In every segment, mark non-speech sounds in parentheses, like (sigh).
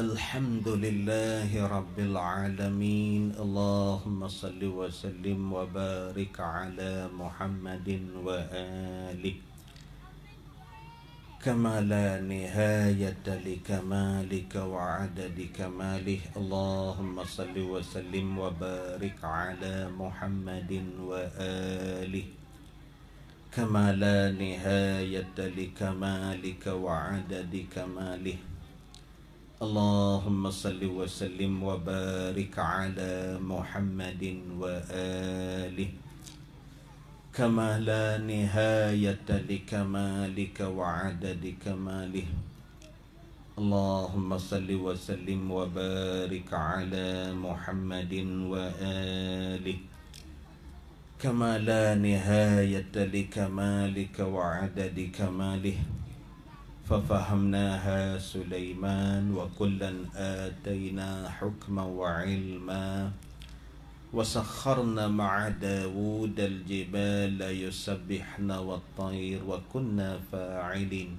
الحمد لله رب العالمين اللهم صل وسلم وبارك على محمد وآله كما لا نهاية لكمالك وعدد كماله اللهم صل وسلم وبارك على محمد وآله كما لا نهاية لكمالك وعدد كماله اللهم صل وسلم وبارك على محمد وآله كما لا نهاية لكمالك وعدد كماله اللهم صل وسلم وبارك على محمد وآله كما لا نهاية لكمالك وعدد كماله ففهمناها سليمان وكلا آتينا حكما وعلما وسخرنا مع داود الجبال يسبحن والطير وكنا فاعلين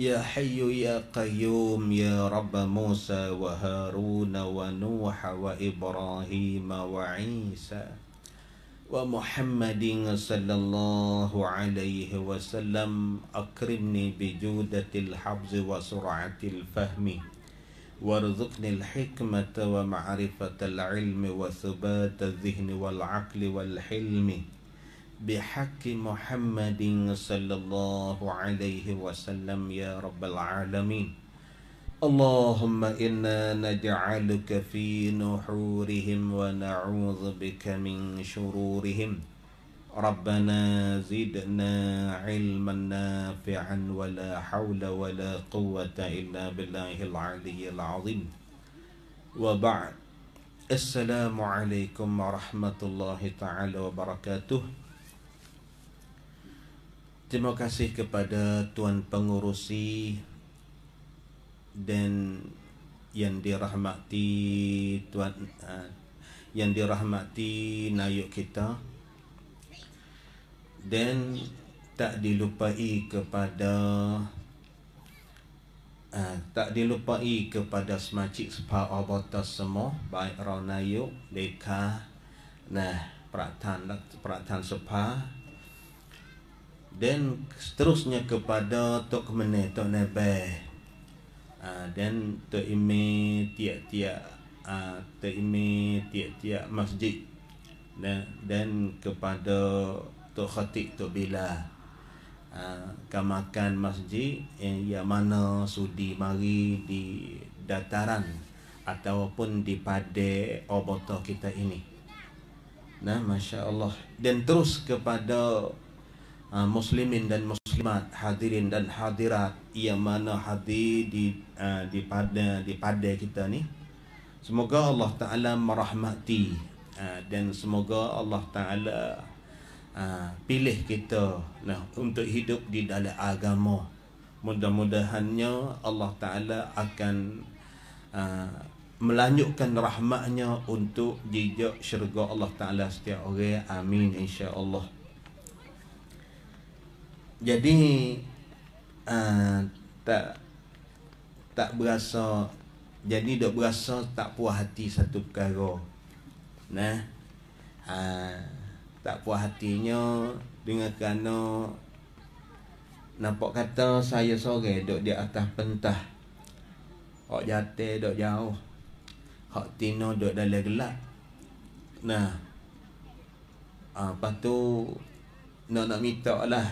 يا حي يا قيوم يا رب موسى وهارون ونوح وإبراهيم وعيسى ومحمد صلى الله عليه وسلم أكرمني بجودة الحفظ وسرعة الفهم وارزقني الحكمة ومعرفة العلم وثبات الذهن والعقل والحلم بحق محمد صلى الله عليه وسلم يا رب العالمين اللهم إنا نجعلك في نحورهم ونعوذ بك من شرورهم ربنا زدنا علما نافعا ولا حول ولا قوة إلا بالله العلي العظيم وبعد السلام عليكم ورحمة الله تعالى وبركاته Terima kasih kepada Tuan Pengurusi dan yang dirahmati tuan uh, yang dirahmati nayuk kita dan tak dilupai kepada uh, tak dilupai kepada semacik sepa abota semua baik rau nayuk deka nah peratan lah, peratan sepa dan seterusnya kepada tok menetok tok nebeh dan ah, terime tiap-tiap uh, ah, terime tiap-tiap masjid dan dan kepada tu khatib tu bila uh, makan masjid yang yang mana sudi mari di dataran ataupun di pada obotoh kita ini nah masya Allah dan terus kepada Ah, muslimin dan muslimat hadirin dan hadirat yang mana hadir di ah, di pada di pada kita ni semoga Allah taala merahmati ah, dan semoga Allah taala pilih kita nah untuk hidup di dalam agama mudah-mudahannya Allah taala akan melanjutkan rahmatnya untuk jejak syurga Allah taala setiap orang amin insyaallah jadi uh, tak tak berasa jadi dok berasa tak puas hati satu perkara nah uh, tak puas hatinya dengan kerana nampak kata saya sore dok di atas pentah hak jate dok jauh hak tino dok dalam gelap nah uh, lepas tu nak nak minta lah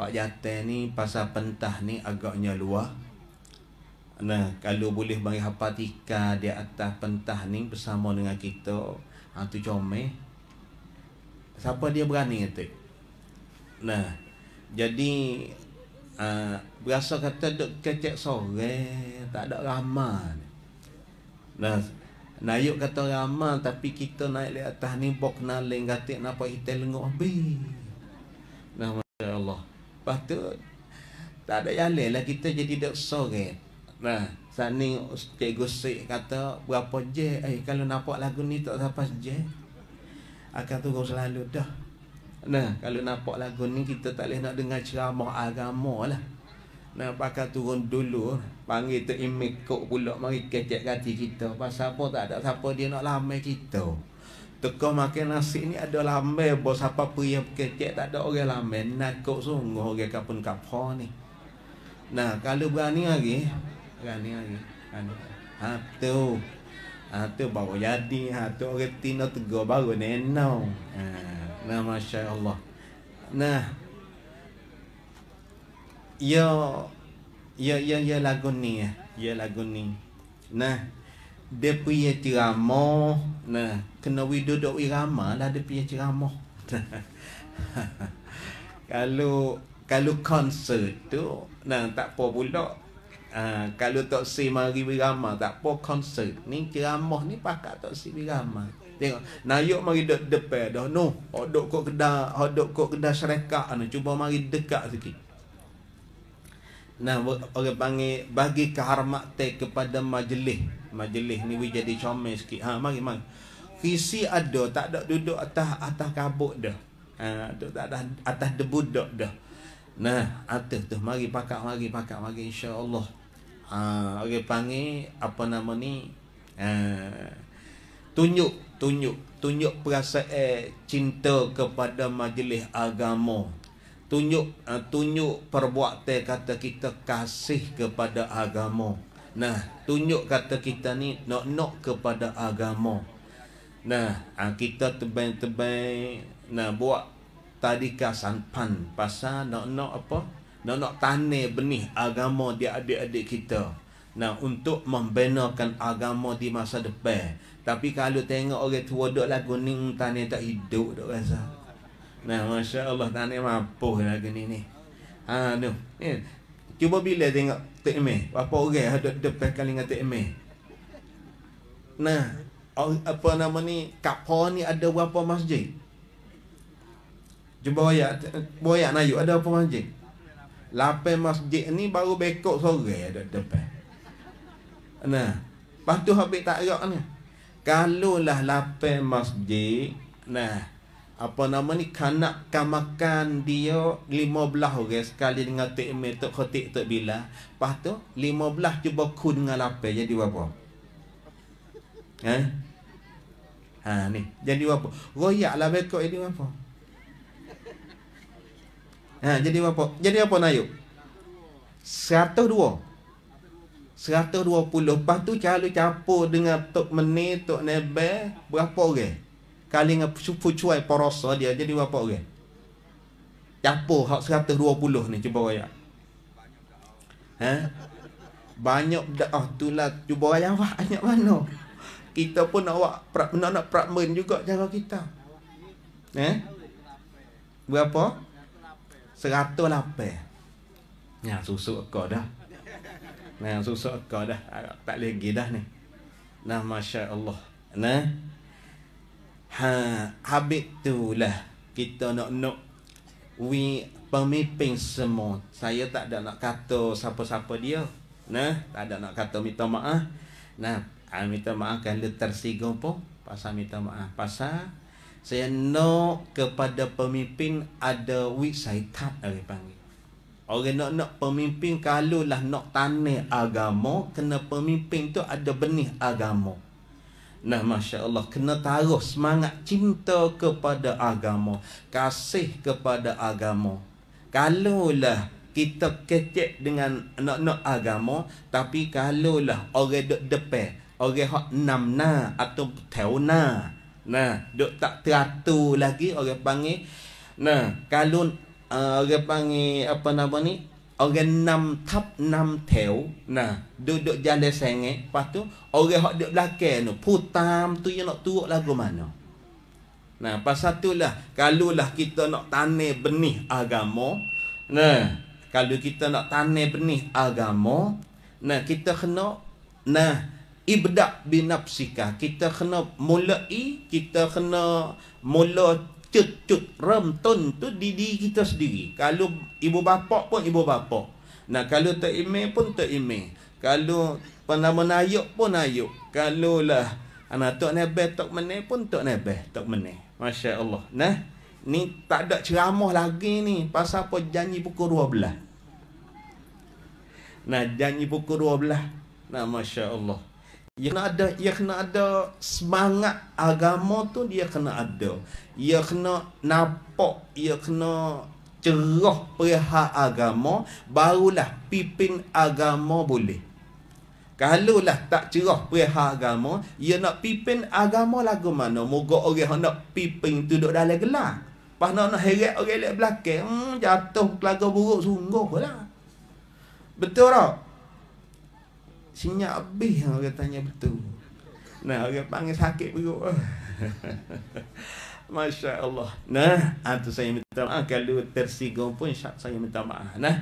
Pak jantan ni pasal pentah ni agaknya luah. Nah, kalau boleh bagi hapa tika di atas pentah ni bersama dengan kita, ha tu comel. Siapa dia berani itu? Nah. Jadi uh, berasa kata dok kecek sore, tak ada ramai. Nah, Nayuk kata ramah tapi kita naik di atas ni bok naling katik napa kita lenguk habis. Nah, Masya Allah. Lepas tu Tak ada yang lain lah kita jadi dek sore Nah Saat ni cikgu Syed kata Berapa je Eh kalau nampak lagu ni tak sampai je Akan turun selalu dah Nah kalau nampak lagu ni kita tak boleh nak dengar ceramah agama lah Nah pakai turun dulu Panggil tu kok pula mari kecek kati kita Pasal apa tak ada Siapa dia nak lama kita Teka makan nasi ni ada lame bos apa pria kecek tak ada orang lame nak kau sungguh orang kapun kapo ni. Nah, kalau berani lagi, berani lagi. Anu. Ha tu. Ha tu baru jadi, ha tu orang tina tega baru nenau. Ha, nah, masya-Allah. Nah. Ya ya ya ya lagu ni Ya lagu ni. Nah dia punya ceramah nah kena we duduk irama lah dia punya ceramah (laughs) kalau kalau konser tu nah tak apa pula Uh, kalau tak si mari birama tak apa konsert ni ceramah ni pakak tak si birama tengok nayuk mari dek depan dah no hok dok kok kedai hok dok kok kedai syarikat anu cuba mari dekat sikit nah orang panggil bagi kehormatan kepada majlis majlis ni we jadi comel sikit ha mari mari visi ada tak ada duduk atas atas kabut dah ha duduk tak ada atas debu dok dah nah atas tu mari pakak mari pakak mari insyaallah ha Okay panggil apa nama ni ha, tunjuk tunjuk tunjuk perasaan cinta kepada majlis agama tunjuk uh, tunjuk perbuatan kata kita kasih kepada agama Nah, tunjuk kata kita ni nok-nok kepada agama. Nah, ah, kita tebai-tebai nah buat tadi kasan pan pasal nok-nok apa? Nok-nok tanai benih agama di adik-adik kita. Nah, untuk membenarkan agama di masa depan. Tapi kalau tengok orang tua dok lagu ni tanai tak hidup dok rasa. Nah, masya-Allah tanai mampu lagu ni ni. Ha, ah, ni. Eh, cuba bila tengok tak emeh berapa orang yang ada depan kali dengan tak emeh nah apa nama ni kapo ni ada berapa masjid cuba bayak bayak nayuk ada berapa masjid lapan masjid ni baru bekok sore ada depan nah lepas habis tak erak ni kalau lah lapan masjid nah apa nama ni kanak kamakan dia 15 orang okay? sekali dengan tok me tok khotik tok bila lepas tu belah cuba ku dengan lapar jadi apa ha eh? ha ni jadi apa royaklah bekok ha, jadi apa ha jadi apa jadi apa nayuk 102 120 lepas tu calo campur dengan tok menit tok nebel berapa orang okay? kali dengan pucuai porosa dia jadi berapa orang capo hak 120 ni cuba raya ha banyak dah oh, itulah cuba raya banyak mana kita pun awak nak, nak nak prakmen juga cara kita eh berapa 108 ya susuk kau dah Nah, susuk kau dah. Tak lagi dah ni. Nah, Masya Allah. Nah, ha habis tu lah kita nak nak we pemimpin semua saya tak ada nak kata siapa-siapa dia nah tak ada nak kata minta maaf nah al ha, minta maaf kan dia tersinggung pun pasal minta maaf pasal saya nak kepada pemimpin ada we saya tak lagi panggil orang nak nak pemimpin kalau lah nak tanya agama kena pemimpin tu ada benih agama Nah Masya Allah Kena taruh semangat cinta kepada agama Kasih kepada agama Kalaulah kita kecek dengan anak-anak agama Tapi kalaulah orang duduk depan Orang enam na atau teona Nah, duk tak teratur lagi orang panggil Nah, kalau uh, orang panggil apa nama ni orang enam tap enam tel nah duduk janda sengek lepas tu orang hok duduk belakang tu putam tu yang nak turuk lagu mana nah pasal tu lah lah kita nak tanam benih agama nah kalau kita nak tanam benih agama nah kita kena nah ibda binafsika kita kena mulai kita kena mula cut-cut rem ton tu di diri kita sendiri. Kalau ibu bapa pun ibu bapa. Nah kalau tak imeh pun tak imeh. Kalau penama nayuk pun nayuk. Kalau lah anak tok nebe tok mene pun tok nebe tok mene. Masya Allah. Nah ni tak ada ceramah lagi ni. Pasal apa janji pukul 12. Nah janji pukul 12. Nah Masya Allah. Ia kena ada ia kena ada semangat agama tu dia kena ada. Ia kena nampak, ia kena cerah perihal agama barulah pipin agama boleh. Kalau lah tak cerah perihal agama, ia nak pipin agama lagu mana? Moga orang nak pipin tu duduk dalam gelang. Pas nak nak heret orang lihat belakang, hmm, jatuh kelaga buruk sungguh lah. Betul tak? Sinyak habis yang orang tanya betul Nah orang panggil sakit perut (laughs) Masya Allah Nah itu ha, saya minta maaf Kalau tersinggung pun syak saya minta maaf Nah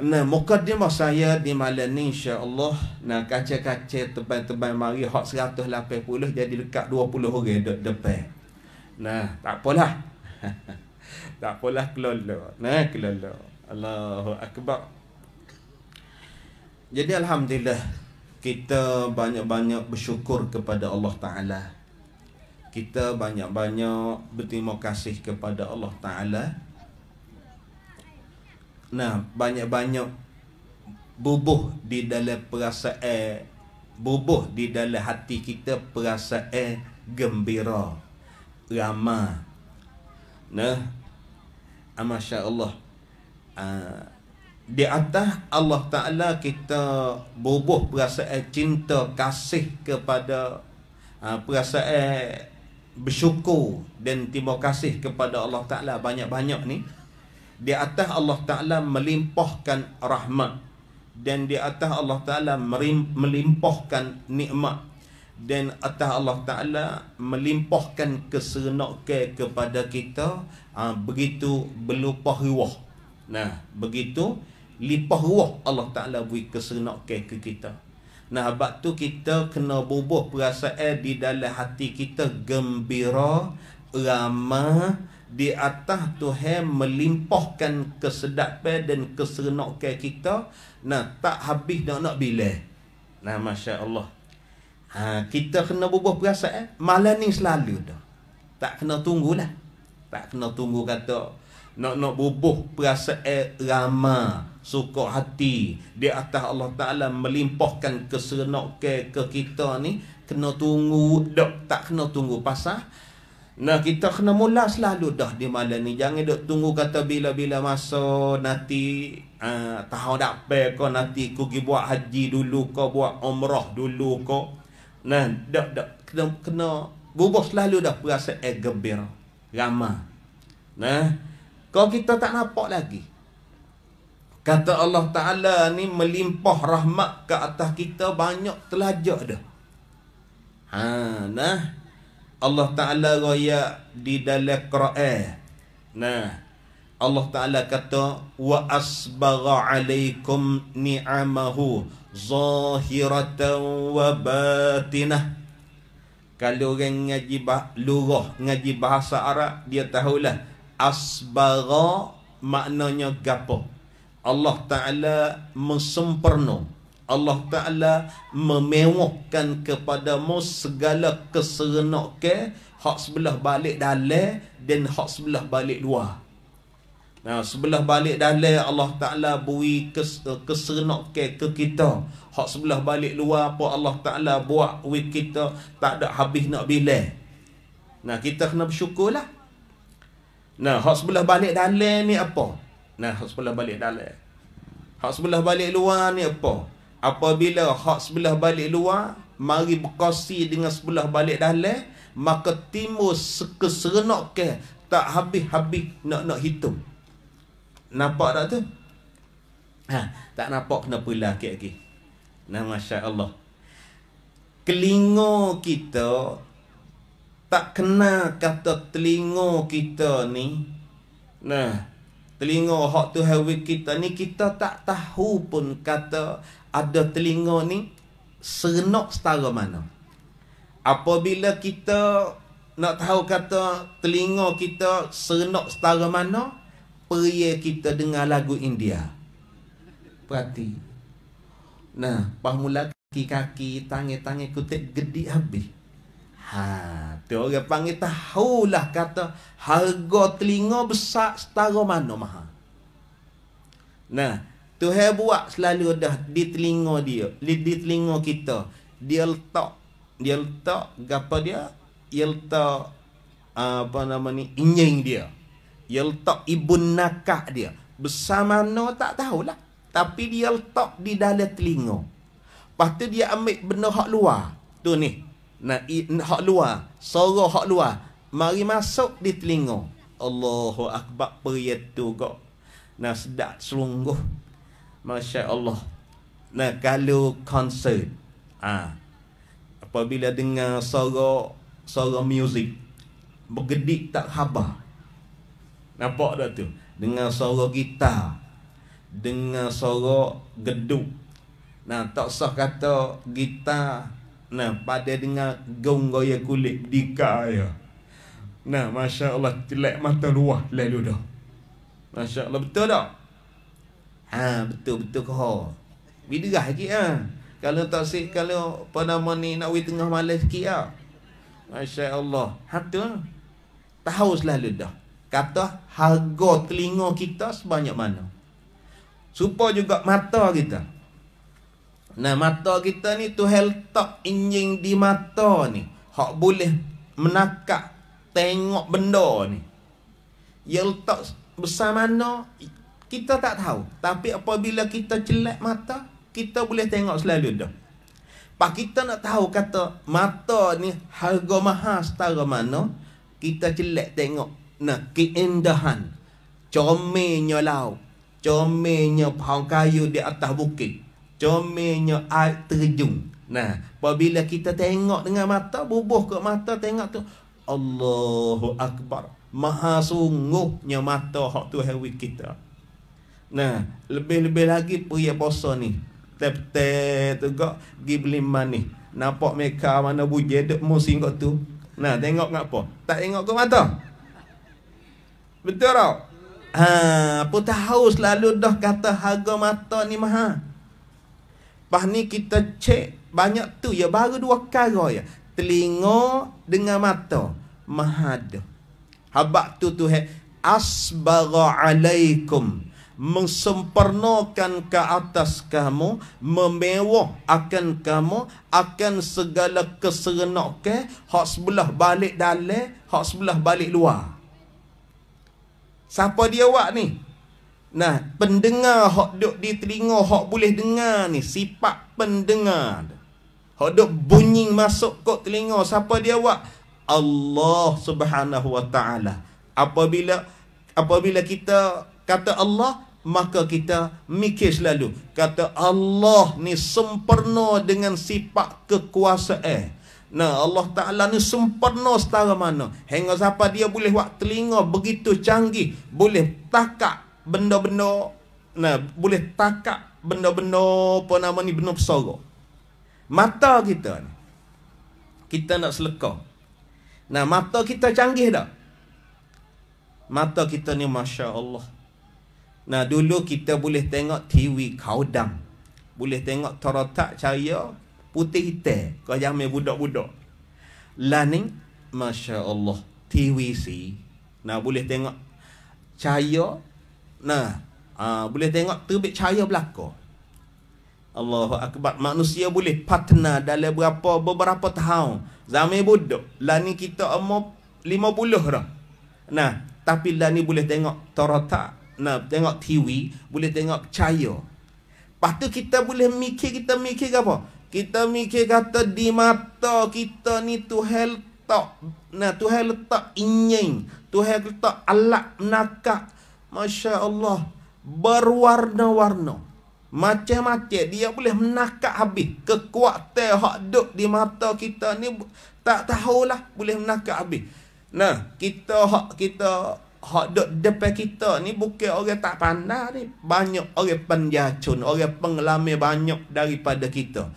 Nah, mukadimah saya di malam ni Allah. Nah, kaca-kaca teban-teban mari Hak 180 jadi dekat 20 orang duduk depan Nah, tak apalah (laughs) Tak apalah kelola Nah, kelola Allahu Akbar jadi Alhamdulillah Kita banyak-banyak bersyukur kepada Allah Ta'ala Kita banyak-banyak berterima kasih kepada Allah Ta'ala Nah, banyak-banyak bubuh di dalam perasaan Bubuh di dalam hati kita perasaan gembira Ramah Nah, ah, Masya Allah uh, di atas Allah Ta'ala kita bubuh perasaan cinta, kasih kepada uh, perasaan bersyukur dan terima kasih kepada Allah Ta'ala banyak-banyak ni di atas Allah Ta'ala melimpahkan rahmat dan di atas Allah Ta'ala melimpahkan nikmat dan atas Allah Ta'ala melimpahkan keserenakan kepada kita uh, begitu berlupa riwah Nah, begitu lipah ruh Allah Taala beri keserenakan ke kita. Nah, sebab tu kita kena bubuh perasaan di dalam hati kita gembira, ramah di atas Tuhan melimpahkan kesedapan dan ke kita. Nah, tak habis nak nak bila. Nah, masya-Allah. Ha, kita kena bubuh perasaan malam ni selalu dah. Tak kena tunggulah. Tak kena tunggu kata nak nak bubuh perasaan eh, rama suka hati di atas Allah Taala melimpahkan keseronokan ke kita ni kena tunggu dok tak kena tunggu pasal nah kita kena mula selalu dah di malam ni jangan dok tunggu kata bila-bila masa nanti uh, tahu dak pe Kau nanti kau gi buat haji dulu kau buat umrah dulu kau. nah dok dok kena kena bubuh selalu dah perasaan eh, gembira ramah nah kau kita tak nampak lagi. Kata Allah Ta'ala ni melimpah rahmat ke atas kita banyak telajak dah. Ha, nah. Allah Ta'ala raya di dalam Quran. Nah. Allah Ta'ala kata, Wa asbaga alaikum ni'amahu zahiratan wa batinah. Kalau orang ngaji bah, lurah, ngaji bahasa Arab, dia tahulah asbara maknanya gapo Allah Ta'ala mensempurna Allah Ta'ala memewahkan kepadamu segala keserenakan hak sebelah balik dalam dan hak sebelah balik dua. Nah, sebelah balik dalam Allah Ta'ala bui beri eh, keserenakan ke kita. Hak sebelah balik luar apa Allah Ta'ala buat we kita tak ada habis nak bila. Nah, kita kena bersyukurlah. Nah, hak sebelah balik dalam ni apa? Nah, hak sebelah balik dalam. Hak sebelah balik luar ni apa? Apabila hak sebelah balik luar mari berkasi dengan sebelah balik dalam, maka timbul sekeserenak ke tak habis-habis nak nak hitung. Nampak tak tu? Ha, tak nampak kena pulang ke lagi. Nah, Masya Allah. Kelingo kita tak kena kata telinga kita ni nah telinga hak tu hawi kita ni kita tak tahu pun kata ada telinga ni serenok setara mana apabila kita nak tahu kata telinga kita serenok setara mana peria kita dengar lagu India perhati nah pahamu lagi kaki-kaki tangan-tangan kutip gedik habis Ha, tu orang panggil tahulah kata harga telinga besar setara mana mahal. Nah, tu hai buat selalu dah di telinga dia, di, di telinga kita. Dia letak, dia letak gapa dia? Dia letak apa nama ni? Inying dia. Dia letak ibun nakah dia. Besar mana tak tahulah. Tapi dia letak di dalam telinga. Pastu dia ambil benda hak luar. Tu ni, nak hak luar suara hak luar mari masuk di telinga Allahu akbar peria tu kok nah sedak selungguh Masya Allah nah kalau konsert ah apabila dengar suara suara music, bergedik tak habar nampak dah tu dengar suara gitar dengar suara geduk nah tak sah kata gitar Nah, pada dengar gong goya kulit dika ya. Nah, masya Allah telak mata luah lalu dah. Masya Allah betul tak? Ha, betul betul ke ha. lagi ah. Ha? Kalau tak sih kalau apa nama ni nak wi tengah malam sikit ah. Ha? Masya Allah. Ha Tahu selalu dah. Kata harga telinga kita sebanyak mana. Supaya juga mata kita. Nah mata kita ni tu hal tak injing di mata ni. Hak boleh menakak tengok benda ni. tak besar mana kita tak tahu. Tapi apabila kita celak mata, kita boleh tengok selalu dah. Pak kita nak tahu kata mata ni harga mahal setara mana, kita celak tengok. Nah, keindahan. comelnya laut. comelnya pohon kayu di atas bukit. Cuminya air terjun. Nah, apabila kita tengok dengan mata, bubuh ke mata tengok tu. Allahu Akbar. Maha sungguhnya mata hak tu hewi kita. Nah, lebih-lebih lagi pria bosan ni. Tep-tep tu kak, pergi beli manis. Nampak mereka mana buji, duk musim kat tu. Nah, tengok ke apa? Tak tengok ke mata? Betul tak? Ha, apa tahu selalu dah kata harga mata ni mahal. Lepas ni kita cek banyak tu ya baru dua kara ya. Telinga dengan mata mahad. Habak tu tu he asbagha alaikum mensempurnakan ke atas kamu memewah akan kamu akan segala keserenakan hak sebelah balik dalam hak sebelah balik luar siapa dia awak ni Nah, pendengar hok duk di telinga hok boleh dengar ni sifat pendengar. Hok duk bunyi masuk kok telinga siapa dia buat? Allah Subhanahu Wa Taala. Apabila apabila kita kata Allah maka kita mikir selalu kata Allah ni sempurna dengan sifat kekuasaan. Nah Allah Ta'ala ni sempurna setara mana Hingga siapa dia boleh buat telinga begitu canggih Boleh takak benda-benda nah boleh takak benda-benda apa nama ni benda pesara mata kita ni kita nak selekah nah mata kita canggih dah mata kita ni masya-Allah nah dulu kita boleh tengok TV kaudam boleh tengok terotak cahaya putih hitam kau jamin budak-budak learning masya-Allah TV si. nah boleh tengok cahaya Nah, uh, boleh tengok terbit cahaya belakang. Allahu akbar manusia boleh patna dalam berapa beberapa tahun zaman Buddha, lani ni kita umur 50 dah nah tapi lani boleh tengok torata nah tengok TV boleh tengok cahaya Pastu kita boleh mikir kita mikir apa kita mikir kata di mata kita ni tu hel tak nah tu hel tak inyeng tu hel tak alak nakak Masya Allah Berwarna-warna Macam-macam Dia boleh menakak habis Kekuatan hak duk di mata kita ni Tak tahulah Boleh menakak habis Nah Kita hak kita Hak duk depan kita ni Bukan orang tak pandai ni Banyak orang penjacun Orang pengelami banyak daripada kita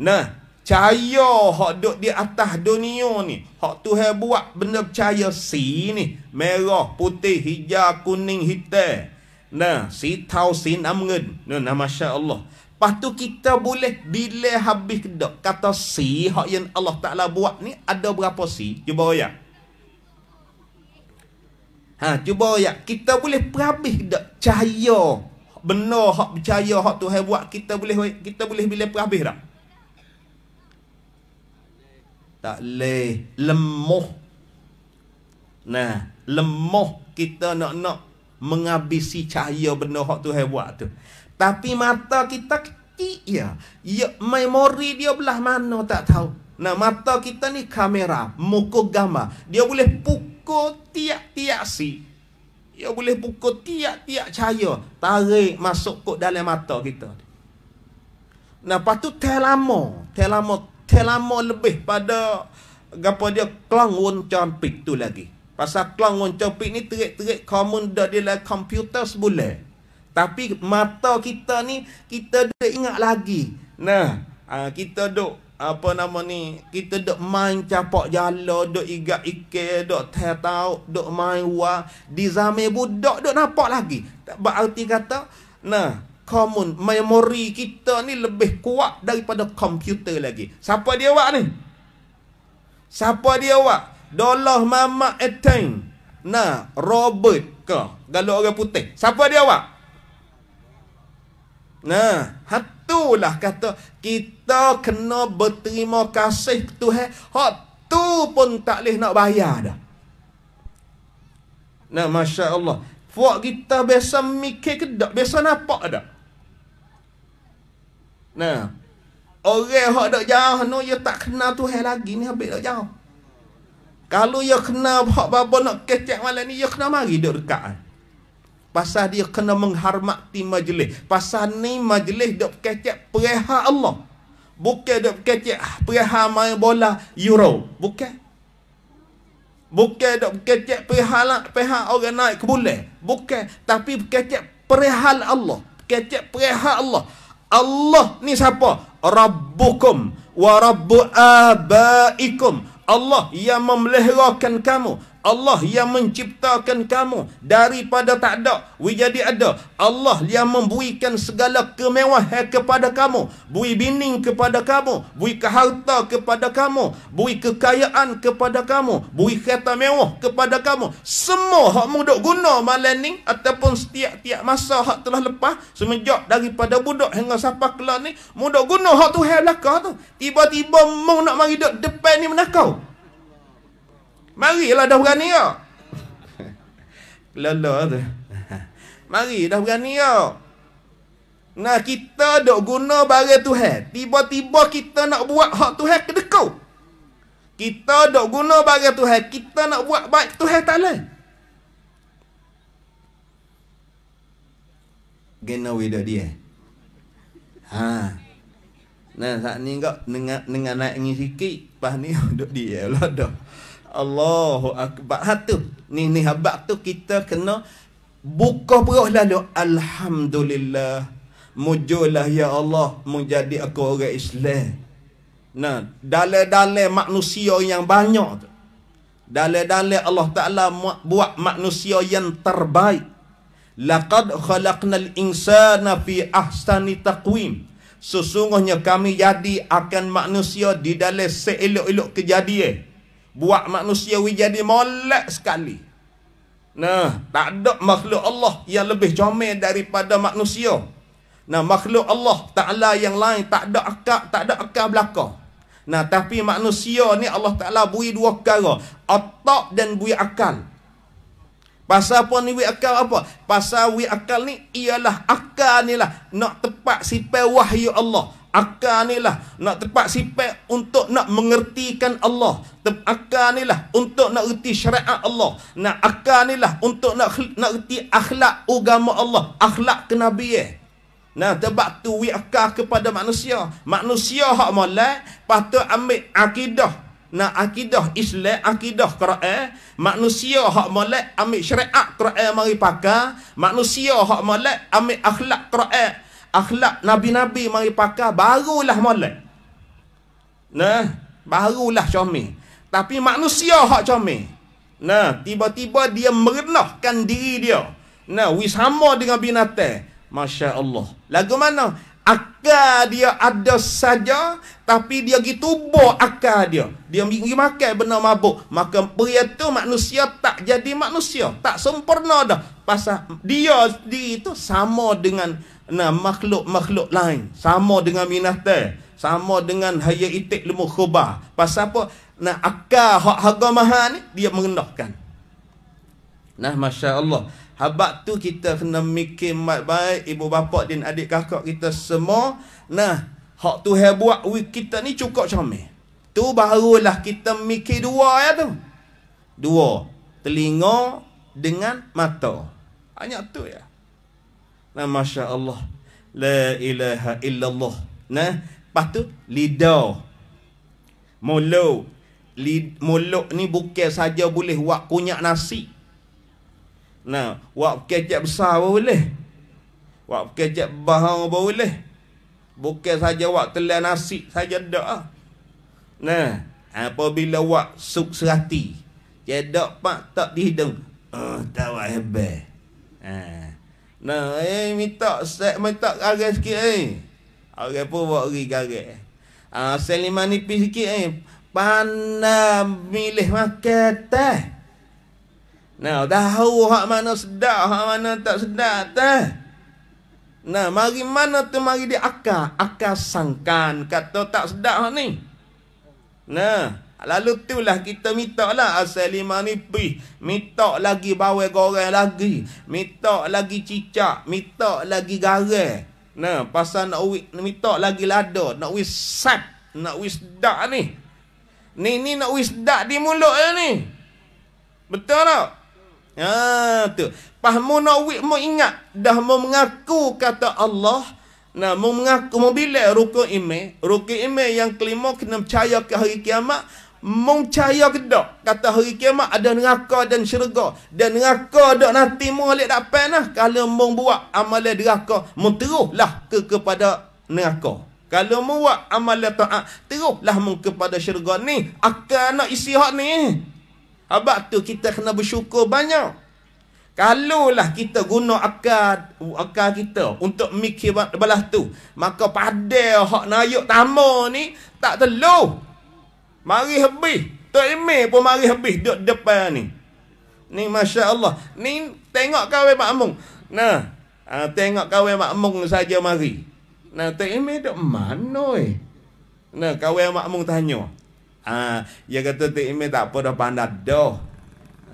Nah Cahaya hak duduk di atas dunia ni. Hak tu hai buat benda cahaya si ni. Merah, putih, hijau, kuning, hitam. Nah, si tau si namun, Nah, nah, Masya Allah. Lepas tu kita boleh bila habis kedok. Kata si hak yang Allah Ta'ala buat ni ada berapa si. Cuba ya. Ha, cuba ya. Kita boleh perhabis kedok cahaya. Benar hak percaya hak tu hai buat. Kita boleh kita boleh bila perhabis dah tak leh lemuh nah lemuh kita nak nak menghabisi cahaya benda hak tu buat tu tapi mata kita kecil ya ya memori dia belah mana tak tahu nah mata kita ni kamera muka gambar dia boleh pukul tiap-tiap si dia boleh pukul tiap-tiap cahaya tarik masuk kok dalam mata kita nah patu telamo telamo terlama lebih pada gapo dia klang woncon pik tu lagi. Pasal klang woncon pik ni terik-terik common dah dia lah komputer sebulan. Tapi mata kita ni kita dah ingat lagi. Nah, ah, kita dok apa nama ni kita dok main capak jala dok igak ike dok tahu, dok main wa di zaman budak dok nampak lagi tak berarti kata nah common memory kita ni lebih kuat daripada komputer lagi siapa dia awak ni siapa dia awak dolah mama etain nah robert ke galak orang putih siapa dia awak nah hatulah kata kita kena berterima kasih tuhan hak tu pun tak leh nak bayar dah nah masya-Allah Fuak kita biasa mikir ke tak? Biasa nampak tak? Nah. Orang hak dak jauh no ya tak kenal tu Tuhan lagi ni habis dak jauh. Kalau ya kenal hak babo nak kecek malam ni ya kena mari dak dekat. Pasal dia kena menghormati majlis. Pasal ni majlis dak kecek perha Allah. Bukan dak kecek perha main bola Euro, bukan. Bukan dak kecek perhala perha orang naik ke bulan, bukan. Tapi kecek perihal Allah. Kecek perihal Allah. Kecek perihal Allah. Allah ni siapa? Rabbukum wa rabbu abaikum. Allah yang memelihrakan kamu, Allah yang menciptakan kamu daripada tak ada menjadi ada. Allah yang memberikan segala kemewahan kepada kamu, bui bini kepada kamu, bui harta kepada kamu, bui kekayaan kepada kamu, bui kereta mewah kepada kamu. Semua hak mudok guna malam ni ataupun setiap-tiap masa hak telah lepas semenjak daripada budak hingga siapa kelak ni mudok guna hak tu hak belaka tu. Tiba-tiba mau nak mari depan ni menakau. Marilah dah berani ya. Lala tu. Mari dah berani ya. Nah kita dok guna barang Tuhan. Tiba-tiba kita nak buat hak Tuhan kedekau. Kita dok guna barang Tuhan, kita nak buat baik Tuhan tak lain. Gena we dia. Ha. Nah saat ni enggak dengan dengan naik ni sikit, pas ni (laughs) dok dia lah dok. Allahu akbar. Ha tu. Ni ni habaq tu kita kena buka perut lalu alhamdulillah. Mujulah ya Allah menjadi aku orang Islam. Nah, dalil-dalil manusia yang banyak tu. Dalil-dalil Allah Taala buat manusia yang terbaik. Laqad khalaqnal insana fi ahsani taqwim. Sesungguhnya kami jadi akan manusia di dalam seelok-elok kejadian buat manusia jadi molek sekali. Nah, tak ada makhluk Allah yang lebih comel daripada manusia. Nah, makhluk Allah Taala yang lain tak ada akal, tak ada akal belaka. Nah, tapi manusia ni Allah Taala bui dua perkara, otak dan bui akal. Pasal apa ni bui akal apa? Pasal bui akal ni ialah akal ni lah nak tepat sifat wahyu Allah. Akal ni lah nak tepat sifat untuk nak mengertikan Allah. Akal ni lah untuk nak erti syariat Allah. Nak akal ni lah untuk nak nak erti akhlak agama Allah. Akhlak kenabian. Eh? Nah, sebab tu we akal kepada manusia. Manusia hak malai patut ambil akidah. Nah, akidah Islam, akidah Quran, manusia hak malai ambil syariat Quran mari pakai, manusia hak malai ambil akhlak Quran akhlak nabi-nabi mari pakai barulah molek nah barulah comel tapi manusia hak comel nah tiba-tiba dia merenahkan diri dia nah wis sama dengan binatang masya-Allah lagu mana Akar dia ada saja tapi dia gitu bo Akar dia dia pergi makan benda mabuk maka pria tu manusia tak jadi manusia tak sempurna dah pasal dia diri Tu sama dengan nah makhluk-makhluk lain sama dengan binatang sama dengan haya itik lemu khubah pasal apa nah akal hak agama ni dia mengendahkan nah masya-Allah habaq tu kita kena mikir mat baik ibu bapa dan adik kakak kita semua nah hak tu hai buat kita ni cukup cermin tu barulah kita mikir dua ya tu dua telinga dengan mata hanya tu ya Nah, Masya Allah. La ilaha illallah. Nah, lepas tu, lidah. Molo. Lid, molok ni bukan saja boleh wak kunyak nasi. Nah, wak kecap besar pun boleh. wak kecap bahang pun boleh. Bukan saja wak telan nasi saja tak. Ah. Nah, apabila wak suk serati. Cedak pak tak dihidung. Oh, tak buat hebat. Haa. Ah. Nah, eh minta set minta garis sikit eh. Orang pun buat ri garis. Ah Seliman nipis sikit eh. Pandai milih makan teh. Nah, dahau hak mana sedap, hak mana tak sedap teh. Nah, mari mana tu mari di akal, akal sangkan kata tak sedap ni. Nah, Lalu tu lah kita minta lah asal lima nipi. Minta lagi bawa goreng lagi. Minta lagi cicak. Minta lagi garam. Nah, pasal nak wik, minta lagi lada. Nak wis sap. Nak wis dak ni. Ni ni nak wis dak di mulut lah ni. Betul tak? Ha, tu. Pas mu nak wik mu ingat. Dah mu mengaku kata Allah. Nah, mu mengaku mu bila rukun ime. Rukun ime yang kelima kena percaya ke hari kiamat mencaya kedok kata hari kiamat ada neraka dan syurga dan neraka dak nanti molek tak pernah kalau mong buat amalan deraka lah ke kepada neraka kalau mu buat amalan taat lah mong kepada syurga ni akan nak isi hak ni sebab tu kita kena bersyukur banyak kalau lah kita guna akal akal kita untuk mikir balas tu maka pada hak nayuk tamo ni tak telur Mari habis. Tok Emil pun mari habis duduk depan ni. Ni Masya Allah. Ni tengok kawai makmung. Nah. Ha, tengok kawai makmung saja mari. Nah, Tok Emil duduk mana eh? Nah, kawai makmung tanya. Ha, dia kata Tok Emil tak apa dah pandai dah.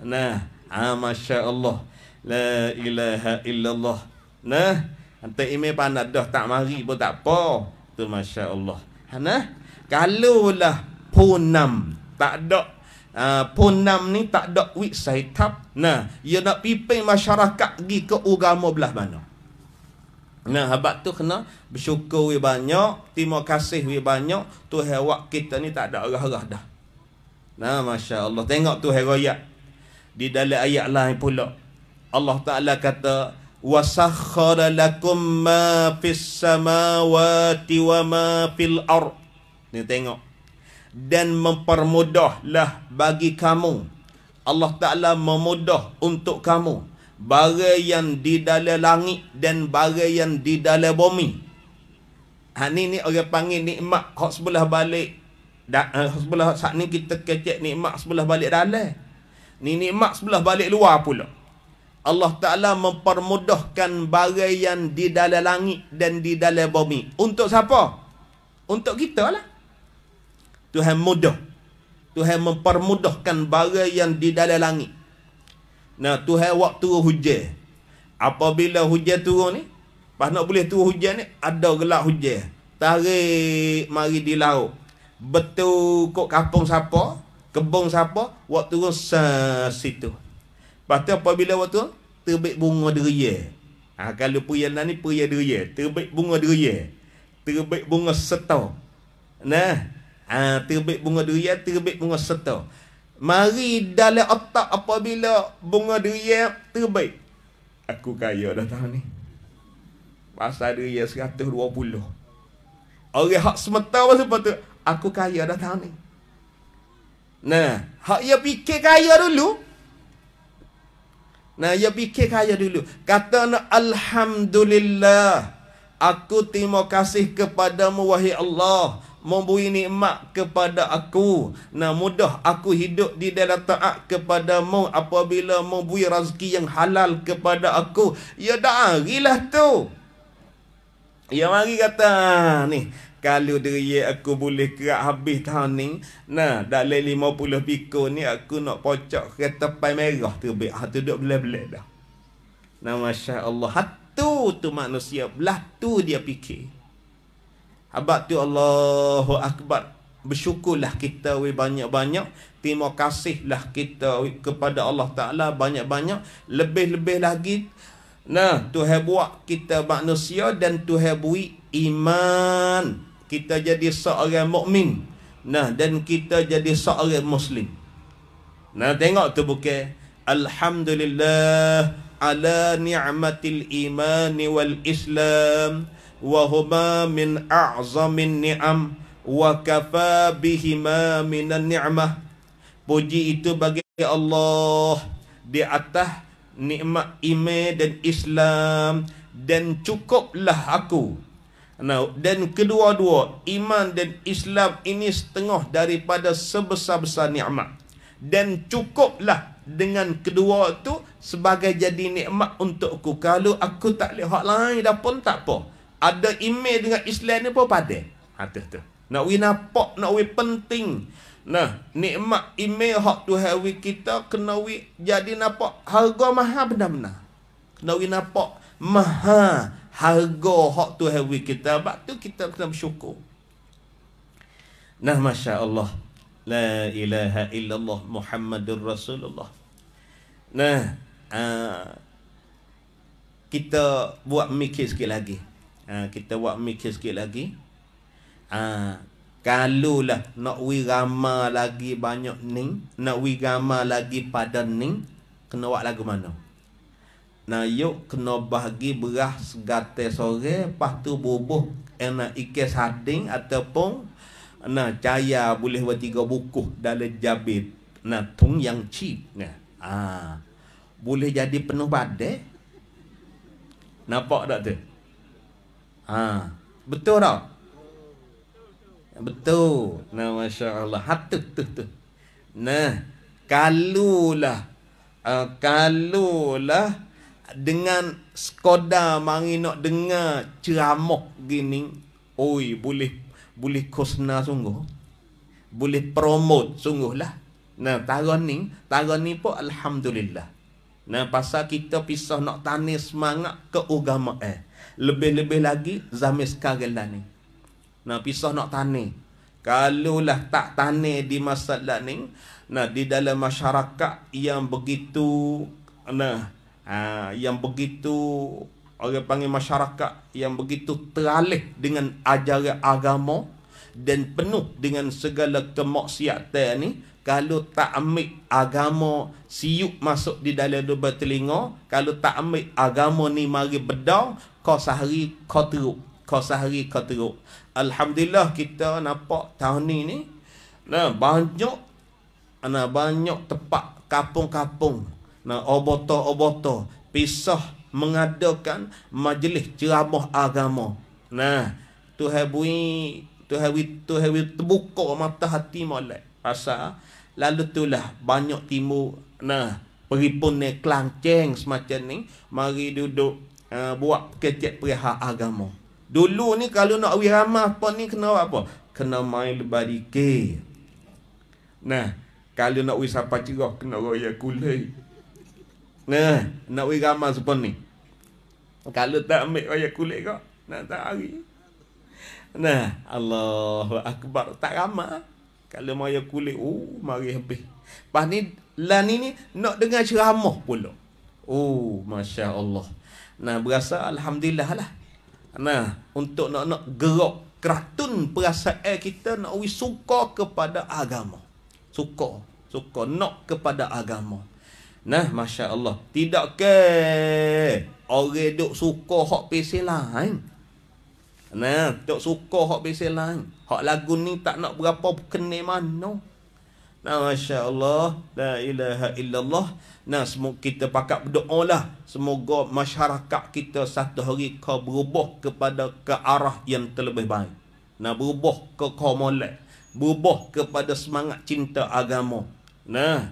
Nah. Ha, Masya Allah. La ilaha illallah. Nah. Tok Emil pandat dah tak mari pun tak apa. Tu Masya Allah. Ha, nah. Kalau lah Ponam tak ada uh, ah, punam ni tak ada wik saitab nah ia nak pipin masyarakat pergi ke agama belah mana nah habak tu kena bersyukur wik banyak terima kasih wik banyak tu hewak kita ni tak ada arah-arah dah nah masya Allah tengok tu heroyat di dalam ayat lain pula Allah Ta'ala kata وَسَخَّرَ لَكُمْ مَا فِي السَّمَاوَاتِ وَمَا فِي الْأَرْضِ Ni tengok dan mempermudahlah bagi kamu Allah Ta'ala memudah untuk kamu Bara yang di dalam langit dan bara yang di dalam bumi Ha ni ni orang panggil nikmat kau sebelah balik dan uh, ha, sebelah saat ni kita kecek nikmat sebelah balik dalam ni nikmat sebelah balik luar pula Allah Ta'ala mempermudahkan bara yang di dalam langit dan di dalam bumi untuk siapa? untuk kita lah Tuhan mudah. Tuhan mempermudahkan bara yang di dalam langit. Nah, Tuhan waktu hujan. Apabila hujan turun ni, pas nak boleh turun hujan ni, ada gelap hujan. Tarik mari di laut. Betul kok kampung siapa, kebun siapa, waktu turun sesitu. Lepas tu apabila waktu turun, terbit bunga deria. Ha, kalau periana ni, periana deria. Terbit bunga deria. Terbit bunga setau. Nah, ha, Terbit bunga durian Terbit bunga serta Mari dalam otak apabila Bunga durian terbit Aku kaya dah tahu ni Pasal durian puluh. Orang hak semata masa patut Aku kaya dah tahu ni Nah, hak ia fikir kaya dulu Nah, ia fikir kaya dulu Kata Alhamdulillah Aku terima kasih kepadamu wahai Allah memberi nikmat kepada aku Nah mudah aku hidup di dalam taat kepadamu Apabila memberi rezeki yang halal kepada aku Ya darilah tu Ya mari kata ni kalau dia aku boleh kerak habis tahun ni Nah, dalam lima puluh piko ni Aku nak pocok kereta pai merah tu Bik, ha, tu duduk belak-belak dah Nah, Masya Allah Hatu tu manusia Belah tu dia fikir Abad tu Allahu Akbar. Bersyukurlah kita we banyak-banyak. Terima kasihlah kita we, kepada Allah Ta'ala banyak-banyak. Lebih-lebih lagi. Nah, tu buat kita manusia dan tu beri iman. Kita jadi seorang mukmin. Nah, dan kita jadi seorang muslim. Nah, tengok tu bukan. Alhamdulillah ala ni'matil iman wal islam min من أعظم النعم وكفى بهما من النعمة Puji itu bagi Allah di atas nikmat iman dan Islam dan cukuplah aku. Nah, dan kedua-dua iman dan Islam ini setengah daripada sebesar-besar nikmat. Dan cukuplah dengan kedua itu sebagai jadi nikmat untukku. Kalau aku tak lihat lain dah pun tak apa ada email dengan Islam ni pun padan. Ha tu tu. Nak we nampak, nak we penting. Nah, nikmat email hak tu hawi kita kena we jadi nampak harga mahal benda-benda. Kena we nampak maha harga hak tu hawi kita. Sebab tu kita kena bersyukur. Nah, Masya Allah. La ilaha illallah Muhammadur Rasulullah. Nah, uh, kita buat mikir sikit lagi ha, kita buat mikir sikit lagi ha, ah, kalau lah nak wirama lagi banyak ni nak wirama lagi pada ni kena buat lagu mana nah yuk kena bagi beras segate sore lepas tu bubuh enak ikis hading ataupun na caya boleh buat tiga buku dalam jabit na tung yang cheap nah ah boleh jadi penuh badai nampak tak tu Ha. Betul tak? Betul. Nah, Masya Allah. Hatu tu tu. Nah. Kalulah. Uh, kalulah. Dengan skoda mari nak dengar ceramah gini. Oi, boleh boleh kosna sungguh. Boleh promote sungguh lah. Nah, tarah ni. Tarah ni pun Alhamdulillah. Nah, pasal kita pisah nak tanis semangat ke agama eh. Lebih-lebih lagi zaman sekarang dah ni. Nah, pisah nak tani. Kalaulah tak tani di masa dah ni, nah di dalam masyarakat yang begitu nah ha, yang begitu orang panggil masyarakat yang begitu teralih dengan ajaran agama dan penuh dengan segala kemaksiatan ni kalau tak ambil agama siuk masuk di dalam lubang telinga kalau tak ambil agama ni mari bedau kau sehari kau teruk kau sehari kau teruk alhamdulillah kita nampak tahun ni ni nah banyak ana banyak tempat kapung-kapung, nah oboto-oboto pisah mengadakan majlis ceramah agama nah tuhan bui tuhan bui tuhan bui terbuka mata hati molek pasal lalu tu lah banyak timur nah peripun ni kelanceng semacam ni mari duduk uh, buat kecek perihal agama. Dulu ni kalau nak wiramah apa ni kena buat apa? Kena main lebar dike. Nah, kalau nak wis apa cerah kena royak kulai. Nah, nak wiramah sepon ni. Kalau tak ambil royak kulai kau, nak tak hari. Nah, Allah akbar tak ramah. Kalau mau kulai, oh mari habis. Pas ni, lah ni ni nak dengar ceramah pula. Oh, Masya Allah. Nah, berasa alhamdulillah lah. Nah, untuk nak nak gerak keratun perasaan kita nak wis suka kepada agama. Suka, suka nak kepada agama. Nah, masya-Allah. Tidak ke orang dok suka hak pesen lain. Nah, dok suka hak pesen lain. Hak lagu ni tak nak berapa kena mana. No. Nah, Masya Allah. La ilaha illallah. Nah, semoga kita pakat berdoa lah. Semoga masyarakat kita satu hari kau berubah kepada ke arah yang terlebih baik. Nah, berubah ke kau molek. Berubah kepada semangat cinta agama. Nah,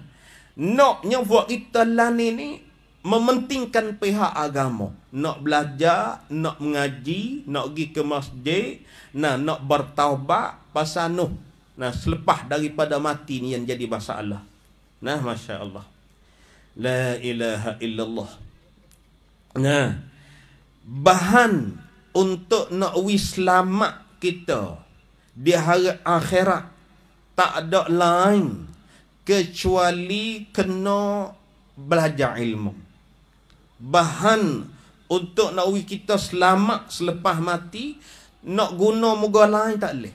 noknya buat kita lah ni mementingkan pihak agama. Nak belajar, nak mengaji, nak pergi ke masjid, nah, nak bertaubat pasal nuh. Nah selepas daripada mati ni yang jadi masalah. Nah masya-Allah. La ilaha illallah. Nah bahan untuk nak wis kita di hari akhirat tak ada lain kecuali kena belajar ilmu. Bahan untuk nak wis kita selamat selepas mati nak guna moga lain tak boleh.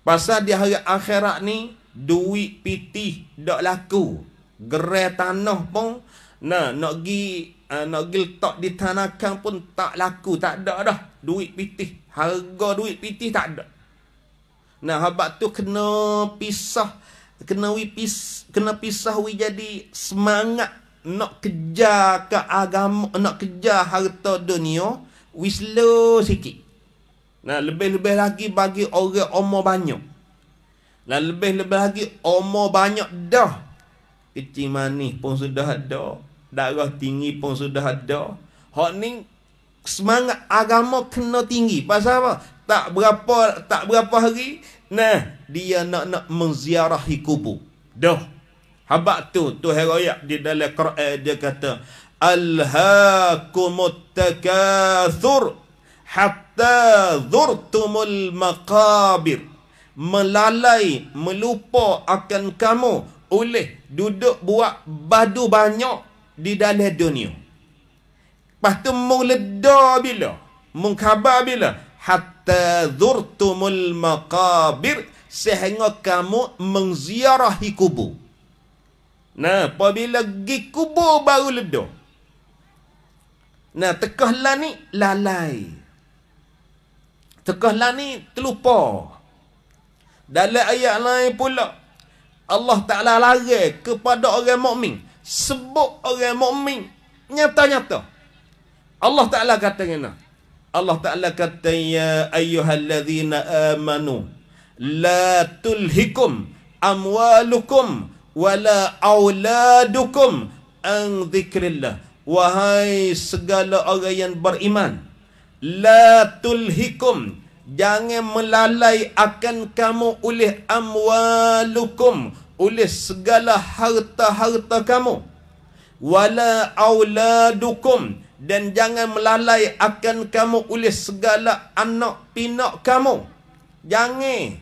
Pasal di hari akhirat ni duit piti dak laku. Gerai tanah pun nah nak gi uh, eh, nak gi letak di tanakan pun tak laku, tak ada dah duit piti. Harga duit piti tak ada. Nah, habak tu kena pisah kena wipis, kena pisah wi jadi semangat nak kejar ke agama, nak kejar harta dunia, wislo sikit. Nah, lebih-lebih lagi bagi orang umur banyak. nah lebih-lebih lagi umur banyak dah. Kecil manis pun sudah ada. Darah tinggi pun sudah ada. Hak ni semangat agama kena tinggi. Pasal apa? Tak berapa tak berapa hari. Nah, dia nak nak menziarahi kubur. Dah. Habak tu, tu heroik di dalam Quran dia kata. Alhaakumut takathur. Hatta hatta zurtumul maqabir melalai melupa akan kamu oleh duduk buat badu banyak di dalam dunia lepas tu meledak bila mengkhabar bila hatta zurtumul maqabir sehingga kamu mengziarahi kubur nah apabila pergi kubur baru ledak nah tekahlah ni lalai lah ni terlupa. Dalam ayat lain pula Allah Taala larang kepada orang mukmin sebut orang mukmin nyata-nyata. Allah Taala kata ngena. Allah Taala kata ya ayyuhallazina amanu la tulhikum amwalukum wala auladukum an dhikrillah. Wahai segala orang yang beriman, La tulhikum Jangan melalai akan kamu oleh amwalukum Oleh segala harta-harta kamu Wala auladukum Dan jangan melalai akan kamu oleh segala anak pinak kamu Jangan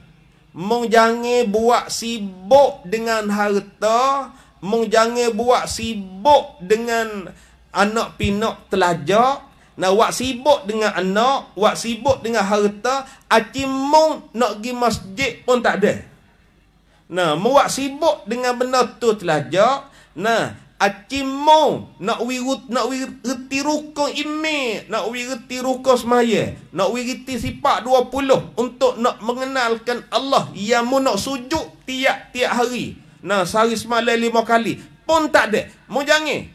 Mung jangan buat sibuk dengan harta Mung jangan buat sibuk dengan anak pinak telajak Nah, wak sibuk dengan anak, wak sibuk dengan harta, acimung nak pergi masjid pun tak ada. Nah, mewak sibuk dengan benda tu telah jauh. Nah, acimo nak wirut nak wirti rukun imi nak wirti rukun semaya nak wirti sipak 20 untuk nak mengenalkan Allah yang mu nak sujud tiap-tiap hari nah sehari semalam lima kali pun tak ada mu jangan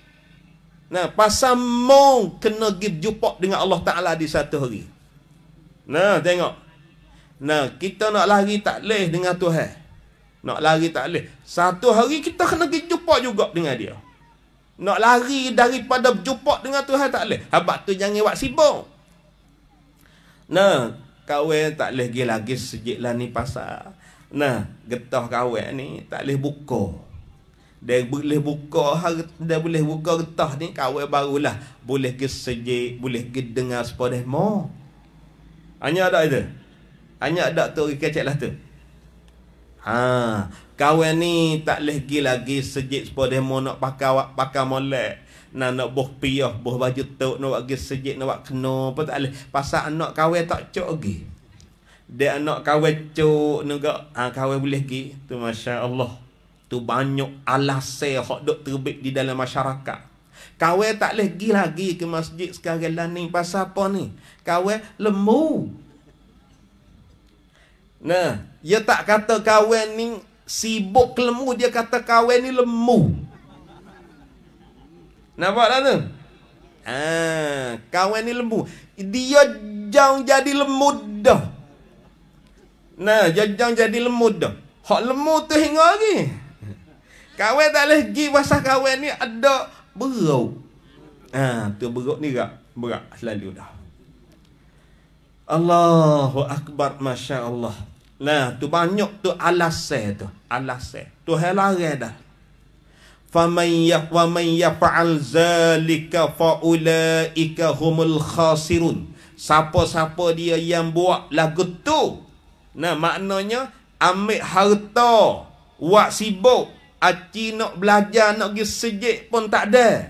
Nah, pasal mau kena give jumpa dengan Allah Ta'ala di satu hari. Nah, tengok. Nah, kita nak lari tak leh dengan Tuhan. Nak lari tak leh. Satu hari kita kena pergi jumpa juga dengan dia. Nak lari daripada jumpa dengan Tuhan tak leh. Habak tu jangan buat sibuk. Nah, kawan tak leh pergi lagi sejik lah ni pasal. Nah, getah kawan ni tak leh buka dia boleh buka dia boleh buka getah ni kawan barulah boleh ke sejik boleh ke dengar sepadah mo hanya ada itu hanya ada tu kecek lah tu ha kawan ni tak leh gi lagi sejik sepadah mo nak pakai wak pakai molek nak nak boh piah boh baju tu nak wak gi sejik nak wak kena apa tak leh pasal anak kawan tak cok gi dia anak kawan cok nak ha, kawan boleh gi tu masya-Allah tu banyak alasan hak dok terbit di dalam masyarakat kawe tak boleh pergi lagi ke masjid sekarang lah ni pasal apa ni kawe lemu nah dia tak kata kawe ni sibuk lemu dia kata kawe ni lemu nampak tak tu ah, ha, kawe ni lemu dia jang jadi lemu dah nah dia jauh jadi lemu dah hak lemu tu hingga lagi Kawan tak boleh pergi pasal kawan ni ada berau. Ha, tu berau ni tak, berak selalu dah. Allahu akbar masya-Allah. Nah, tu banyak tu alasan tu, alasan. Tu helare dah. Faman yaqwa man yaf'al zalika fa ulaika humul khasirun. Siapa-siapa dia yang buat lagu tu. Nah, maknanya ambil harta, buat sibuk, Aci nak belajar nak pergi sejik pun tak ada.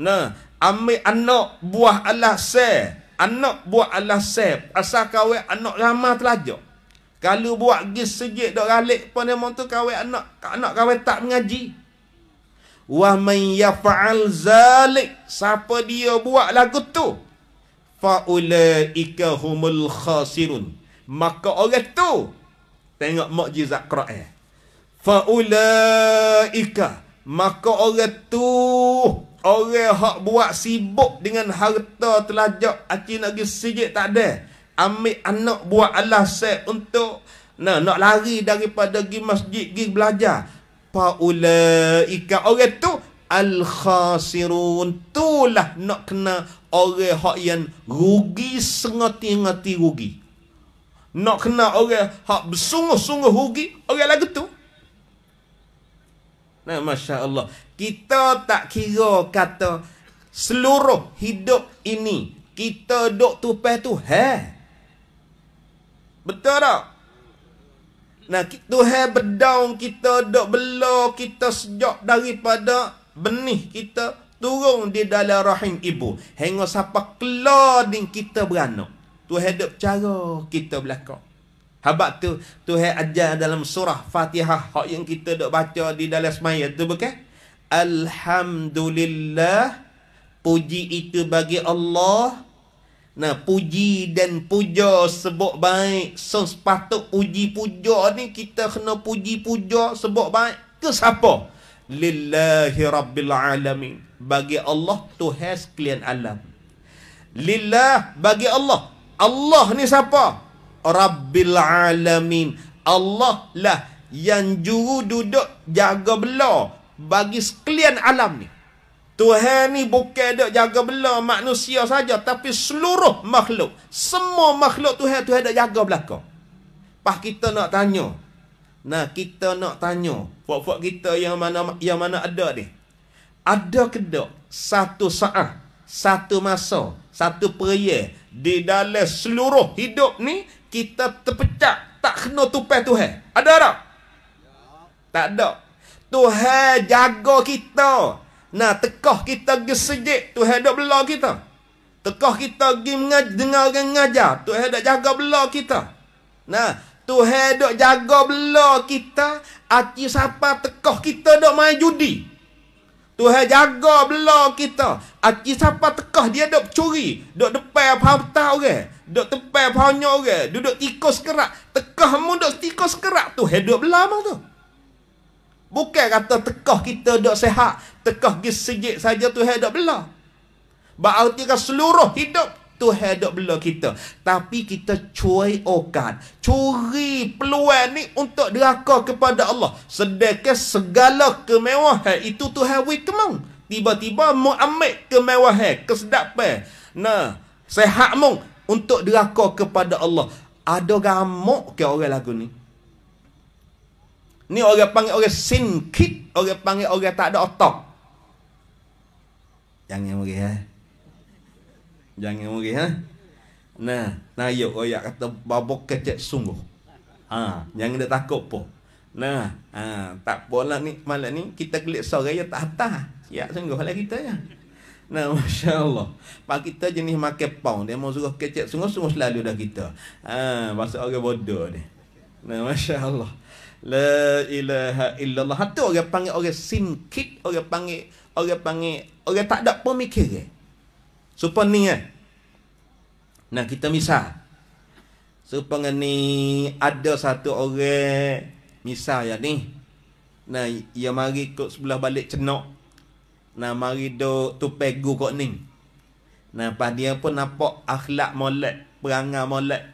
Nah, ambil anak buah Allah se. Anak buah Allah se. Asal kau anak ramah telajak. Kalau buat pergi sejik dok ralik pun dia mau tu kau anak anak kau tak mengaji. Wa man yaf'al zalik siapa dia buat lagu tu? Fa ulaika humul khasirun. Maka orang tu tengok mukjizat Quran faulaika maka orang tu orang hak buat sibuk dengan harta telajak aci nak pergi sikit tak ada ambil anak buat alasan untuk nah, nak lari daripada pergi masjid pergi belajar faulaika orang tu al khasirun tulah nak kena orang hak yang rugi sengati-ngati rugi nak kena orang hak bersungguh-sungguh rugi orang lagu tu Nah, Masya Allah. Kita tak kira kata seluruh hidup ini kita duk tupai tu. Hei. Betul tak? Nah, kita hei berdaun kita duk belah kita sejak daripada benih kita turun di dalam rahim ibu. Hingga siapa keladin kita beranak. Tu hidup cara kita belakang. Habak tu Tuhan ajar dalam surah Fatihah hak yang kita dok baca di dalam semaya tu bukan? Alhamdulillah puji itu bagi Allah. Nah, puji dan puja sebab baik. So, sepatut puji puja ni kita kena puji puja sebab baik. Ke siapa? Lillahi Rabbil Alamin. Bagi Allah, Tuhan sekalian alam. Lillah bagi Allah. Allah ni siapa? Rabbil Alamin. Allah lah yang juru duduk jaga bela bagi sekalian alam ni. Tuhan ni bukan dok jaga bela manusia saja tapi seluruh makhluk. Semua makhluk Tuhan Tuhan dok jaga belaka. Pas kita nak tanya. Nah, kita nak tanya puak-puak kita yang mana yang mana ada ni. Ada ke dok satu saat, satu masa, satu periode di dalam seluruh hidup ni kita terpecah tak kena tupai Tuhan. Ada tak? Tak ada. Tuhan jaga kita. Nah, tekah kita pergi sejik. Tuhan dah belah kita. Tekah kita pergi dengar orang ngajar. Tuhan dah jaga belah kita. Nah, Tuhan dah jaga belah kita. Aci siapa tekah kita dah main judi. Tuhan jaga bela kita. Aki siapa tekah dia duk curi, duk depan apa peta orang, okay? duk tepai apa nyok orang, okay? duduk tikus kerak. Tekah mu duk tikus kerak tu hidup bela mah tu. Bukan kata tekah kita duk sehat, tekah gi sejik saja tu hidup bela. Berarti kan seluruh hidup Tuhan duk bela kita. Tapi kita curi okan. Curi peluang ni untuk diraka kepada Allah. Sedekah segala kemewahan itu tu we kemang. Tiba-tiba mau mengambil kemewahan, kesedapan. Nah, sehat mong untuk diraka kepada Allah. Ada gamuk ke orang lagu ni? Ni orang panggil orang sinkit. Orang panggil orang tak ada otak. Jangan mungkin, eh? Jangan murih ha? Nah, naya koyak oh, kata babok kecek sungguh. Ha, jangan dia takut pun. Nah, ha, tak pola ni malam ni kita kelik sore ya tak atas. Siap sungguh lah kita ya. Nah, (laughs) masya-Allah. Pak kita jenis makan pau, dia mau suruh kecek sungguh-sungguh selalu dah kita. Ha, masa orang bodoh ni. Nah, masya-Allah. La ilaha illallah. Hatu orang panggil orang sinkit, orang panggil orang panggil orang tak ada pemikiran. Supang ni kan. Nah kita misal. Supang ni ada satu orang misal ya ni. Nah ia mari ke sebelah balik cenok. Nah mari do tu pegu kok ni. Nah pas dia pun nampak akhlak molek, perangai molek.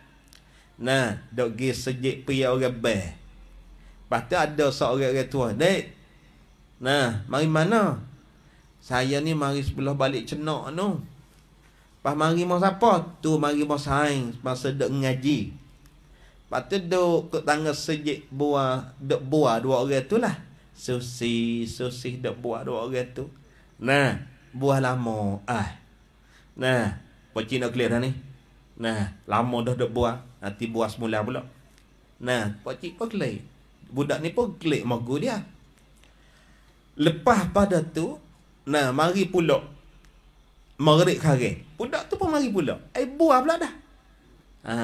Nah duk gi sejik pi orang bel. Pastu ada seorang orang tua, "Dek, nah mari mana?" Saya ni mari sebelah balik cenok anu. No. Pas mari mau siapa? Tu mari mau sains masa dok ngaji. Lepas tu duk ke tangga sejik buah Duk buah dua orang tu lah Susi, susi duk buah dua orang tu Nah, buah lama ah. Nah, pocik nak clear dah ni Nah, lama dah duk buah Nanti buah semula pula Nah, pocik pun clear Budak ni pun clear magu dia Lepas pada tu Nah, mari pulak Maghrib kare. Budak tu pun mari pula. Eh buah pula dah. Ha,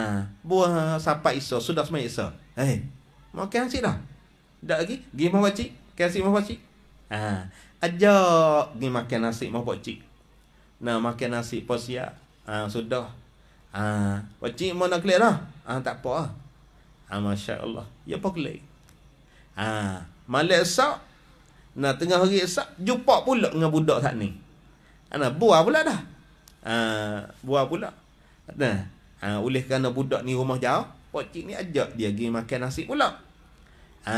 buah sapat isa, sudah semai isa. Eh. Makan sikit dah. Dak lagi, gi mau baci, ke asik mau baci. Ha, ajak gi makan nasi mau baci. Nah, makan nasi pun siap. Ha, sudah. Ha, baci mau nak kelik dah. Ha, tak apa lah. Ha, Masya Allah. Ya pun kelik. Ha, malam esok, nah tengah hari esok, jumpa pula dengan budak tak ni. Ana buah pula dah. Ha, buah pula. nah, ha, oleh kerana budak ni rumah jauh, pak cik ni ajak dia pergi makan nasi pula. Ha,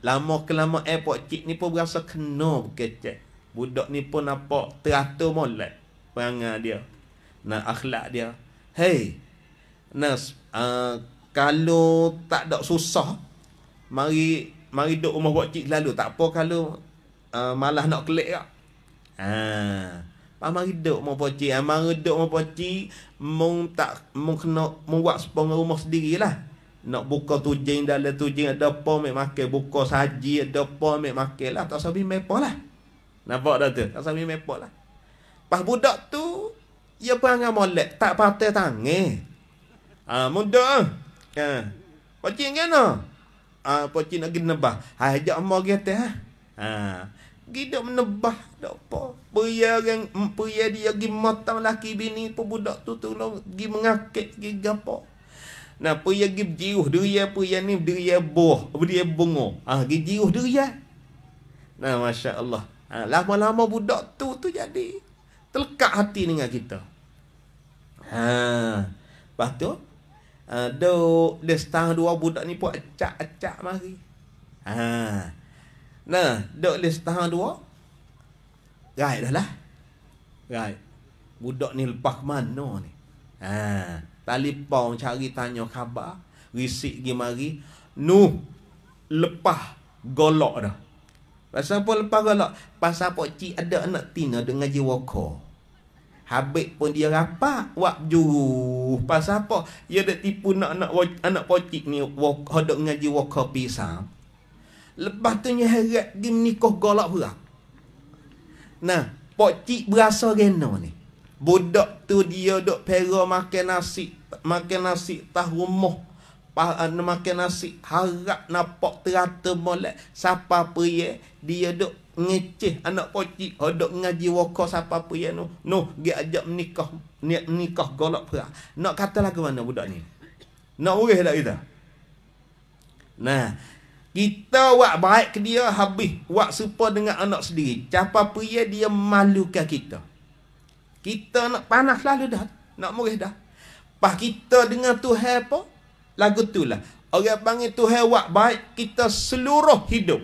lama kelama eh pak cik ni pun berasa kena berkecek. Budak ni pun apa teratur molek perangai dia. Nah akhlak dia. Hey. Nas, uh, kalau tak ada susah, mari mari duduk rumah pak cik selalu. Tak apa kalau uh, malah nak kelik ah. Ha. Pak Amar hidup mau poci Amar hidup mau poci Mung tak Mung kena Mung buat sepengar rumah sendiri lah Nak buka tujing Dalam tujing ada apa Mek makan Buka saji ada apa Mek makan lah Tak sabi mepo lah Nampak dah tu Tak sabi mepo lah Pas budak tu ia ya perangai molek Tak patah tangan Haa ah, muda ah. ya. Haa ha. Poci kena Haa ah, poci nak kena bah Haa hajak amal kata Haa lah. ha. Gida menebah tak apa. Pria yang mm, pria dia gi matam laki bini pun budak tu tu lo gi mengakek gi gapo. Nah, pria ah, gi jiuh duria pria ni duria boh, duria bungo. Ah gi jiuh duria. Nah, masya-Allah. Ah, lama-lama budak tu tu jadi terlekat hati dengan kita. Ha. Lepas tu ah ha, dok dia setengah dua budak ni pun acak-acak mari. Ha. Nah, dok le setahun dua. Right dah lah. Right. Budak ni lepak mana ni? Ha, tali pong cari tanya khabar, risik gi mari. Nu lepas golok dah. Pasal apa lepas golok? Pasal apa cik ada anak tina dengan jiwa kau? Habis pun dia rapat Wak juru Pasal apa? Dia ada tipu nak anak, anak pocik ni Hodok ngaji wakar pisang Lepas tu ni harap dia menikah golak pula. Nah, pokcik berasa rena ni. Budak tu dia duk pera makan nasi. Makan nasi tah rumah. Pah, eh, uh, makan nasi. Harap nampak terata molek. Siapa pria dia duk ngeceh anak pokcik. Oh, duk ngaji wakar siapa pria ni. No, dia ajak menikah. Niat menikah golak pula. Nak katalah ke mana budak ni? Nak urih tak lah kita? Nah, kita buat baik ke dia habis buat serupa dengan anak sendiri. Siapa pria dia malukan kita. Kita nak panas selalu dah, nak murih dah. Pas kita dengar Tuhan apa? Lagu itulah. Orang panggil Tuhan buat baik kita seluruh hidup.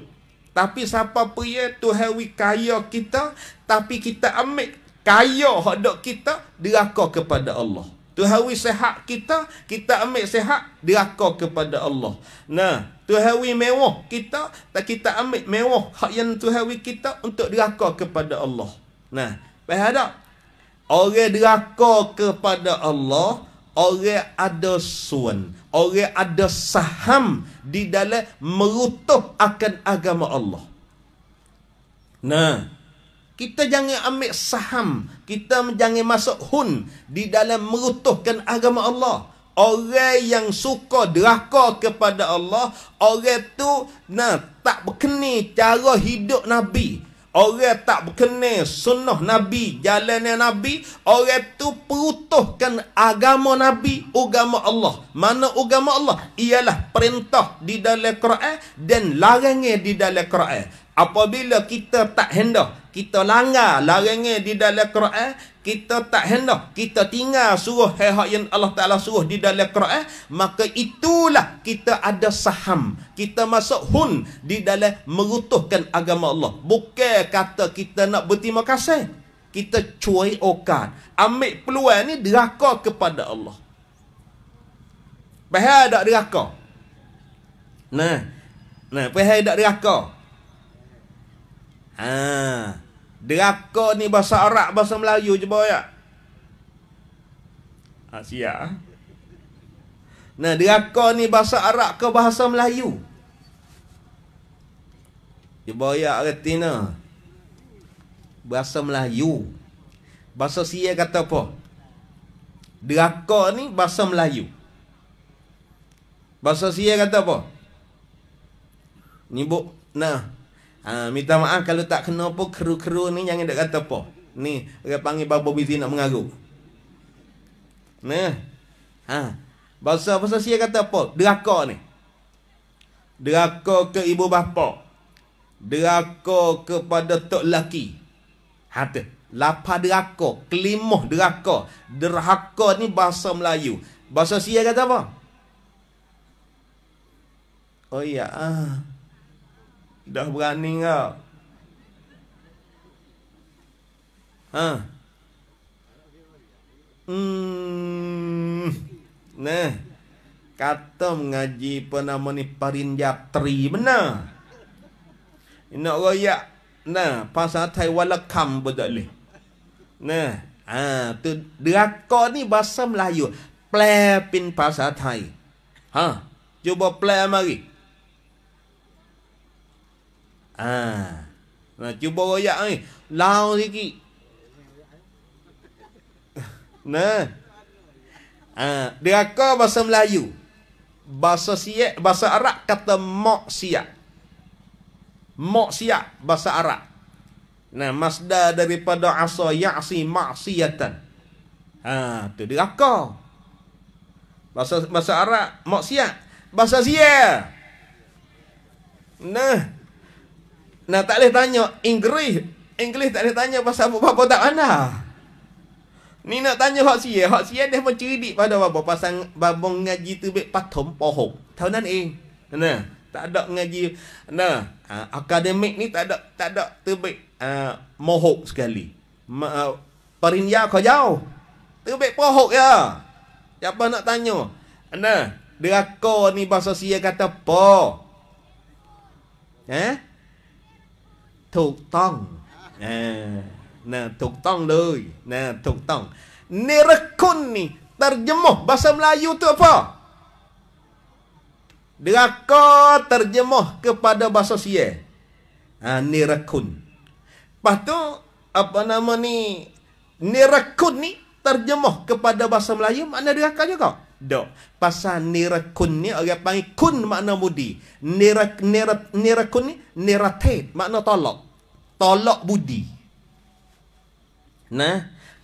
Tapi siapa pria Tuhan wi kaya kita, tapi kita ambil kaya hodok kita deraka kepada Allah. Tuhan wi sehat kita, kita ambil sehat deraka kepada Allah. Nah, Tuhawi mewah kita tak kita ambil mewah hak yang tuhawi kita untuk deraka kepada Allah. Nah, faham tak? Orang deraka kepada Allah, orang ada suan, orang ada saham di dalam merutuh akan agama Allah. Nah, kita jangan ambil saham, kita jangan masuk hun di dalam merutuhkan agama Allah orang yang suka deraka kepada Allah orang tu nah tak berkenan cara hidup nabi orang tak berkenan sunnah nabi jalannya nabi orang tu perutuhkan agama nabi agama Allah mana agama Allah ialah perintah di dalam Quran dan larangan di dalam Quran apabila kita tak hendak kita langgar larangan di dalam Quran kita tak hendak kita tinggal suruh hak yang Allah Taala suruh di dalam Quran eh? maka itulah kita ada saham kita masuk hun di dalam merutuhkan agama Allah bukan kata kita nak berterima kasih kita cuai okan ambil peluang ni deraka kepada Allah Pahal tak deraka Nah Nah Pahal tak deraka Haa Deraka ni bahasa Arab, bahasa Melayu je bawa ya. Asia. Ha, nah, deraka ni bahasa Arab ke bahasa Melayu? Dia bawa ya, retina. Bahasa Melayu. Bahasa Sia kata apa? Deraka ni bahasa Melayu. Bahasa Sia kata apa? Ni bu, nah, Ha, minta maaf kalau tak kena pun keru-keru ni jangan dekat kata apa. Ni orang panggil babo bizi nak mengaru. Nah. Ha. Bahasa bahasa sia kata apa? Deraka ni. Deraka ke ibu bapa. Deraka kepada tok laki. Ha tu. Lapa deraka, kelimah deraka. Deraka ni bahasa Melayu. Bahasa sia kata apa? Oh iya. Ah. Dah berani kau Ha Hmm Nah Kata mengaji pun nama ni Parinjatri mana Nak royak Nah pasal Thai walakam budak tak boleh Nah Ha, tu drakor ni bahasa Melayu. Play pin bahasa Thai. Ha, cuba play mari. Ah, Nah, cuba royak ni. Lau sikit. Nah. Ha, dia Deraka bahasa Melayu. Bahasa siak, bahasa Arab kata mok siak. Mok siak bahasa Arab. Nah, masda daripada asa ya'si maksiatan. Ha, tu dia deraka. Bahasa bahasa Arab mok siak. Bahasa siak. Nah. Nah tak boleh tanya Inggeris Inggeris tak boleh tanya pasal apa bapa tak mana Ni nak tanya hak siya Hak siya dia pun ceridik pada bapa Pasal bapa ngaji tu Bik patung pohon Tahunan ni Nah tak ada ngaji Nah ah, Akademik ni tak ada Tak ada terbaik uh, ah, Mohok sekali Ma, uh, ah, Perinya kau jauh Terbaik pohok ya Siapa nak tanya Nah Dia ni bahasa siya kata Poh Eh ถูกต้องนะถูกต้องเลยนะถูกต้องเนรคุณนี่ตรจมูกภาษาเมลายูตัวพ่อดีก็ตรจมูก kepada bahasa s i a เนรคุณปัตตุ apa nama ni เนรคุณนี่ตรจมูก kepada bahasa เมลายูมันได้ดีก็ยังก็ดอกภาษาเนรคุณนี่เรียกว่าคุณหมายถึงมุดีเนรเนรเนรคุณนี่เนรเทศหมายถึงตลอด tolak budi. Nah,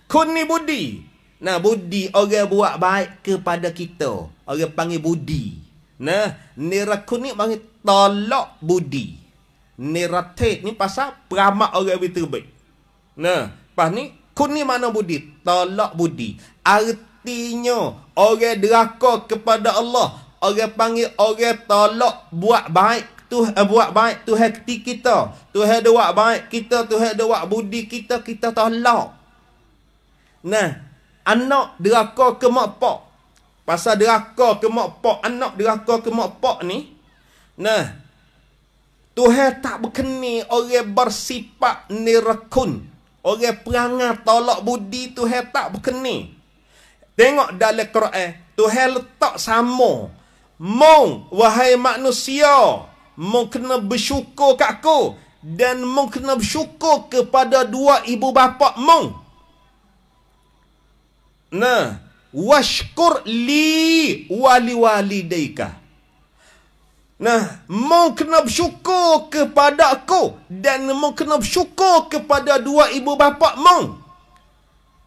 kun ni budi. Nah, budi orang buat baik kepada kita. Orang panggil budi. Nah, nira kun ni panggil tolak budi. Nira ni pasal peramak orang lebih terbaik. Nah, pas ni, kun ni mana budi? Tolak budi. Artinya, orang deraka kepada Allah. Orang panggil orang tolak buat baik Tuhan eh, buat baik tu hati kita. tu ada buat baik kita, tu ada buat budi kita, kita tolak. Nah, anak deraka ke mak pak. Pasal deraka ke mak pak, anak deraka ke mak pak ni. Nah. Tuhan tak berkeni orang bersifat nirakun. Orang perangai tolak budi Tuhan tak berkeni. Tengok dalam Quran, Tuhan letak sama. Mau wahai manusia, mong kena bersyukur kat aku dan mong kena bersyukur kepada dua ibu bapa mong nah washkur li wali deka. nah mong kena bersyukur kepada aku dan mong kena bersyukur kepada dua ibu bapa mong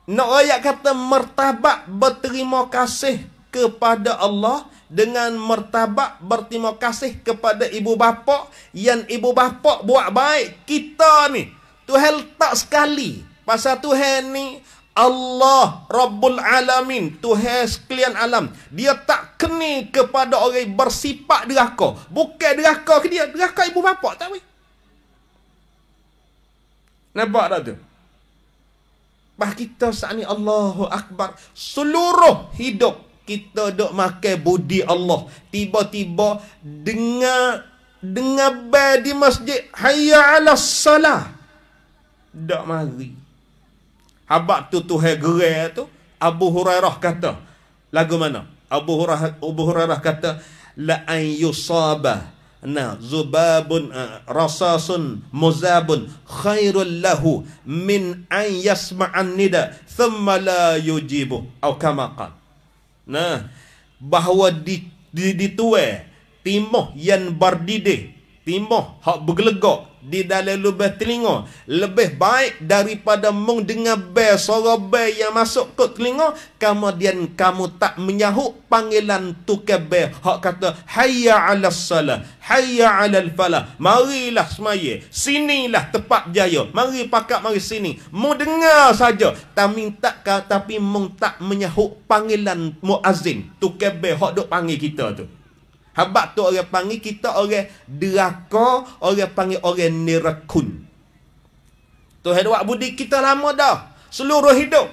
nak ayat kata mertabak berterima kasih kepada Allah dengan mertabak berterima kasih kepada ibu bapa yang ibu bapa buat baik kita ni. Tuhan tak sekali. Pasal Tuhan ni Allah Rabbul Alamin Tuhan sekalian alam Dia tak kena kepada orang bersifat deraka Bukan deraka ke dia Deraka ibu bapa tak boleh Nampak tak tu? Bah kita saat ni Allahu Akbar Seluruh hidup kita dok makan budi Allah tiba-tiba dengar dengar ba di masjid hayya ala salah dak mari habaq tu tuhan gerai tu Abu Hurairah kata lagu mana Abu Hurairah Abu Hurairah kata la an yusaba na zubabun uh, rasasun muzabun khairul lahu min an yasma'an nida thumma la yujibu au kama qala Nah, bahawa di di, di tuwe timoh yang bardide, timoh hak bergelegok, di dalam lubang telinga lebih baik daripada mendengar bel suara bel yang masuk ke telinga kemudian kamu tak menyahut panggilan tu ke hak kata hayya ala salah hayya ala falah marilah semaya sinilah tempat jaya mari pakak mari sini mu dengar saja tak minta tapi mung tak menyahut panggilan muazin tu ke hak duk panggil kita tu Habak tu orang panggil kita orang deraka, orang panggil orang nerakun. tu buat budi kita lama dah. Seluruh hidup.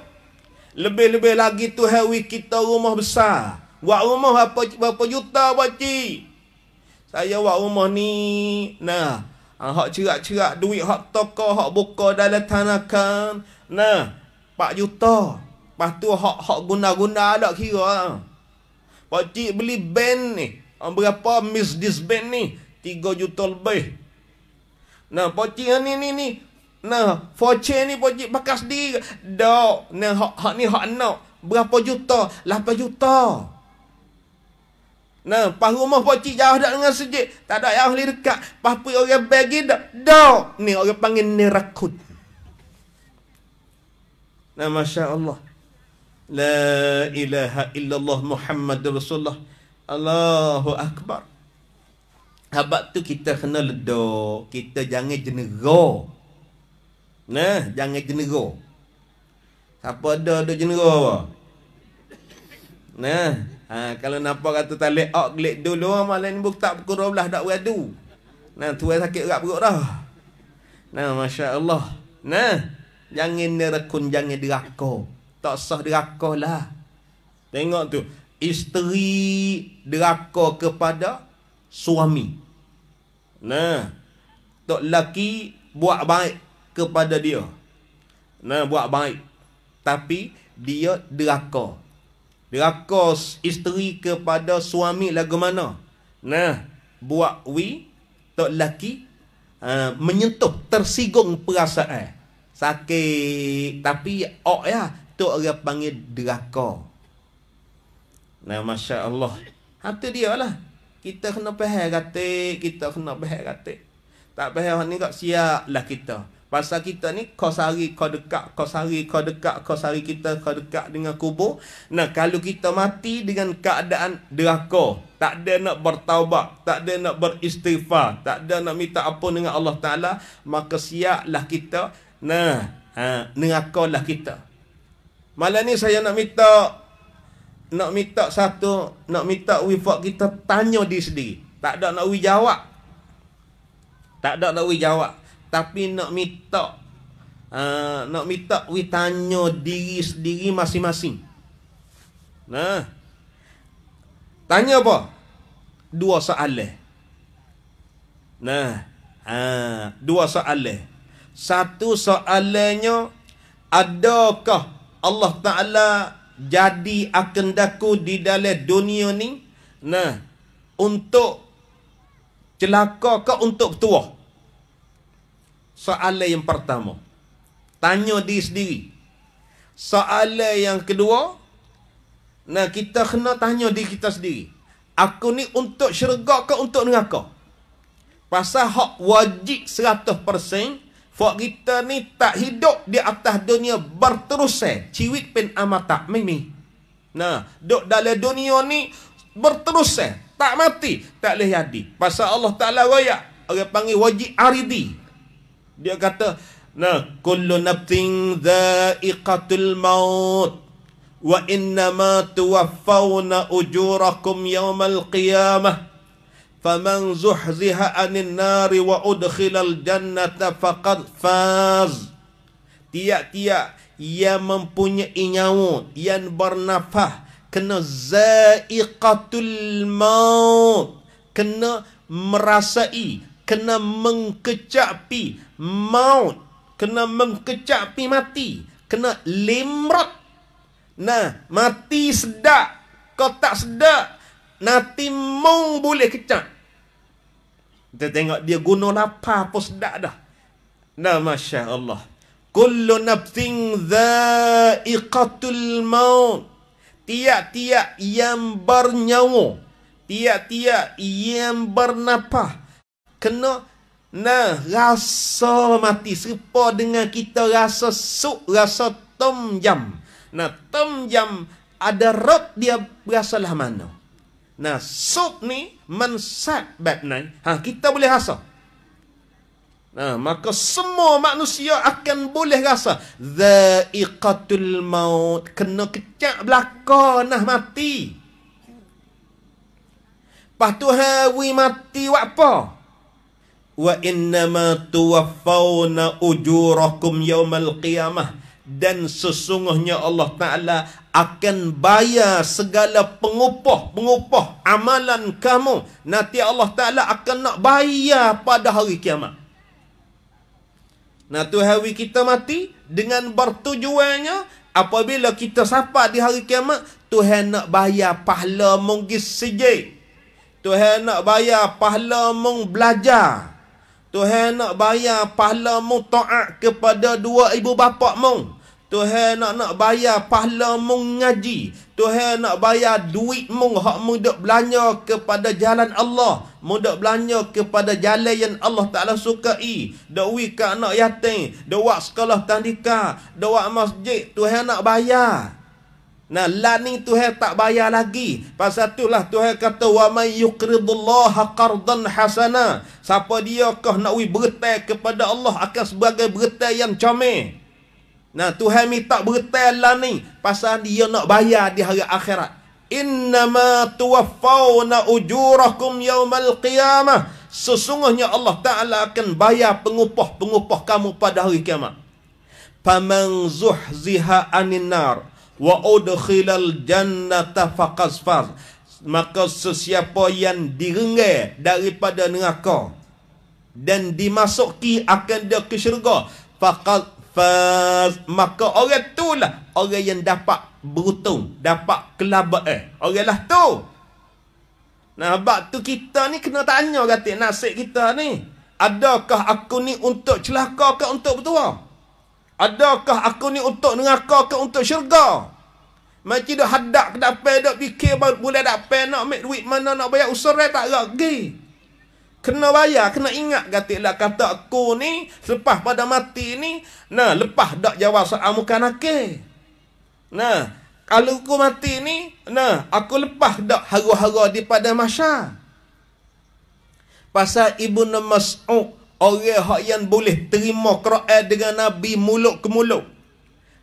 Lebih-lebih lagi tu hewi kita rumah besar. Buat rumah apa berapa juta baci. Saya buat rumah ni nah. Ah, hak cerak-cerak duit hak toko hak buka dalam tanakan, kan. Nah, 4 juta. Pastu hak hak guna-guna ada lah kira. Ah. Pak cik beli band ni. Ah, berapa miss this band ni 3 juta lebih nah pocik ni ni ni nah voucher ni pocik pakai sendiri dok nah hak, hak ni hak anak berapa juta 8 juta nah pas rumah pocik jauh dah dengan sejik tak ada yang ahli dekat pas pergi orang bagi dok dok ni orang panggil ni rakut nah masya Allah La ilaha illallah Muhammad Rasulullah Allahu Akbar Sebab tu kita kena ledok Kita jangan jenero Nah, jangan jenero Siapa ada tu jenero apa? Nah, ha, kalau nampak kata tak let out Let dulu malam ni buk tak pukul 12 Tak beradu Nah, tuan sakit erat perut dah Nah, Masya Allah Nah, jangan nerakun jangan derakoh Tak sah derakoh lah Tengok tu isteri deraka kepada suami. Nah, tok laki buat baik kepada dia. Nah, buat baik. Tapi dia deraka. Deraka isteri kepada suami lagu mana? Nah, buat wi tok laki uh, ha, menyentuh tersinggung perasaan. Sakit tapi oh ya tok dia panggil deraka. Nah, Masya Allah. Itu dia lah. Kita kena pahal katik. Kita kena pahal katik. Tak pahal ni kak siap lah kita. Pasal kita ni kau sari kau dekat. Kau sari kau dekat. Kau sari kita kau dekat dengan kubur. Nah, kalau kita mati dengan keadaan deraka. Tak ada nak bertaubat. Tak ada nak beristighfar. Tak ada nak minta apa dengan Allah Ta'ala. Maka siap lah kita. Nah, ha, neraka lah kita. Malah ni saya nak minta nak minta satu nak minta wifak kita tanya di sendiri tak ada nak wi jawab tak ada nak wi jawab tapi nak minta uh, nak minta wi tanya diri sendiri masing-masing nah tanya apa dua soalan nah uh, dua soalan satu soalannya adakah Allah Ta'ala jadi akendaku di dalam dunia ni nah untuk celaka ke untuk petua soalan yang pertama tanya di sendiri soalan yang kedua nah kita kena tanya di kita sendiri aku ni untuk syurga ke untuk neraka pasal hak wajib Fak kita ni tak hidup di atas dunia berterusan. Ciwit pen amata mimi. Nah, dok dalam dunia ni berterusan. Tak mati, tak boleh jadi. Pasal Allah Ta'ala raya. Orang panggil wajib aridi. Dia kata, Nah, kullu nafsin zaiqatul maut. Wa innama tuwaffawna ujurakum yawmal qiyamah. فمن زحزح عن النار وادخل الجنه فقد فاز tiap-tiap yang mempunyai nyawa yang bernafah kena zaiqatul maut kena merasai kena mengkecapi maut kena mengkecapi mati kena limrat nah mati sedak kau tak sedak nanti mung boleh kecap kita tengok dia guna apa pun sedap dah. Nah, Masya Allah. Kullu nafsin za'iqatul maut. Tiap-tiap yang bernyawa. Tiap-tiap yang bernapah. Kena nah rasa mati. Serupa dengan kita rasa suk, rasa tom jam. Nah, tom jam ada rot dia berasalah mana. Nah, sub ni mensat bab ni. Ha, kita boleh rasa. Nah, maka semua manusia akan boleh rasa zaiqatul maut kena kecak belaka nah mati. Patu hawi mati wak apa? Wa innama tuwaffawna ujurakum yawmal qiyamah dan sesungguhnya Allah Ta'ala akan bayar segala pengupah-pengupah amalan kamu. Nanti Allah Ta'ala akan nak bayar pada hari kiamat. Nah, hari kita mati dengan bertujuannya apabila kita sampai di hari kiamat, Tuhan nak bayar pahala mungkis sejik. Tuhan nak bayar pahala mung belajar. Tuhan nak bayar pahala mung taat kepada dua ibu bapa mung. Tuhan nak nak bayar pahala ngaji. Tuhan nak bayar duit mung hak mudah belanja kepada jalan Allah. Mudah belanja kepada jalan yang Allah Ta'ala sukai. Dewi ke anak yatim. Dewa sekolah tandika. Dewa masjid. Tuhan nak bayar. Nah, lah ni Tuhan tak bayar lagi. Pasal itulah Tuhan kata, Wa man yukridullaha qardan hasana. Siapa dia kah nak beritai kepada Allah akan sebagai beritai yang comel. Nah, Tuhan mi tak lah ni pasal dia nak bayar di hari akhirat. Inna Innama tuwaffawna ujurakum yawmal qiyamah. Sesungguhnya Allah Ta'ala akan bayar pengupah-pengupah kamu pada hari kiamat. Paman zuhziha anin nar wa udkhilal jannata faqaz faz. Maka sesiapa yang direnggai daripada neraka dan dimasuki akan dia ke syurga faqad first maka orang tu lah orang yang dapat beruntung dapat kelaba eh orang lah tu nah bab tu kita ni kena tanya kata nasib kita ni adakah aku ni untuk celaka ke untuk bertuah adakah aku ni untuk neraka ke untuk syurga macam dah hadap ke dapai dah fikir boleh dapai nak ambil duit mana nak bayar usaha tak lagi. Kena bayar, kena ingat katiklah kata aku ni Lepas pada mati ni Nah, lepas dak jawab soal muka nak Nah, kalau aku mati ni Nah, aku lepas dak haru-haru di pada masa Pasal Ibn Mas'ud Orang hak yang boleh terima Quran dengan Nabi muluk ke muluk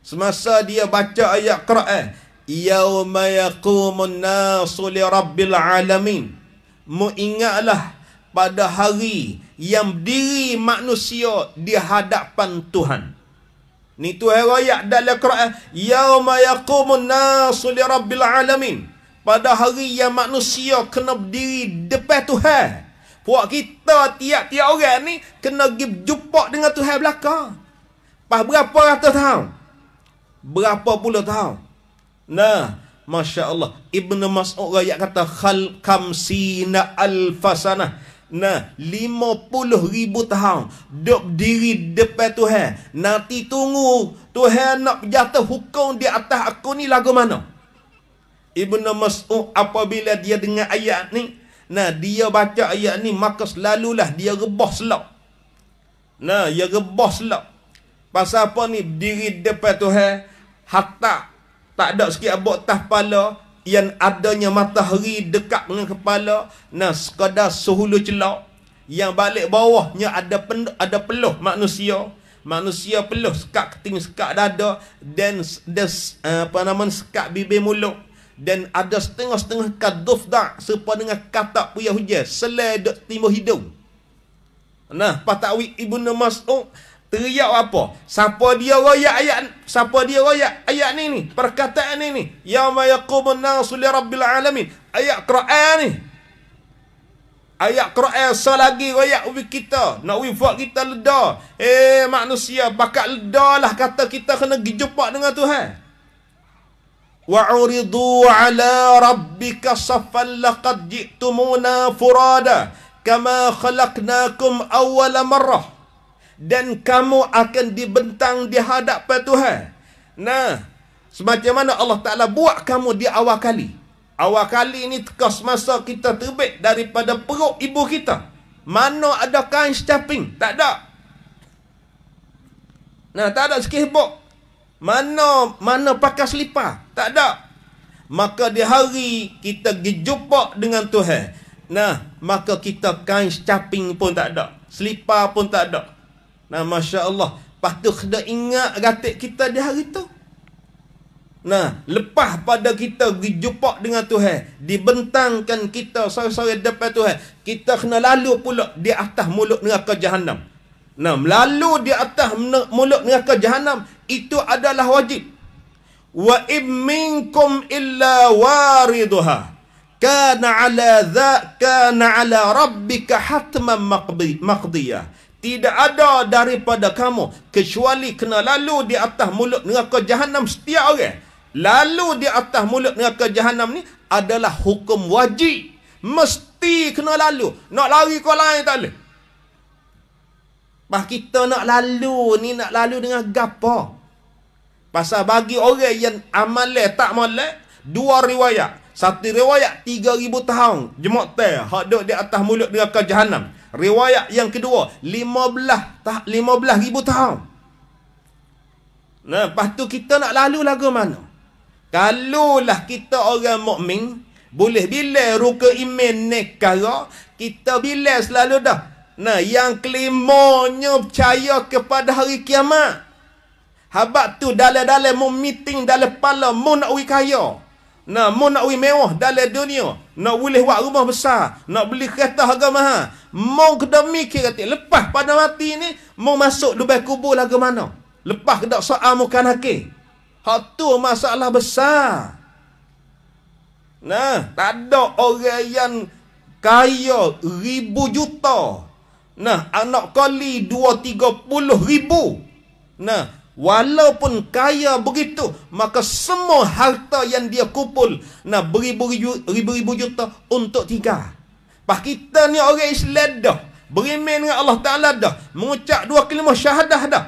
Semasa dia baca ayat Quran Yawma yakumun nasu rabbil alamin Mu ingatlah pada hari yang diri manusia di hadapan Tuhan. Ni tu raya dalam Quran, yauma yaqumun nasu li rabbil alamin. Pada hari yang manusia kena berdiri depan Tuhan. Puak kita tiap-tiap orang ni kena pergi jumpa dengan Tuhan belakang. Pas berapa ratus tahun? Berapa puluh tahun? Nah, Masya Allah. Ibn Mas'ud ayat kata, Khalqam sina alfasanah. Nah, lima puluh ribu tahun Duk diri depan Tuhan Nanti tunggu Tuhan nak jatuh hukum di atas aku ni lagu mana? Ibn Mas'ud apabila dia dengar ayat ni Nah, dia baca ayat ni Maka selalulah dia rebah selap Nah, dia rebah selap Pasal apa ni? Diri depan Tuhan Hatta tak ada sikit abuk tah yang adanya matahari dekat dengan kepala nah sekadar sehulu celak yang balik bawahnya ada pen, ada peluh manusia manusia peluh sekat keting sekat dada dan dan eh, apa nama sekat bibir mulut dan ada setengah-setengah kadof dak serupa dengan katak puyah hujan selai dak timbul hidung nah patawi ibnu mas'ud Teriak apa? Siapa dia royak ayat? Siapa dia royak ayat ni ni? Perkataan ni ni? Yama yakumun nasu li rabbil alamin. Ayat Quran ni. Ayat Quran selagi royak ubi kita. Nak wifat kita ledar. Eh manusia, bakal ledar lah kata kita kena pergi jumpa dengan Tuhan. wa Wa'uridu ala rabbika safan laqad jiktumuna furada. Kama khalaqnakum awal marah dan kamu akan dibentang di hadapan Tuhan. Nah, semacam mana Allah Ta'ala buat kamu di awal kali. Awal kali ini tekas masa kita terbit daripada perut ibu kita. Mana ada kain secaping? Tak ada. Nah, tak ada sekibuk. Mana mana pakai selipar? Tak ada. Maka di hari kita berjumpa dengan Tuhan. Nah, maka kita kain secaping pun tak ada. Selipar pun tak ada. Nah, Masya Allah. Lepas tu kena ingat ratik kita di hari tu. Nah, lepas pada kita pergi jumpa dengan Tuhan. Dibentangkan kita sore-sore depan Tuhan. Kita kena lalu pula di atas mulut ke jahannam. Nah, lalu di atas mulut ke jahannam. Itu adalah wajib. Wa in minkum illa wariduha. Kana ala dha, kana ala rabbika hatman maqdiyah. Maqdiya. Tidak ada daripada kamu kecuali kena lalu di atas mulut ke jahanam setiap orang. Lalu di atas mulut ke jahanam ni adalah hukum wajib. Mesti kena lalu. Nak lari kau lain tak boleh. Bah kita nak lalu ni nak lalu dengan gapo? Pasal bagi orang yang amalan tak molek, dua riwayat. Satu riwayat 3000 tahun jemaat teh hak duduk di atas mulut ke jahanam. Riwayat yang kedua 15 ta 15 ribu tahun Nah, lepas tu kita nak lalu lagu mana? Kalulah kita orang mukmin boleh bila ruka iman ni negara kita bila selalu dah nah yang kelimanya percaya kepada hari kiamat habak tu dalam-dalam mu meeting dalam kepala mu nak uri Nah, mau nak wi mewah dalam dunia, nak boleh buat rumah besar, nak beli kereta harga mahal. Mau kena mikir kata lepas pada mati ni mau masuk dubai kubur lagu mana? Lepas kena soal mukan hakim. Hak tu masalah besar. Nah, tak ada orang yang kaya ribu juta. Nah, anak kali dua tiga puluh ribu. Nah, Walaupun kaya begitu Maka semua harta yang dia kumpul Nak beribu-ribu juta untuk tiga. Pak kita ni orang Islam dah Berimen dengan Allah Ta'ala dah Mengucap dua kelima syahadah dah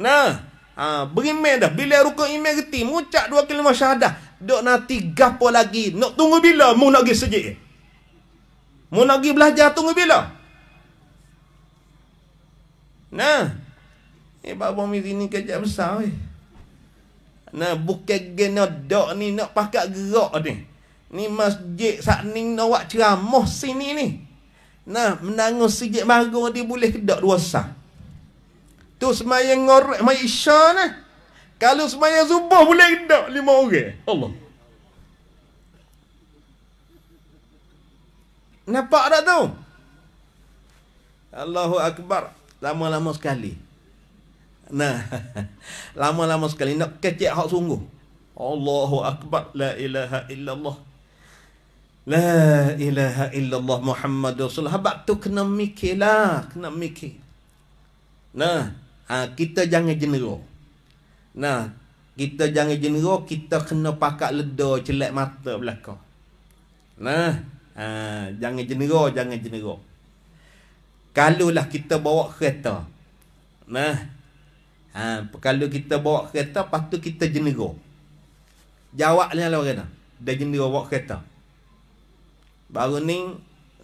Nah ha, Berimen dah Bila rukun iman reti Mengucap dua kelima syahadah Duk tiga gapo lagi Nak tunggu bila Mu nak pergi sejik Mu nak pergi belajar tunggu bila Nah Eh, Pak Bomi sini kerja besar eh. Nah, bukan gena dok ni nak pakak gerak ni. Ni masjid sak ning nak buat ceramah sini ni. Nah, menangus sikit bagong dia boleh kedok dua sah. Tu semayang ngorek, semayang isya ni. Kalau semayang zubah boleh kedok lima orang. Allah. Nampak tak tu? Allahu Akbar. lama Lama sekali. Nah. (laughs) Lama-lama sekali nak kecek hak sungguh. Allahu akbar la ilaha illallah. La ilaha illallah Muhammad Rasulullah. Habak tu kena mikir lah. Kena mikir. Nah. Ha, kita jangan jenero. Nah. Kita jangan jenero. Kita kena pakat ledor celak mata belakang. Nah. Ha, jangan jenero. Jangan jenero. Kalau kita bawa kereta. Nah ha, Kalau kita bawa kereta Lepas tu kita jenera Jawab ni lah kena Dia jenera bawa kereta Baru ni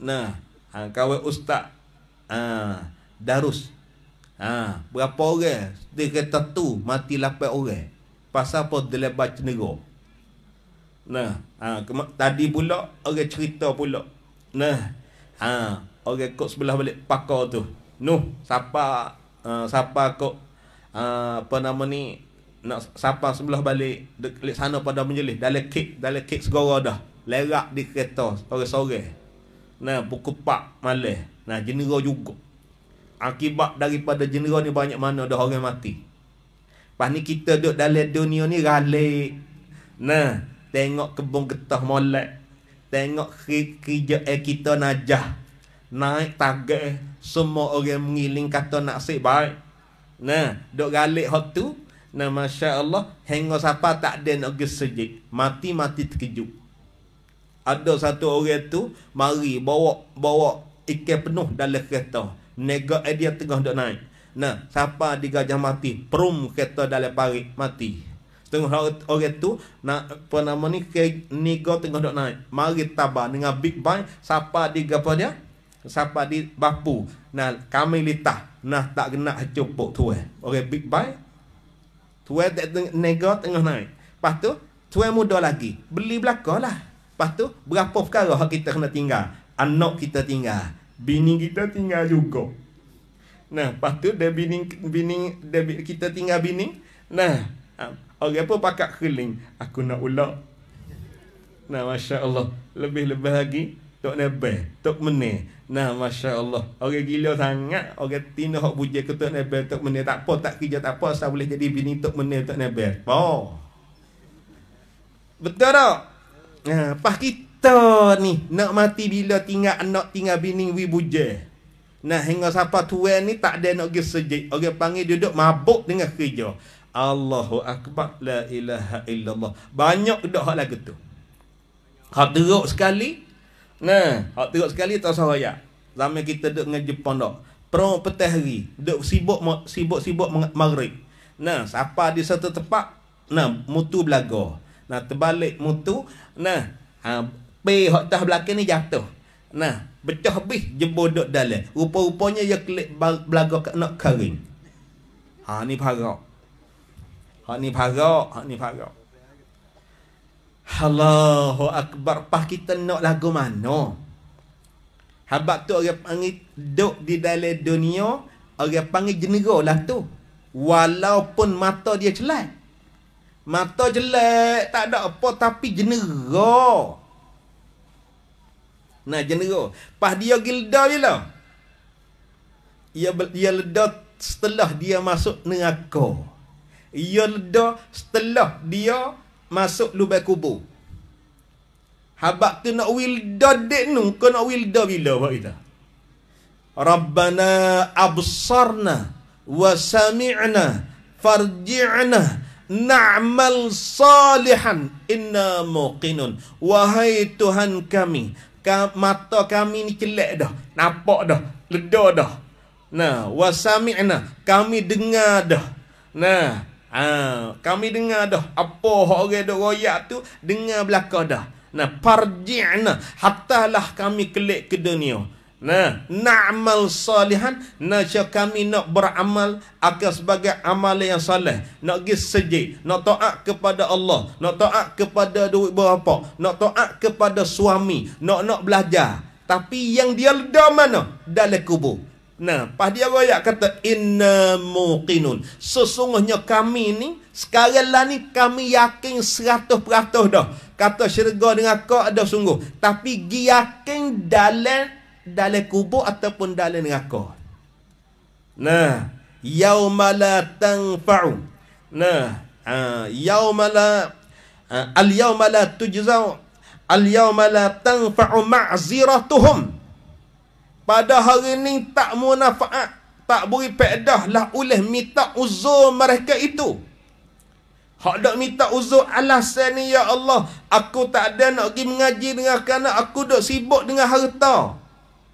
Nah ha, Kawan ustaz ha, Darus ha, Berapa orang Di kereta tu Mati 8 orang Pasal apa Dia lebar jenera Nah ha, kema- Tadi pula Orang cerita pula Nah ha, Orang kot sebelah balik Pakar tu Nuh siapa, uh, ha, Sapa kot uh, apa nama ni nak sapa sebelah balik dekat sana pada menjelis dalam kek dalam kek segora dah lerak di kereta sore-sore nah buku Pak malam nah jenera juga akibat daripada jenera ni banyak mana dah orang mati Lepas ni kita duduk dalam dunia ni ralik Nah, tengok kebun getah molek Tengok kerja eh kita najah Naik tagih Semua orang mengiling kata nak baik Nah, hmm. dok galik hot tu. Nah, masya Allah, hengos apa tak ada nak gesejik. Mati mati terkejut. Ada satu orang tu mari bawa bawa ikan penuh dalam kereta. nego eh, dia tengah dok naik. Nah, siapa di gajah mati, Perum kereta dalam parit mati. Tengah orang tu nak apa nama ni ke nego tengah dok naik. Mari tabah dengan big bang siapa digapa dia? Siapa di bapu. Nah, kami litah nah tak kena hacup pok tu eh okay, big buy tu eh tak teng nego tengah naik lepas tu tu eh muda lagi beli belakang lah lepas tu berapa perkara kita kena tinggal anak kita tinggal bini kita tinggal juga nah lepas tu dia bini, bini dia, kita tinggal bini nah ah, orang apa pakat keling aku nak ulak nah masya Allah lebih-lebih lagi tok nebe tok meni nah masya Allah. orang gila sangat orang tino hok bujek ke tok nebe tok meni tak pot, tak kijat, tak pot. Saya boleh jadi bini tok meni tok nebe oh betul tak nah pas kita ni nak mati bila tinggal anak tinggal bini wi bujek Nah hingga siapa tua ni tak ada nak pergi sejik Orang panggil duduk mabuk dengan kerja Allahu Akbar La ilaha illallah Banyak dah lagu tu Hak teruk sekali Nah, awak tengok sekali tau usah Zaman kita duduk dengan Jepun dah. Perang petah hari, duduk sibuk sibuk-sibuk maghrib. Nah, siapa di satu tempat, nah mutu belaga. Nah, terbalik mutu, nah ha, pe hok tah belakang ni jatuh. Nah, pecah habis jebol duduk dalam. Rupa-rupanya ia kelik belaga kat nak kering. Ha ni parah. Ha ni parah, ha ni parah. Allahu Akbar Pah kita nak lagu mana Habak tu orang panggil Duk di dalam dunia Orang panggil jenera lah tu Walaupun mata dia jelek, Mata jelek Tak ada apa Tapi jenera Nah jenera Pah dia gilda bila Ia, ia leda setelah dia masuk neraka Ia leda setelah dia masuk lubang kubur. Habak tu nak wilda dek nu, kau nak wilda bila buat kita? Rabbana absarna wa sami'na farji'na na'mal salihan inna muqinun. Wahai Tuhan kami, ka, mata kami ni kelek dah, nampak dah, ledak dah. Nah, wa sami'na, kami dengar dah. Nah, Ha, kami dengar dah apa orang dok royak tu dengar belaka dah. Nah, parji'na lah kami kelik ke dunia. Nah, na'mal salihan, nasya kami nak beramal akan sebagai amal yang soleh. Nak pergi sejid, nak taat kepada Allah, nak taat kepada duit berapa, nak taat kepada suami, nak nak belajar. Tapi yang dia ledah mana? Dalam kubur. Nah, pas dia royak kata inna muqinun. Sesungguhnya kami ni sekarang lah ni kami yakin 100% dah. Kata syurga dengan kau ada sungguh. Tapi gi yakin dalam dalam kubur ataupun dalam neraka. Nah, yauma la tanfa'u. Nah, ha, yauma la ha, al yauma la tujza al yauma la tanfa'u ma'ziratuhum pada hari ni tak munafaat tak beri faedah lah oleh minta uzur mereka itu hak dok minta uzur alasan ni ya Allah aku tak ada nak pergi mengaji dengan kerana aku dak sibuk dengan harta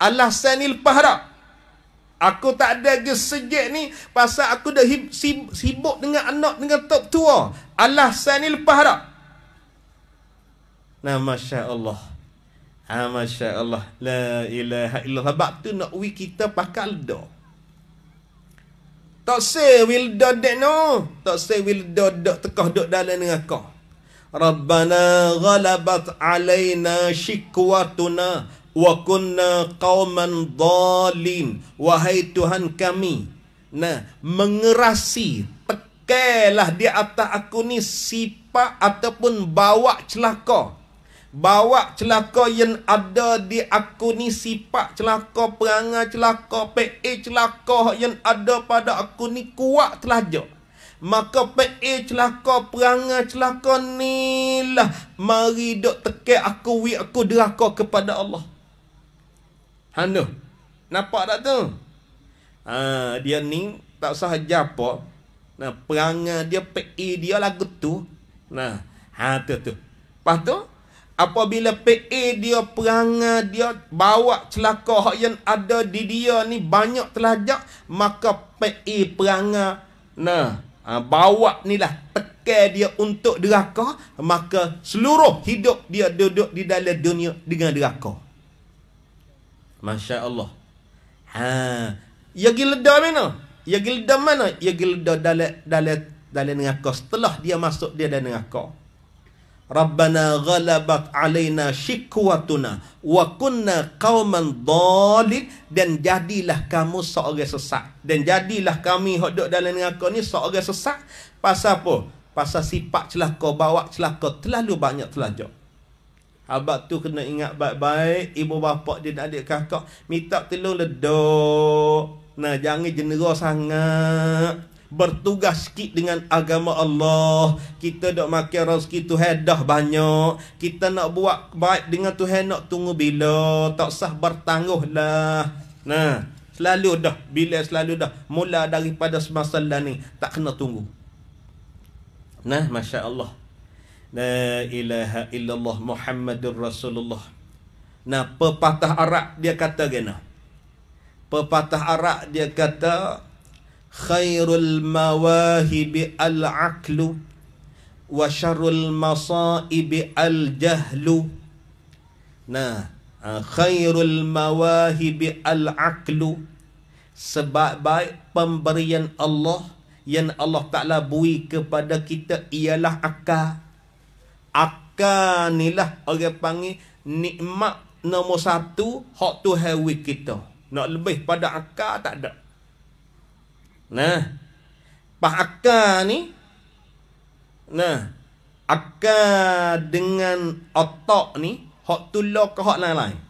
alasan ni lepas dah aku tak ada ke sejak ni pasal aku dah sibuk dengan anak dengan top tua alasan ni lepas dah nah masya Allah Ah, Masya Allah La ilaha illallah Sebab tu nak ui kita pakal do Tak say will do that no Tak say will do do Tekah do dalam dengan kau Rabbana ghalabat alaina shikwatuna Wa kunna qawman dhalin Wahai Tuhan kami Nah, mengerasi Tekailah di atas aku ni Sipak ataupun bawa celaka bawa celaka yang ada di aku ni sifat celaka perangai celaka pe celaka yang ada pada aku ni kuat telaja maka pe celaka perangai celaka ni lah mari dok tekek aku wi aku deraka kepada Allah hanu nampak tak tu ha, dia ni tak usah japo nah perangai dia pe dia lagu tu nah ha tu tu Lepas tu, apabila PA dia perangai dia bawa celaka yang ada di dia ni banyak telajak maka PA perangai nah ah, bawa ni lah tekan dia untuk deraka maka seluruh hidup dia duduk di dalam dunia dengan deraka Masya Allah ha ya gilda mana ya gilda mana ya gilda dalam dalam dalam neraka setelah dia masuk dia dalam neraka Rabbana ghalabat alaina shikwatuna wa kunna qauman dhalin dan jadilah kamu seorang sesat dan jadilah kami hok duk dalam neraka ni seorang sesat pasal apa pasal sifat kau bawa celaka terlalu banyak telajak Abang tu kena ingat baik-baik Ibu bapa dia nak adik kakak Minta telur leduk Nah jangan jenera sangat bertugas sikit dengan agama Allah. Kita dok makan rezeki Tuhan hedah banyak. Kita nak buat baik dengan Tuhan hendak tunggu bila? Tak sah bertangguh dah. Nah, selalu dah bila selalu dah mula daripada semasa lah ni tak kena tunggu. Nah, masya-Allah. La ilaha illallah Muhammadur Rasulullah. Nah, pepatah Arab dia kata gena. Pepatah Arab dia kata khairul mawahib al aqlu wa syarrul masaib al jahlu nah ha, khairul mawahib al aqlu sebaik-baik pemberian Allah yang Allah Taala beri kepada kita ialah akal akal nilah orang panggil nikmat nombor satu hak tu kita nak lebih pada akal tak ada Nah, Pak Akka ni Nah, Akka dengan otak ni Hak tulok, ke hak lain-lain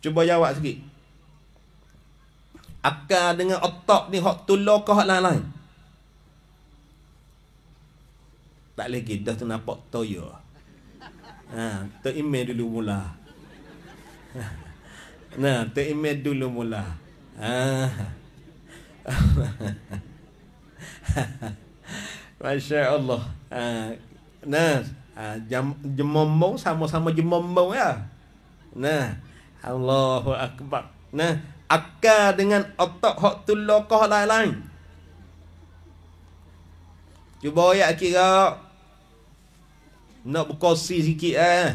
Cuba jawab sikit Akka dengan otak ni Hak tulok, ke hak lain-lain Tak lagi dah tu nampak toyo Ha, tu email dulu mula (laughs) Nah, tu email dulu mula Ha, (laughs) Masya Allah Nah ha, ah, jam, Jemombong sama-sama jemombong ya Nah Allahu Akbar Nah Akar dengan otak hok tu lokoh lain-lain Cuba ya kira Nak berkosi sikit eh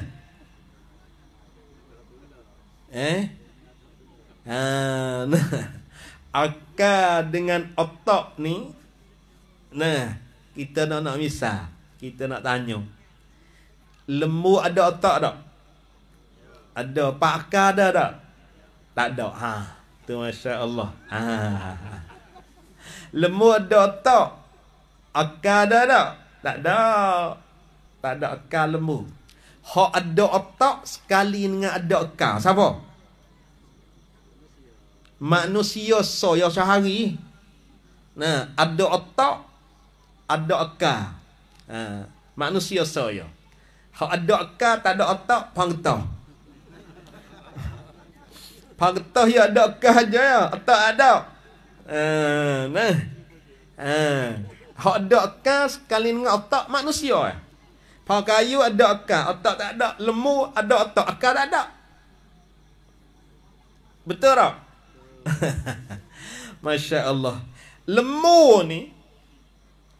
Eh Ha, (laughs) nah. Ka dengan otak ni Nah Kita nak nak misal Kita nak tanya Lembu ada otak tak? Ada pakar ada tak? Tak ada ha. Itu Masya Allah ha, ha, ha, ha. Lembu ada otak Akar ada tak? Tak ada Tak ada akar lembu Hak ada otak sekali dengan ada akar Siapa? Siapa? manusia so yang sehari nah ada otak ada akal ha manusia so yo hak ada akal tak ada otak pangtah pangtah ya ada akal aja ya otak ada uh, nah ha uh, ada akal sekali dengan otak manusia eh Pau kayu ada akal, otak tak ada. Lemu ada otak, akal tak ada. Betul tak? (laughs) Masya Allah lemu ni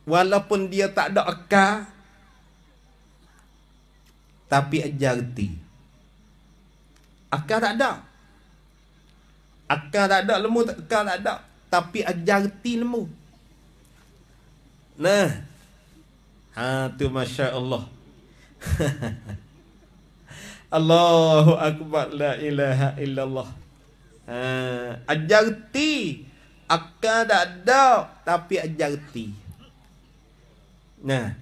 Walaupun dia tak ada akal Tapi ajar reti Akar tak ada akar tak ada lemu, tak, Akal tak ada Tapi ajar reti lemu. Nah Ha tu Masya Allah (laughs) Allahu Akbar La ilaha illallah Uh, ajar reti akan tak ada tapi ajar reti nah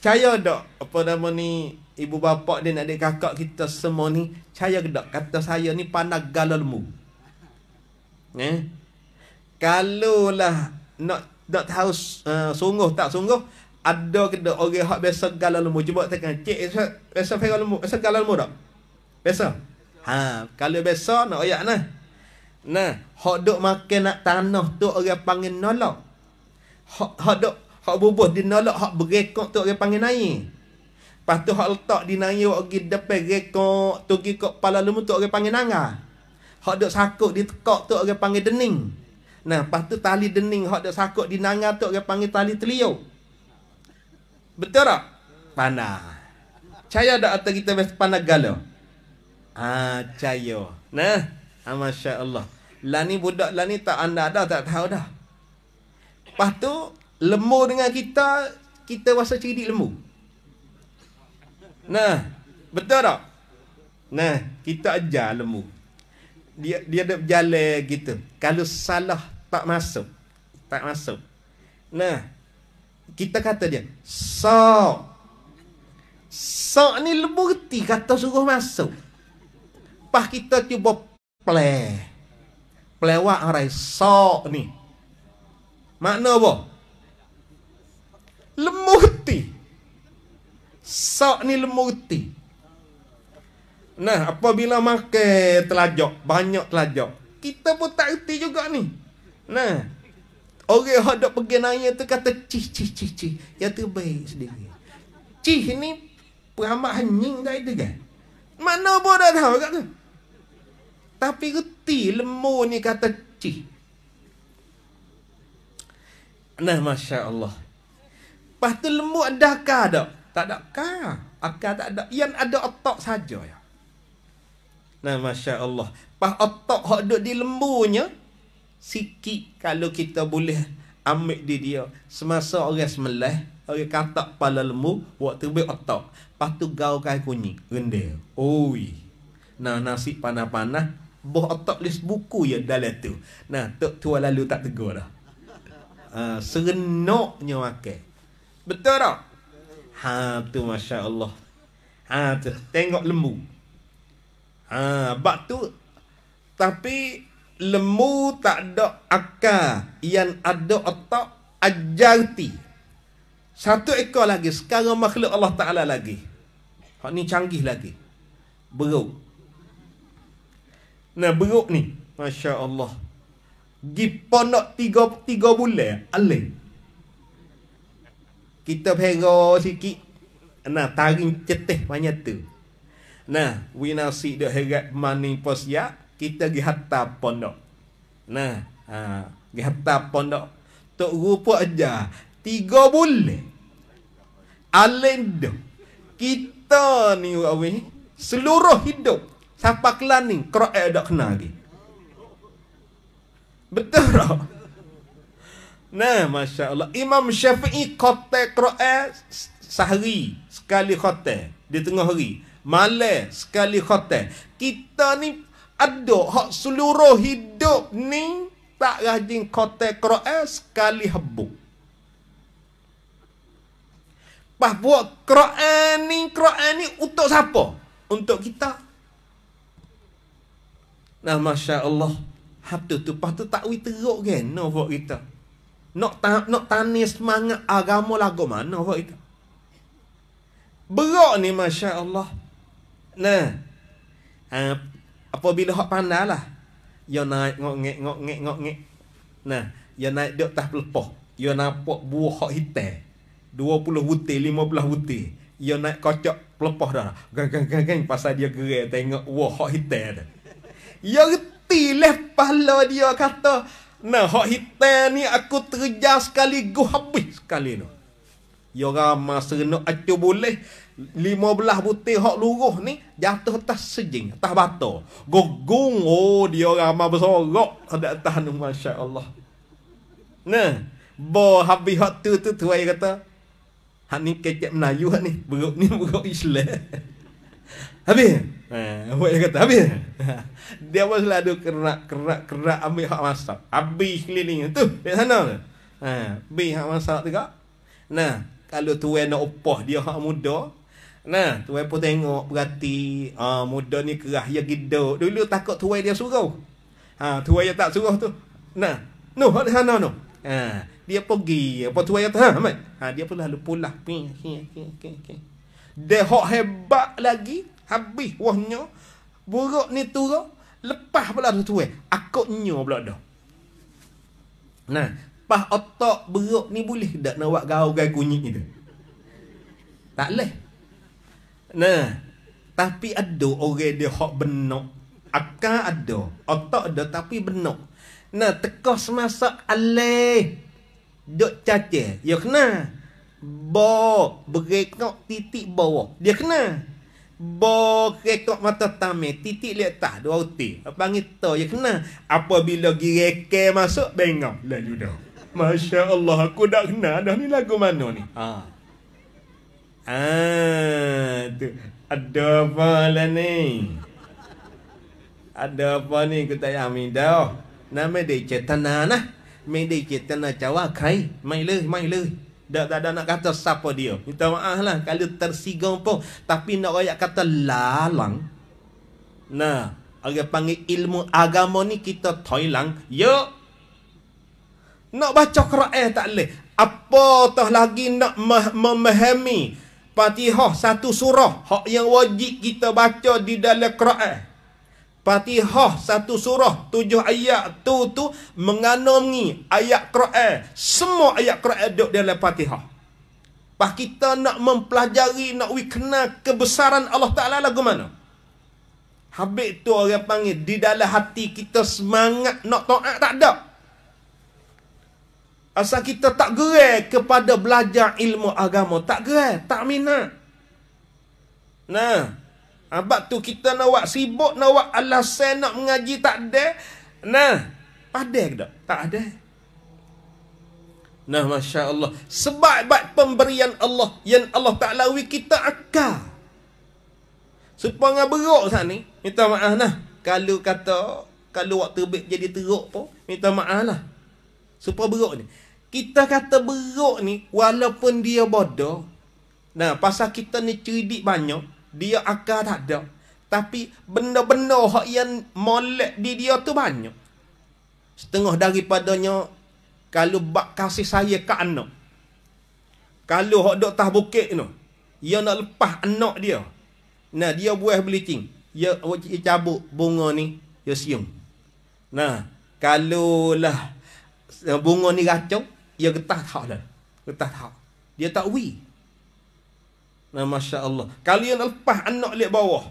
caya dak apa nama ni ibu bapa dia nak adik kakak kita semua ni caya dak kata saya ni pandai galal mu. Nah, kalau lah nak nak tahu uh, sungguh tak sungguh ada ke dak orang hak biasa galau lemu cuba tekan cik biasa galau mu, biasa galal mu dak biasa ha kalau biasa nak ayat nah Nah, hok duk makan nak tanah tu orang panggil nolok. Hok hok duk hok bubuh di nolok hok berekok tu orang panggil naik. Lepas tu hok letak di nangi wak gi depan rekok tu gi kok pala lemu tu orang panggil nanga. Hok duk sakuk di tekok tu orang panggil dening. Nah, lepas tu tali dening hok duk sakuk di nanga tu orang panggil tali telio. Betul tak? Panah. Caya dak atau kita mesti panah galo. Ah, caya. Nah. Ah, Masya Allah. Lah ni budak lah ni tak anda dah tak tahu dah. Lepas tu lembu dengan kita kita rasa cerdik lembu. Nah, betul tak? Nah, kita aja lembu. Dia dia ada jalan gitu. Kalau salah tak masuk. Tak masuk. Nah, kita kata dia, so so ni lembu reti kata suruh masuk. Pas kita cuba play. Pelewak arai sok ni. Makna apa? Lemurti. Sok ni lemuti. Nah, apabila makan telajok banyak telajok Kita pun tak erti juga ni. Nah. Orang hendak pergi naik tu kata cih cih cih cih. Ya baik sendiri. Cih ni peramah nying dah itu kan. Mana boleh dah kat tu? Tapi reti lemu ni kata cih. Nah, Masya Allah. Lepas tu lemur ada akar tak? Tak ada akar. Akar tak ada. Yang ada otak saja ya. Nah, Masya Allah. Lepas otak yang duduk di lemurnya, sikit kalau kita boleh ambil di dia. Semasa orang semelah, orang kata pala lemu waktu ambil otak. Lepas tu gaul kain kunyit. Rendah. Oh, Nah, nasi panah-panah, boh atap list buku ya dalam tu. Nah, tok tua lalu tak tegur dah. Uh, serenoknya makan. Betul tak? Ha tu masya-Allah. Ha tu tengok lembu. Ha bab tu tapi lembu tak ada akal yang ada otak ajarti. Satu ekor lagi sekarang makhluk Allah Taala lagi. Hak ni canggih lagi. Beruk. Nah beruk ni Masya Allah Gipa nak tiga, tiga bulan Alin Kita pera sikit Nah tarik cetih banyak tu Nah We nak si dia herat mani pos ya Kita gi hatta pondok Nah ha, Gi hatta pondok Tok rupa aja Tiga bulan Alin tu, Kita ni Seluruh hidup Siapa kelan ni? Kerak eh, air tak kena lagi. Betul tak? Nah, Masya Allah. Imam Syafi'i kote kerak air eh sehari sekali kote. Di tengah hari. Malay sekali kote. Kita ni ada hak seluruh hidup ni tak rajin kote kerak air eh sekali hebuk. Pas buat kerak ni, kerak ni untuk siapa? Untuk kita. Nah, Masya Allah. Habtu tu. Lepas tu tak wui teruk kan? No, buat kita. Nak, ta nak tanis semangat agama lagu mana buat kita? Berok ni Masya Allah. Nah. Ha, apabila hak pandai lah. Ya naik ngok ngek ngok ngek ngok ngek. Nah. Ya naik duk tak pelepoh. Ya nampak buah hak hitam. dua puluh 20 lima 15 butir. Ya naik kocok pelepoh dah. Geng geng geng Pasal dia gerai tengok buah hak hitam dah. Ya reti leh pala dia kata. Nah, hak hitam ni aku terjah sekali. Gu habis sekali ni. Ya ramah serenak acu boleh. lima belah butir hak luruh ni jatuh atas sejing atas batu gogong oh dia ramah bersorok ada atas ni masya Allah nah bo habis hak tu tu tu kata hak ni kecep menayu hak ni beruk ni beruk islam (laughs) habis Eh, buat yang kata habis. (laughs) dia pun selalu kerak kerak kerak ambil hak masak. Habis keliling tu, di sana tu. Eh, habis hak masak juga. Nah, kalau tuan nak upah dia hak muda, nah, tuan pun tengok berarti ah muda ni kerah ya gedo. Dulu takut tuan dia suruh. Ha, tuan yang tak suruh tu. Nah, no hak sana noh. Ha, dia pergi apa tuan yang tahan, Ha, dia pun lalu pulah. Okey, okey, okey, okey. Dia hebat lagi, Habis wahnya Buruk ni turun Lepas pula tu tuwe Aku nyur pula dah Nah Pas otak buruk ni boleh tak nak buat gaul gaya kunyit ni tu Tak boleh Nah Tapi ada orang dia hok benok Akar ada Otak ada tapi benok Nah teka semasa alih Duk cacir Ya kena Bo Berikut titik bawah Dia kena Bo rekod mata tamir Titik liat tah Dua uti Panggil tau je ya kena Apabila gireke masuk Bengong Lalu dah Masya Allah Aku dah kena Dah ni lagu mana ni Ha Ha tu. Ada apa lah ni Ada apa ni Aku tak yang minda oh, Nama dia cetana nah Mereka cetana cawak kai Mai leh Mai leh tak ada nak kata siapa dia. Minta maaf lah kalau tersigang pun. Tapi nak rakyat kata lalang. Nah, orang panggil ilmu agama ni kita toilang. Yo. Nak baca Quran tak leh. Apa tah lagi nak memahami Fatihah satu surah hak yang wajib kita baca di dalam Quran. Fatihah satu surah tujuh ayat tu tu menganungi ayat Quran. Semua ayat Quran duduk dalam Fatihah. Pas kita nak mempelajari, nak wikna kebesaran Allah Ta'ala lagu mana? Habis tu orang panggil, di dalam hati kita semangat nak to'ak tak ada. Asal kita tak gerai kepada belajar ilmu agama. Tak gerai, tak minat. Nah, sebab ah, tu kita nak buat sibuk, nak buat alasan nak mengaji tak ada. Nah, ada ke tak? Tak ada. Nah, Masya Allah. Sebab-sebab pemberian Allah yang Allah tak lawi kita akal. Supaya dengan beruk sana, minta maaf lah. Kalau kata, kalau waktu baik jadi teruk pun, minta maaf lah. Supaya beruk ni. Kita kata beruk ni, walaupun dia bodoh, Nah, pasal kita ni cerdik banyak, dia akal tak ada. Tapi benda-benda hak yang molek di dia tu banyak. Setengah daripadanya kalau bak kasih saya ke anak. Kalau hak dok tah bukit tu, dia nak lepas anak dia. Nah, dia buah belicing. Dia, dia cabut bunga ni, dia sium. Nah, kalau lah eh, bunga ni racau, dia getah tak lah. Getah tak. Dia tak wih. Nah, Masya Allah. Kalian lepas anak lihat bawah.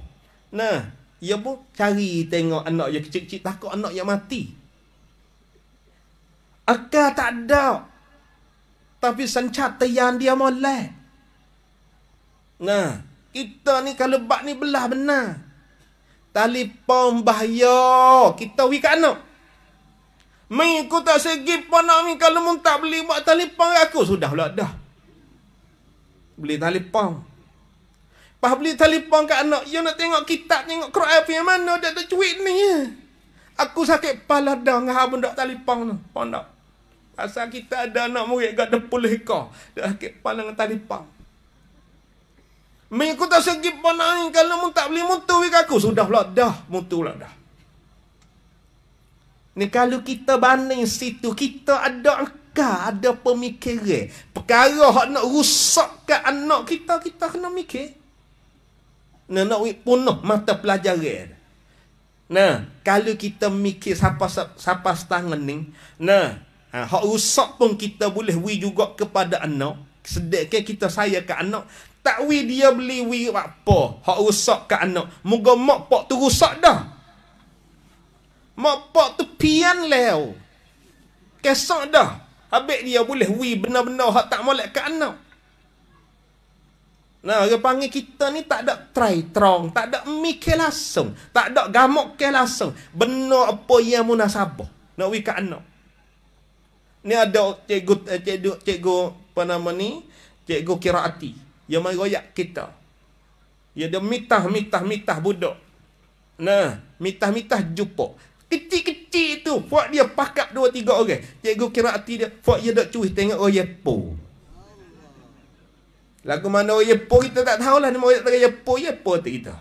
Nah, ia ya pun cari tengok anak yang kecil-kecil. Takut anak yang mati. Akal tak ada. Tapi sencata tayang dia molek. Nah, kita ni kalau bak ni belah benar. Telepon bahaya. Kita pergi kat anak. Mengikut tak segi pun nak Kalau pun tak beli buat telepon aku. Sudahlah dah. Beli telepon. Telepon. Lepas beli telefon kat anak, you nak tengok kitab, tengok Quran punya mana, dia tak cuit ni. Aku sakit kepala dah dengan abang tak telefon tu. Pondok. Pasal kita ada anak murid kat pulih ekor. Dia sakit kepala dengan telefon. Mengikut tak segi panah kalau mu tak beli mutu wik aku. Sudah pula dah, mutu pula dah. Ni kalau kita banding situ, kita ada akal, ada pemikiran. Perkara yang nak rusakkan anak kita, kita kena mikir. Nak nak punuh mata pelajaran. Nah, kalau kita mikir siapa siapa setangan ni, nah, ha, hak rusak pun kita boleh wi juga kepada anak. Sedek ke kita saya ke anak, tak wi dia beli wi apa. Hak rusak ke anak. Moga mak pak tu rusak dah. Mak pak tu pian lew. Kesak dah. Habis dia boleh wi benar-benar hak tak molek ke anak. Nah, orang panggil kita ni tak ada try trong, tak ada mikir langsung, tak ada gamok ke langsung. Benar apa yang munasabah. Nak wika anak. Ni ada cikgu eh, cikgu cikgu apa nama ni? Cikgu Kiraati yang mai royak kita. Ya dia mitah-mitah-mitah budak. Nah, mitah-mitah jumpa. Kecil-kecil tu, buat dia pakak dua tiga orang. Cikgu Kiraati dia, buat dia dak cuih tengok royak oh, ya, pun. Lagu mana ya orang Yepo kita tak tahulah Nama orang tengah Yepo ya Yepo ya tu kita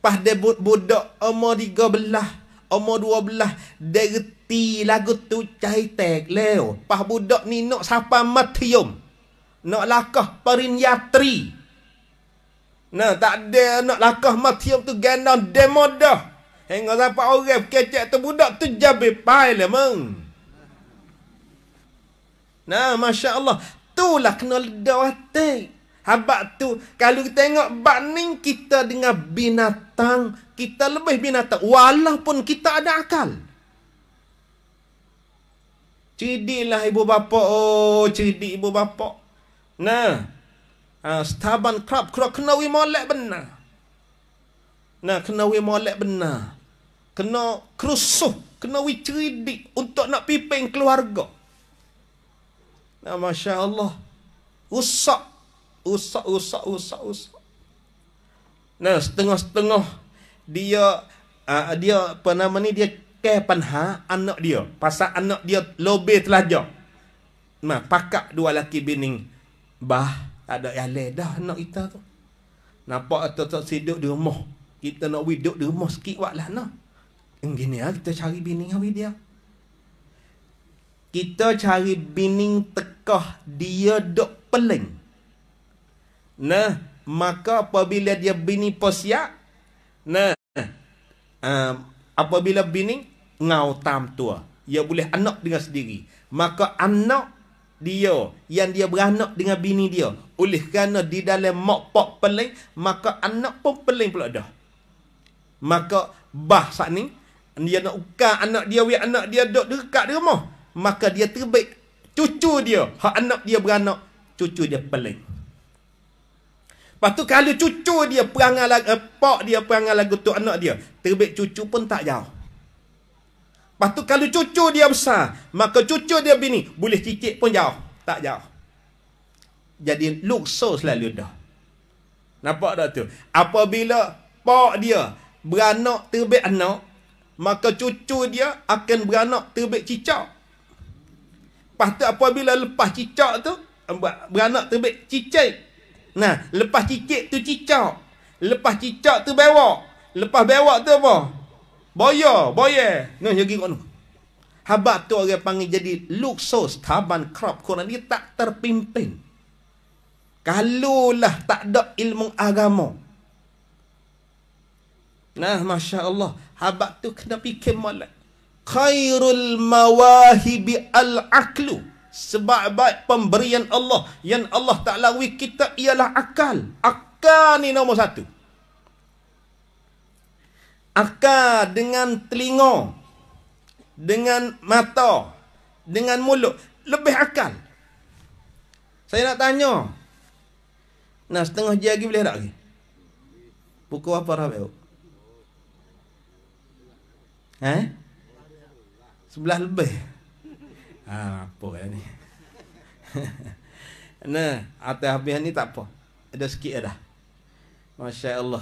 Pas dia bud budak Umar tiga belah Umar dua belah Dia reti lagu tu Cahit tek leo Pas budak ni nak sapa matium Nak lakah perin yatri Nah tak ada nak lakah matiom tu Gendam demodah Hingga sapa orang kecek tu budak tu Jabir pahala meng Nah, Masya Allah. Itulah kena ledak watak. Habak tu, kalau kita tengok banding kita dengan binatang, kita lebih binatang. Walaupun kita ada akal. Cidilah ibu bapa. Oh, cidik ibu bapa. Nah, uh, setaban kerap, kena kena wimolek benar. Nah, kena wimolek benar. Kena kerusuh, kena wicidik untuk nak pipeng keluarga. Nah, ya, Masya Allah. Usak. Usak, usak, usak, usak. Nah, setengah-setengah dia uh, dia apa nama ni dia ke panha anak dia. Pasal anak dia lobe telajak. Nah, pakak dua laki bini. Bah, ada yang leh dah anak kita tu. Nampak atau tak sidok di rumah. Kita nak widuk di rumah sikit wak lah nah. Gini lah kita cari bini dengan dia kita cari bining tekah dia dok peleng. Nah, maka apabila dia bini posiak, nah, um, apabila bini ngau tam tua, ia boleh anak dengan sendiri. Maka anak dia yang dia beranak dengan bini dia. Oleh kerana di dalam mak pak peleng, maka anak pun peleng pula dah. Maka bah saat ni, dia nak uka anak dia, wik anak dia dok dekat di rumah maka dia terbaik cucu dia hak anak dia beranak cucu dia pelik Patu kalau cucu dia perangai lagu eh, pak dia perangai lagu tu anak dia terbaik cucu pun tak jauh Patu kalau cucu dia besar maka cucu dia bini boleh cicit pun jauh tak jauh jadi luksus selalu dah nampak dah tu apabila pak dia beranak terbaik anak maka cucu dia akan beranak terbaik cicak Lepas tu apabila lepas cicak tu beranak terbit cicit. Nah, lepas cicit tu cicak. Lepas cicak tu bewak. Lepas bewak tu apa? Boya, boye. Ni nah, jadi kono. Habak tu orang panggil jadi luxus taban crop Quran ni tak terpimpin. Kalulah tak ada ilmu agama. Nah, masya-Allah, habak tu kena fikir molek khairul mawahib al-aklu sebab-baik pemberian Allah yang Allah tak lawi kita ialah akal akal ni nombor satu akal dengan telinga dengan mata dengan mulut lebih akal saya nak tanya nah setengah jam lagi boleh tak lagi pukul apa rabak eh sebelah lebih. Ha, apa ya ni? (laughs) nah, atas habis ni tak apa. Ada sikit dah. Masya Allah.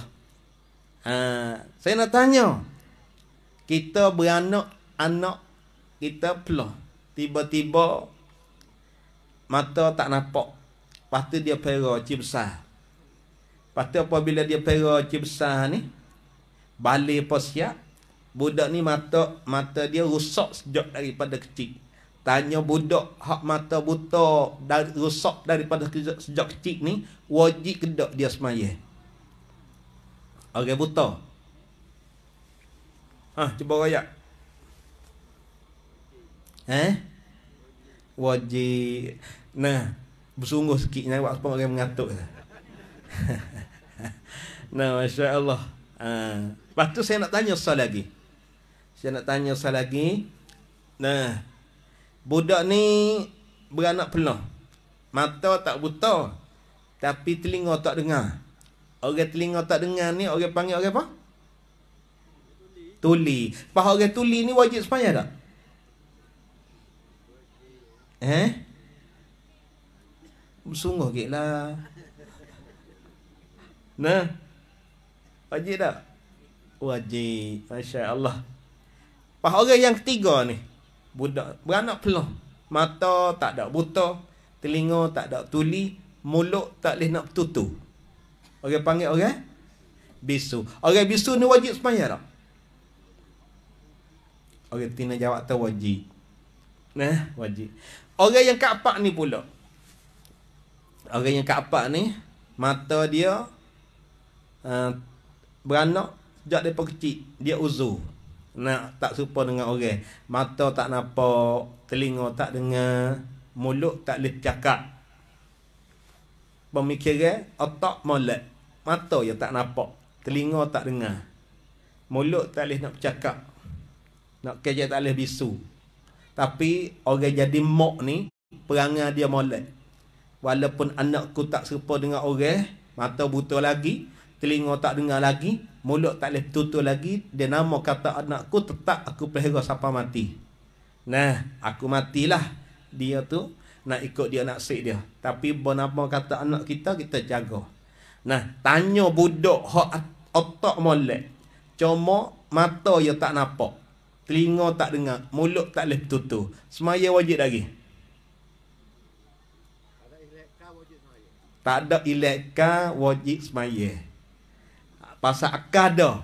Ha, saya nak tanya. Kita beranak, anak kita peluh. Tiba-tiba, mata tak nampak. Lepas tu dia pera, cik besar. Lepas tu apabila dia pera, cik besar ni, balik pun siap, budak ni mata mata dia rosak sejak daripada kecil tanya budak hak mata buta dan rosak daripada sejak kecil ni wajib kedak dia semayah orang okay, buta ha cuba raya eh wajib nah bersungguh sikit nak buat apa orang mengatuk (laughs) nah masya-Allah ha. Lepas tu saya nak tanya soal lagi. Saya nak tanya saya lagi. Nah. Budak ni beranak penuh. Mata tak buta. Tapi telinga tak dengar. Orang telinga tak dengar ni orang panggil orang apa? Tuli. Pas orang tuli ni wajib sembahyang tak? Eh? Sungguh ke lah. Nah. Wajib tak? Wajib. Masya Allah. Pas orang yang ketiga ni Budak beranak peluh Mata tak ada buta Telinga tak ada tuli Mulut tak boleh nak tutu Orang panggil orang Bisu Orang bisu ni wajib semayah tak? Orang tina jawab tu wajib Nah, wajib Orang yang kapak ni pula Orang yang kapak ni Mata dia uh, Beranak Sejak dia kecil Dia uzur nak tak serupa dengan orang mata tak nampak telinga tak dengar mulut tak boleh cakap pemikiran otak molek mata yang tak nampak telinga tak dengar mulut tak boleh nak bercakap nak kerja tak boleh bisu tapi orang jadi mok ni perangai dia molek walaupun anakku tak serupa dengan orang mata buta lagi telinga tak dengar lagi mulut tak boleh tutup lagi dia nama kata anakku tetap aku pelihara sampai mati nah aku matilah dia tu nak ikut dia nak sik dia tapi bernama kata anak kita kita jaga nah tanya budak hak otak molek cuma mata dia tak nampak telinga tak dengar mulut tak boleh tutup semaya wajib lagi tak ada ilaka wajib semaya pasal akal dah.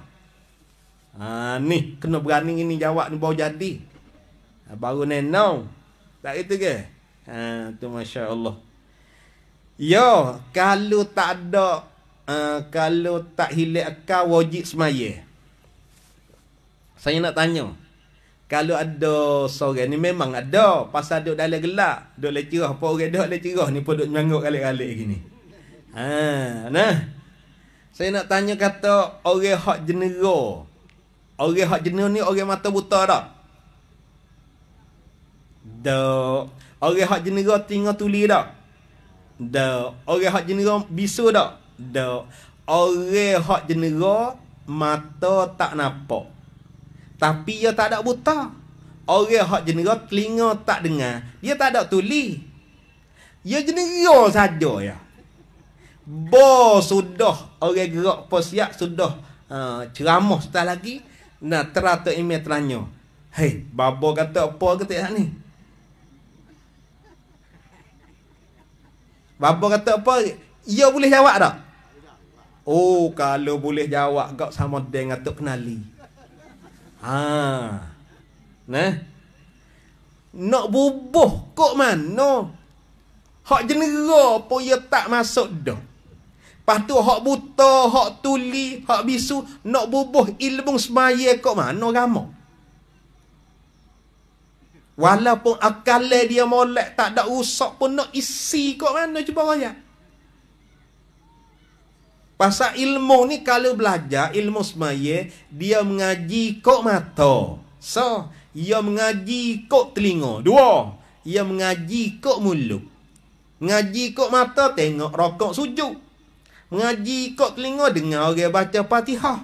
Ha, ni kena berani ini jawab ni baru jadi. Ha, baru ni Tak itu ke? Ha, tu Masya Allah. Yo, kalau tak ada, uh, kalau tak hilang akal, wajib semaya. Saya nak tanya. Kalau ada seorang ni memang ada pasal duk dalam gelap, duk lecerah apa orang duk lecerah ni pun duk menyanggup kali-kali gini. Ha, nah. Saya nak tanya kata orang hak jenera. Orang hak jenera ni orang mata buta dah. Dah. Orang hak jenera tinggal tuli dah. Dah. Orang hak jenera bisu dah. Dah. Orang hak jenera mata tak nampak. Tapi dia tak ada buta. Orang hak jenera telinga tak dengar. Dia tak ada tuli. Dia jenera saja ya bo sudah orang gerak pun siap sudah uh, ha, ceramah setah lagi nak terata email teranyo hei babo kata apa ke tak ni babo kata apa ia ya boleh jawab tak oh kalau boleh jawab gak sama dengan tok kenali ha nah nak bubuh kok mano hak jenera pun ia ya tak masuk dah Lepas tu, hak buta, hak tuli, hak bisu, nak bubuh ilmu semaya kok mana ramah. Walaupun akal dia molek tak ada usak pun nak isi kok mana cuba raya. Pasal ilmu ni kalau belajar ilmu semaya, dia mengaji kok mata. So, ia mengaji kok telinga. Dua, ia mengaji kok mulut. Mengaji kok mata tengok rokok sujud. Mengaji kok telinga dengar orang baca patihah.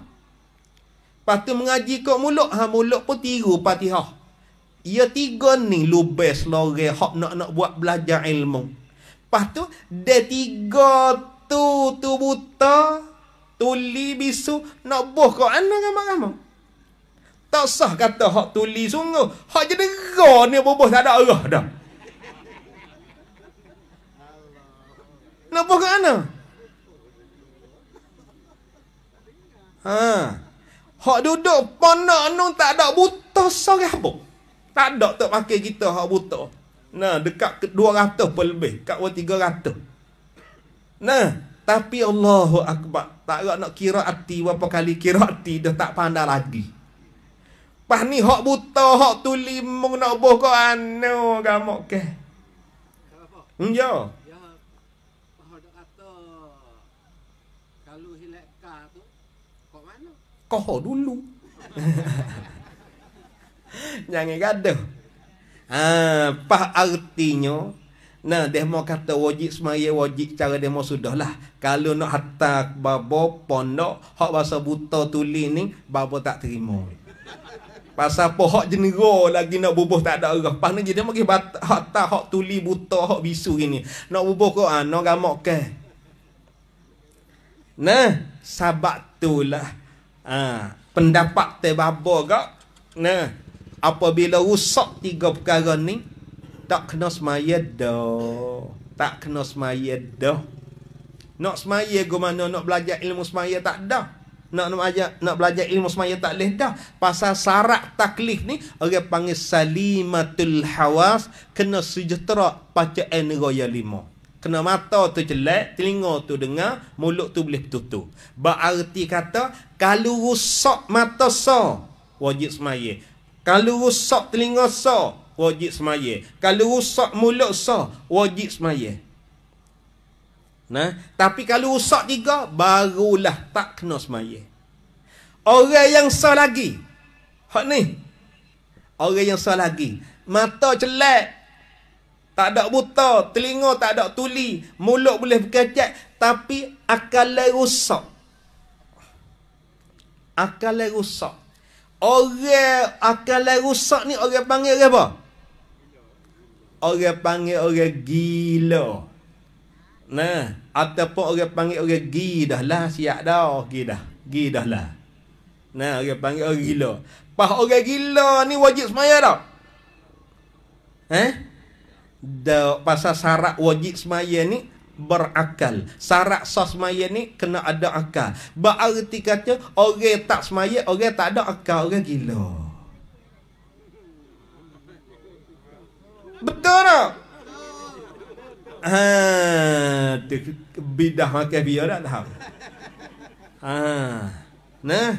Lepas mengaji kok mulut. Ha, mulut pun tiru patihah. Ia tiga ni lubes lore hak nak-nak buat belajar ilmu. Lepas tu, tiga tu tu buta, tuli bisu, nak buh kau anak gamak ramai Tak sah kata hak tuli sungguh. Hak je dera ni bubuh tak ada arah dah. Nak buh kau anak? Ha. Hak duduk ponak nung tak ada buta sore apa. Tak ada tak pakai kita hak buta. Nah, dekat ke 200 pun lebih, kat 300. Nah, tapi Allahu akbar, tak ada nak kira arti, berapa kali kira arti dah tak pandai lagi. Pas ni hak buta, hak tuli mung nak boh ko anu gamok ke. Hmm, ya. Ya. Pahal dak kata kalau hilak ka tu, Koho dulu. jangan (laughs) gaduh. Ha, apa artinya? Nah, dia mau kata wajib semaya wajib cara dia mau sudah lah. Kalau nak hatta babo pondok, hak bahasa buta tuli ni, babo tak terima. Pasal apa hak jenera lagi nak bubuh tak ada arah. Pas ni dia mau hatta hak tuli buta, hak bisu gini. Nak bubuh ke anak ah, ramak ke? Okay. Nah, sabak tu lah. Ha, pendapat terbabar kak. Nah, apabila rusak tiga perkara ni, tak kena semaya dah. Tak kena semaya dah. Nak semaya ke mana nak belajar ilmu semaya tak dah. Nak, nak, belajar, nak belajar ilmu semaya tak boleh dah. Pasal syarat taklif ni, orang panggil salimatul hawas, kena sejahtera pacaan raya limau. Kena mata tu jelek, telinga tu dengar, mulut tu boleh betul-betul. Berarti kata, kalau rusak mata so, wajib semaya. Kalau rusak telinga so, wajib semaya. Kalau rusak mulut so, wajib semaya. Nah, tapi kalau rusak tiga, barulah tak kena semaya. Orang yang so lagi, hak ni, orang yang so lagi, mata jelek, tak ada buta, telinga tak ada tuli, mulut boleh berkecat, tapi akal rosak. Akal rosak. Orang akal rosak ni orang panggil orang apa? Orang panggil orang gila. Nah, ataupun orang panggil orang gidah lah, siap dah, gidah, gidah lah. Nah, orang panggil orang gila. Pas orang gila ni wajib semaya dah. Eh? da, pasal syarat wajib semaya ni berakal. Syarat sah semaya ni kena ada akal. Berarti kata orang tak semaya, orang tak ada akal, orang gila. Betul tak? Ha, tu bidah ke biar dah tahu. Ha. Nah,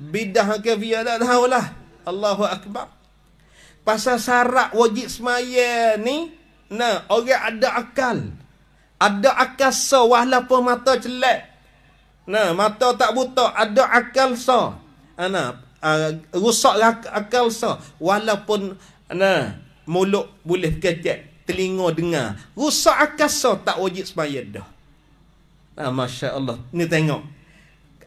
bidah ke biar dah tahu lah. Allahu akbar. Pasal syarat wajib semaya ni Nah, orang ada akal. Ada akal so walaupun mata celak. Nah, mata tak buta ada akal so. Ana ah, uh, ah, rusak akal so walaupun nah mulut boleh kecek, telinga dengar. Rusak akal so tak wajib sembahyang dah. Nah, masya-Allah. Ni tengok.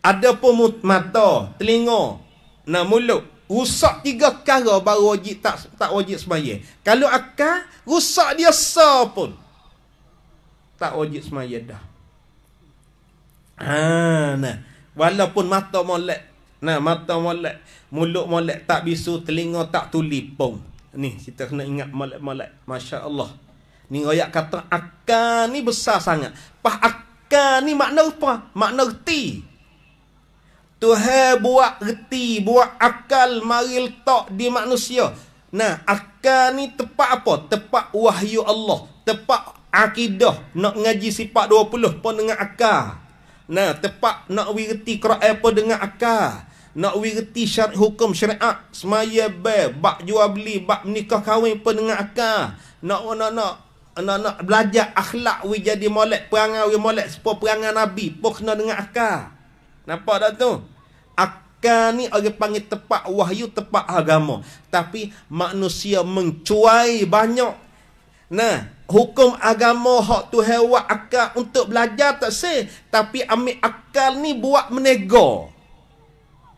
Ada pun mata, telinga, nah mulut rusak tiga perkara baru wajib tak tak wajib sembahyang. Kalau akal rusak dia sah pun tak wajib sembahyang dah. Ha nah. Walaupun mata molek, nah mata molek, mulut molek tak bisu, telinga tak tuli pun. Ni kita kena ingat molek-molek. Masya-Allah. Ni royak kata akal ni besar sangat. Pas akal ni makna apa? Makna reti. Tuhan buat reti, buat akal maril tak di manusia. Nah, akal ni tepat apa? Tepat wahyu Allah. Tepat akidah. Nak ngaji sifat 20 pun dengan akal. Nah, tepat nak wirti kera apa dengan akal. Nak wirti syarat hukum syariat. Semaya ber, bak jual beli, bak menikah kahwin pun dengan akal. Nak, nak, nak nak nak belajar akhlak we jadi molek perangai we molek sepo perangai nabi pun dengan akal Nampak tak tu? Akal ni orang panggil tepat wahyu, tepat agama. Tapi manusia mencuai banyak. Nah, hukum agama hak tu hewat akal untuk belajar tak sih. Tapi ambil akal ni buat menego.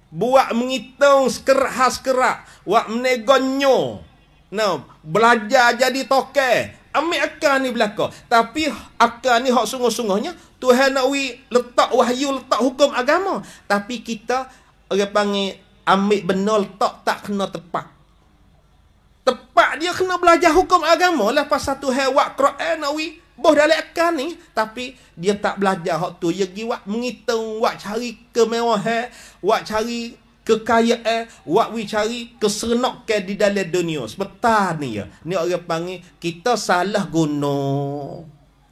Buat menghitung sekerak-sekerak. Buat menego nyo. Nah, belajar jadi tokeh. Ambil akal ni belakang. Tapi akal ni hak sungguh-sungguhnya Tuhan nak we letak wahyu, letak hukum agama. Tapi kita, orang panggil, ambil benar letak tak kena tepat. Tepat dia kena belajar hukum agama. Lepas lah. satu hewak kera'an nak we, boh dalam akan ni. Tapi dia tak belajar hak tu. Dia pergi wak menghitung, wak cari kemewahan, wak cari kekayaan, wak we cari keserenokan di dalam dunia. Sebetar ni ya. Ni orang panggil, kita salah guna.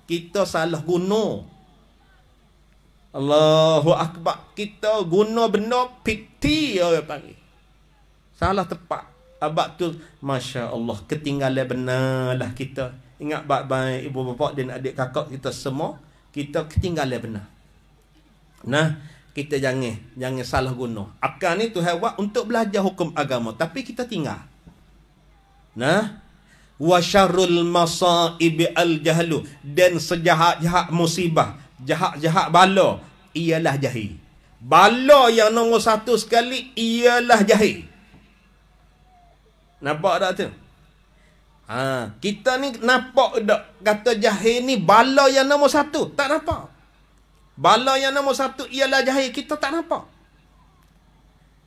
Kita salah guna. Allahu akbar. Kita guna benda fikti orang ya, panggil. Salah tepat. Abak tu Masya Allah Ketinggalan benarlah kita Ingat baik-baik ibu bapa dan adik kakak kita semua Kita ketinggalan benar Nah Kita jangan Jangan salah guna Akal ni tu hewa untuk belajar hukum agama Tapi kita tinggal Nah Wa syarul masa'ibi al-jahlu Dan sejahat-jahat musibah jahat-jahat bala ialah jahil. Bala yang nombor satu sekali ialah jahil. Nampak tak tu? Ha, kita ni nampak tak kata jahil ni bala yang nombor satu? Tak nampak. Bala yang nombor satu ialah jahil. Kita tak nampak.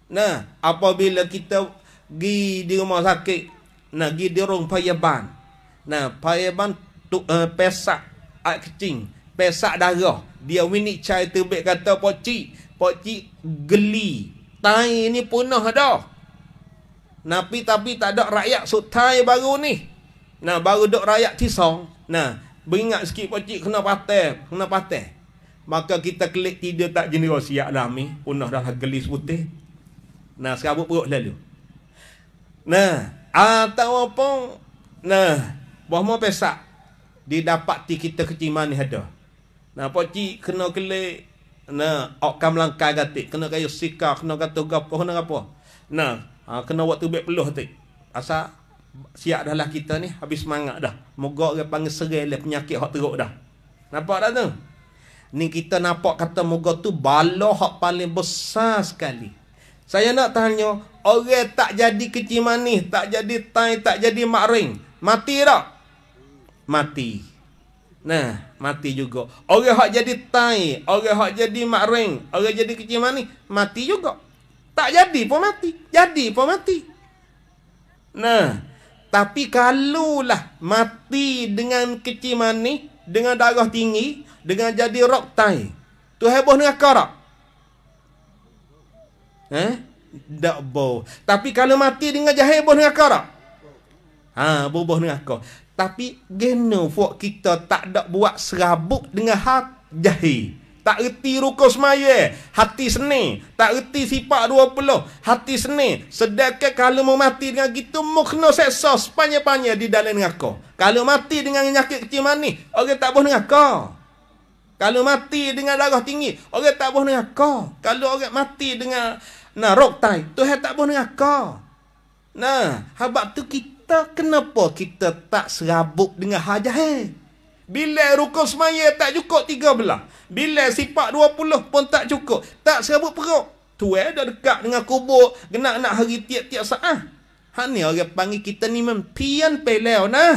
Nah, apabila kita pergi di rumah sakit, nak pergi di rumah payaban. Nah, payaban tu, uh, pesak, kecing pesak darah. Dia winik cai terbit kata pocik. Pocik geli. Tai ni punah dah. Tapi tapi tak ada rakyat so tai baru ni. Nah baru dok rakyat tisong. Nah beringat sikit pocik kena patah. Kena patah. Maka kita klik tidak tak jenis siak lami. Punah dah gelis putih. Nah serabut perut lalu. Nah atau apa. Nah. mau pesak. Didapati kita kecil manis ada. Nah, pakcik kena kelek. Nah, akan melangkai katik. Kena kaya sikar, kena kata gapo, kena apa. Nah, ha, kena waktu baik peluh katik. asa siap dah lah kita ni, habis semangat dah. Moga dia panggil serai lah penyakit hak teruk dah. Nampak dah tu? Ni kita nampak kata moga tu balo hak paling besar sekali. Saya nak tanya, orang tak jadi kecil manis, tak jadi tai, tak jadi makring. Mati tak? Mati. Nah, mati juga. Orang hak jadi tai, orang hak jadi makring, orang jadi kecil manis, mati juga. Tak jadi pun mati. Jadi pun mati. Nah, tapi kalulah mati dengan kecil manis, dengan darah tinggi, dengan jadi rok tai. Tu heboh dengan kau Eh? Tak bau. Tapi kalau mati dengan jahil boh dengan kau Ha, boh boh dengan kau. Tapi gena fuak kita tak ada buat serabuk dengan hak jahil. Tak erti rukun semaya. Hati seni. Tak erti sifat dua puluh. Hati seni. Sedangkan kalau mau mati dengan gitu, mukna seksa sepanjang-panjang di dalam dengan kau. Kalau mati dengan nyakit kecil manis, orang tak boleh dengan kau. Kalau mati dengan darah tinggi, orang tak boleh dengan kau. Kalau orang mati dengan nah, rok tai, tu tak boleh dengan kau. Nah, habak tu kita kata kenapa kita tak serabuk dengan hajah eh? Bila rukun semaya tak cukup tiga belah. Bila sifat dua puluh pun tak cukup. Tak serabuk perut. Tu eh, dah dekat dengan kubur. Genak nak hari tiap-tiap saat. Ha ni orang panggil kita ni mempian peleo nah. Ha.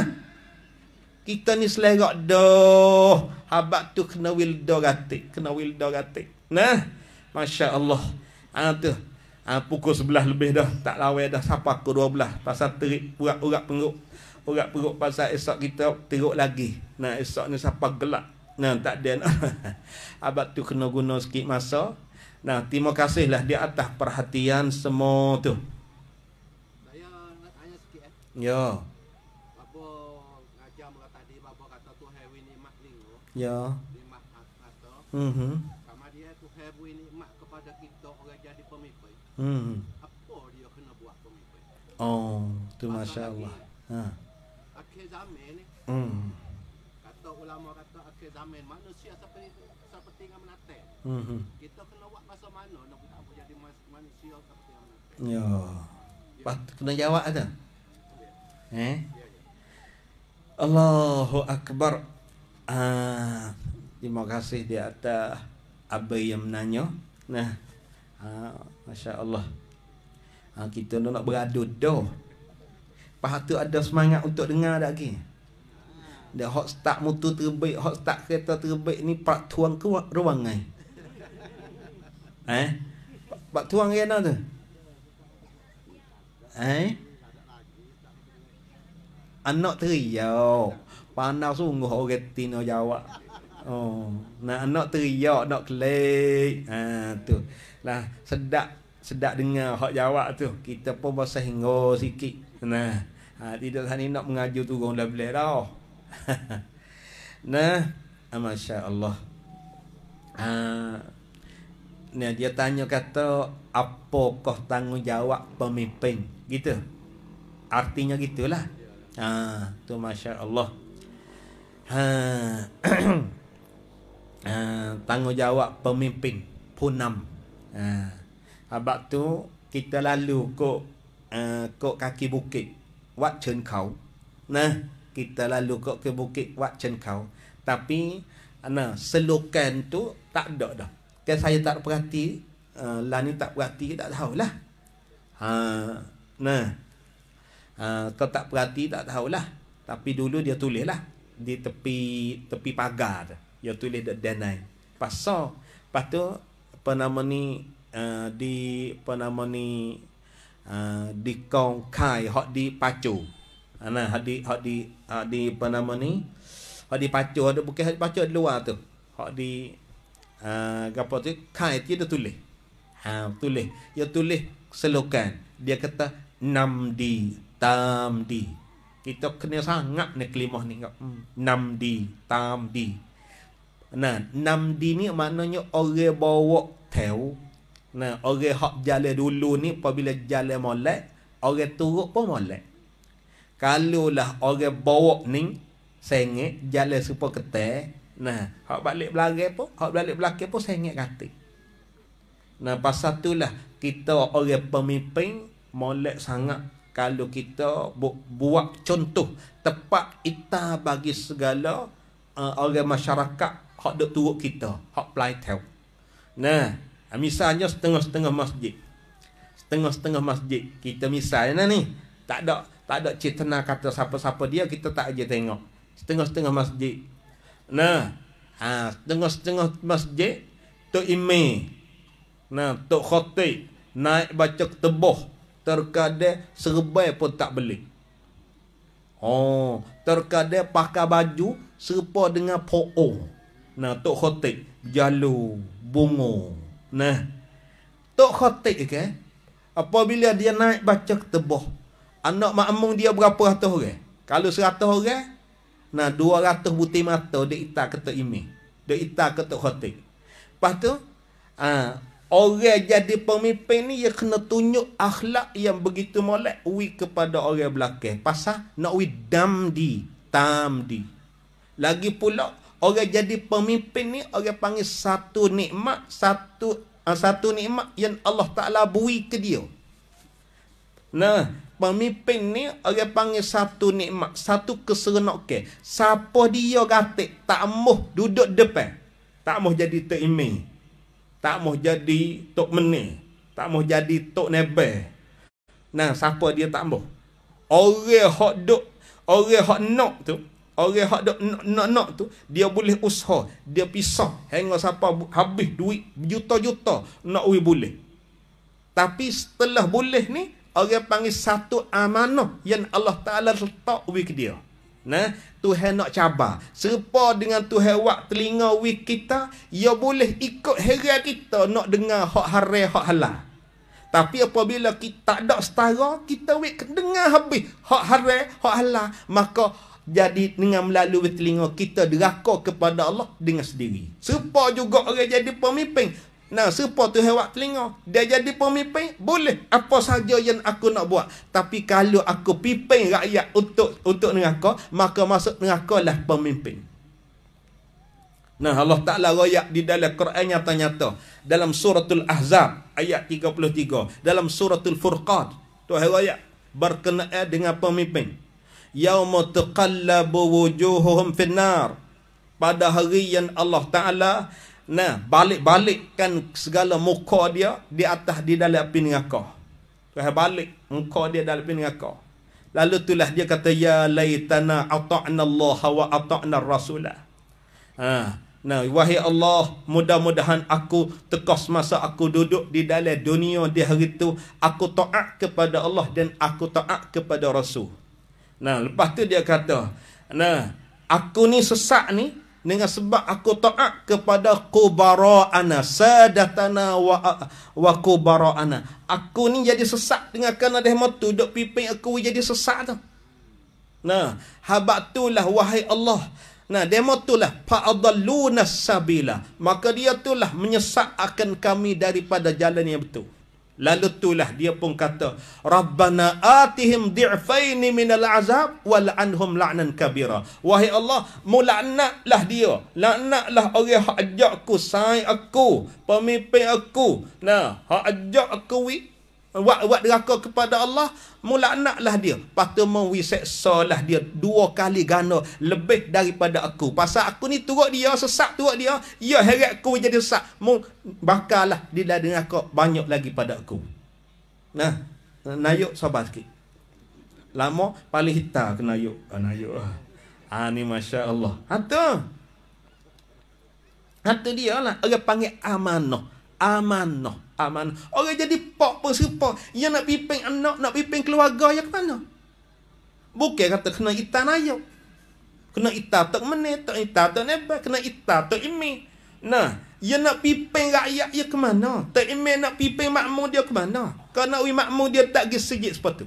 Kita ni selerak doh. Habak tu kena wildo ratik. Kena wildo ratik. Nah. Masya Allah. Ha tu ha, pukul sebelah lebih dah tak lawai dah sampai ke dua pasal terik urat-urat perut urat perut pasal esok kita teruk lagi nah esok ni sampai gelap nah tak ada (laughs) abad tu kena guna sikit masa nah terima kasihlah di atas perhatian semua tu saya nak tanya sikit eh ya apa ngajar mula tadi bapa kata tu hewi ni makling oh. ya Mhm. Mm Hmm. Apa dia kena buat pemimpin? Oh, tu masya-Allah. Ha. Akhir zaman ni. Hmm. Kata ulama kata akhir zaman manusia seperti seperti dengan menatai. Hmm. Kita kena buat masa mana nak kita jadi manusia seperti yang Ya. Pat kena jawab ada. Ya, ya. Eh? Ya, Allahu akbar. Ah, terima kasih di atas abai yang menanya. Nah, Ha, Masya Allah ha, Kita nak beradu dah Lepas tu ada semangat untuk dengar tak lagi Dia hot start mutu terbaik Hot start kereta terbaik ni Pak tuang ke ruang ni Eh Pak tuang kena tu Eh Anak teriak Panas sungguh orang tino jawab Oh, nak nak teriak, nak kelik. Ha tu. Nah sedap sedap dengar hak jawab tu kita pun bahasa hinggo sikit nah ha, tidak sani nak mengaji turun dah boleh dah (laughs) nah masya Allah ha, nah ha, dia tanya kata apakah tanggungjawab pemimpin gitu artinya gitulah ha tu masya Allah ha, (clears throat) ha tanggungjawab pemimpin punam sebab ah. ah, tu kita lalu kok uh, kok kaki bukit Wat Chen Khao. Nah, kita lalu kok ke bukit Wat Chen Khao. Tapi nah selokan tu tak ada dah. Kan saya tak perhati, uh, lah ni tak perhati tak tahulah. Ha, nah. Uh, kau tak perhati tak tahulah. Tapi dulu dia tulis lah di tepi tepi pagar. Dia tulis dekat denai. Pasal, tu apa nama ni uh, di apa nama ni uh, di kong kai hok di pacu ana ah, uh, hok di hok di uh, di apa nama ni hok pacu ada bukan hok pacu di luar tu hok di uh, eh, gapo tu kai ti dia tulis ha tulis dia tulis selokan dia kata nam di tam di kita kena sangat ni kelimah ni hmm. nam di tam di Nah, namdi ni maknanya orang bawa tau. Nah, orang hak jalan dulu ni apabila jalan molek, orang turuk pun molek. lah orang bawa ni sengit jalan super kete. nah, hak balik belakang pun, hak balik belakang pun sengit kata. Nah, pasal itulah kita orang pemimpin molek sangat kalau kita bu- buat contoh tepat kita bagi segala uh, orang masyarakat hak duk turut kita, hak play tau. Nah, ha, misalnya setengah-setengah masjid. Setengah-setengah masjid kita misalnya ni, tak ada tak ada cerita kata siapa-siapa dia kita tak aja tengok. Setengah-setengah masjid. Nah, ha, setengah-setengah masjid tu ime. Nah, tu khotib naik baca teboh terkadang serbai pun tak beli. Oh, terkadang pakai baju serupa dengan po'ong. Nah, Tok Khotik Jalu Bungo Nah Tok Khotik ke okay? Eh? Apabila dia naik baca ketebah Anak makmung dia berapa ratus orang Kalau seratus orang Nah, dua ratus butir mata Dia itar ke Tok Imi Dia itar ke Tok Khotik Lepas tu uh, Orang jadi pemimpin ni Dia kena tunjuk akhlak yang begitu molek Ui kepada orang belakang Pasal nak ui damdi Tamdi Lagi pula orang jadi pemimpin ni orang panggil satu nikmat satu uh, satu nikmat yang Allah Taala bui ke dia nah pemimpin ni orang panggil satu nikmat satu keseronokan siapa dia gatik tak mau duduk depan tak mau jadi terimi tak mau jadi tok meni tak mau jadi tok nebe nah siapa dia tak mau orang hok duk orang hok nok tu Orang hak dok nak nak tu dia boleh usaha, dia pisah, hanga siapa habis duit juta-juta nak ui boleh. Tapi setelah boleh ni orang panggil satu amanah yang Allah Taala letak ui ke dia. Nah, Tuhan nak cabar. Serupa dengan Tuhan wak telinga ui kita, ia boleh ikut heran kita nak dengar hak haram hak halal. Tapi apabila kita tak ada setara, kita wik dengar habis hak haram hak halal, maka jadi dengan melalui telinga kita deraka kepada Allah dengan sendiri. Serupa juga orang jadi pemimpin. Nah, serupa tu hewat telinga. Dia jadi pemimpin, boleh. Apa saja yang aku nak buat. Tapi kalau aku pimpin rakyat untuk untuk neraka, maka masuk neraka lah pemimpin. Nah, Allah Ta'ala rakyat di dalam Quran nyata-nyata. Dalam suratul Ahzab, ayat 33. Dalam suratul Furqan, tu hewat berkenaan dengan pemimpin yauma taqallabu wujuhuhum finnar pada hari yang Allah Taala nah balik-balikkan segala muka dia di atas di dalam api neraka Tuhan balik muka dia dalam api neraka lalu itulah dia kata ya laitana ata'na Allah wa ata'na rasulah ha Nah, wahai Allah, mudah-mudahan aku tekas masa aku duduk di dalam dunia di hari itu, aku taat kepada Allah dan aku taat kepada Rasul. Nah, lepas tu dia kata, nah, aku ni sesak ni dengan sebab aku taat kepada kubara ana sadatana wa wa kubara ana. Aku ni jadi sesak dengan kerana dah tu duk pipi aku jadi sesak tu. Nah, habatullah wahai Allah. Nah, demo itulah fa'adalluna sabila. Maka dia itulah menyesat kami daripada jalan yang betul. Lalu itulah dia pun kata, Rabbana atihim di'faini minal azab wal anhum la'nan kabira. Wahai Allah, mulaknaklah dia. Laknaklah orang yang ajak aku, sayang aku, pemimpin aku. Nah, yang ajak aku, Wat wat neraka kepada Allah, mulaknatlah dia. Patut mau seksalah dia dua kali gana lebih daripada aku. Pasal aku ni turut dia, sesak turut dia, ya heret aku jadi sesak. Mu bakarlah di dalam neraka banyak lagi pada aku. Nah, nayuk sabar sikit. Lama paling hitam kena yuk, kena ah, yuk. Ha lah. ah, ni masya-Allah. Hatu. Hatu dia lah orang panggil amanah. Amanah aman. Orang jadi pak pun serupa. Yang nak pimpin anak, nak pimpin keluarga, yang ke mana? Bukan kata kena itan ayo. Kena itan tak menit, tak itan tak nebat. Kena itan tak imi. Nah, yang nak pimpin rakyat, yang ke mana? Tak imi nak pimpin makmur dia ke mana? Kalau nak pergi makmur dia, tak pergi sejik sepatu.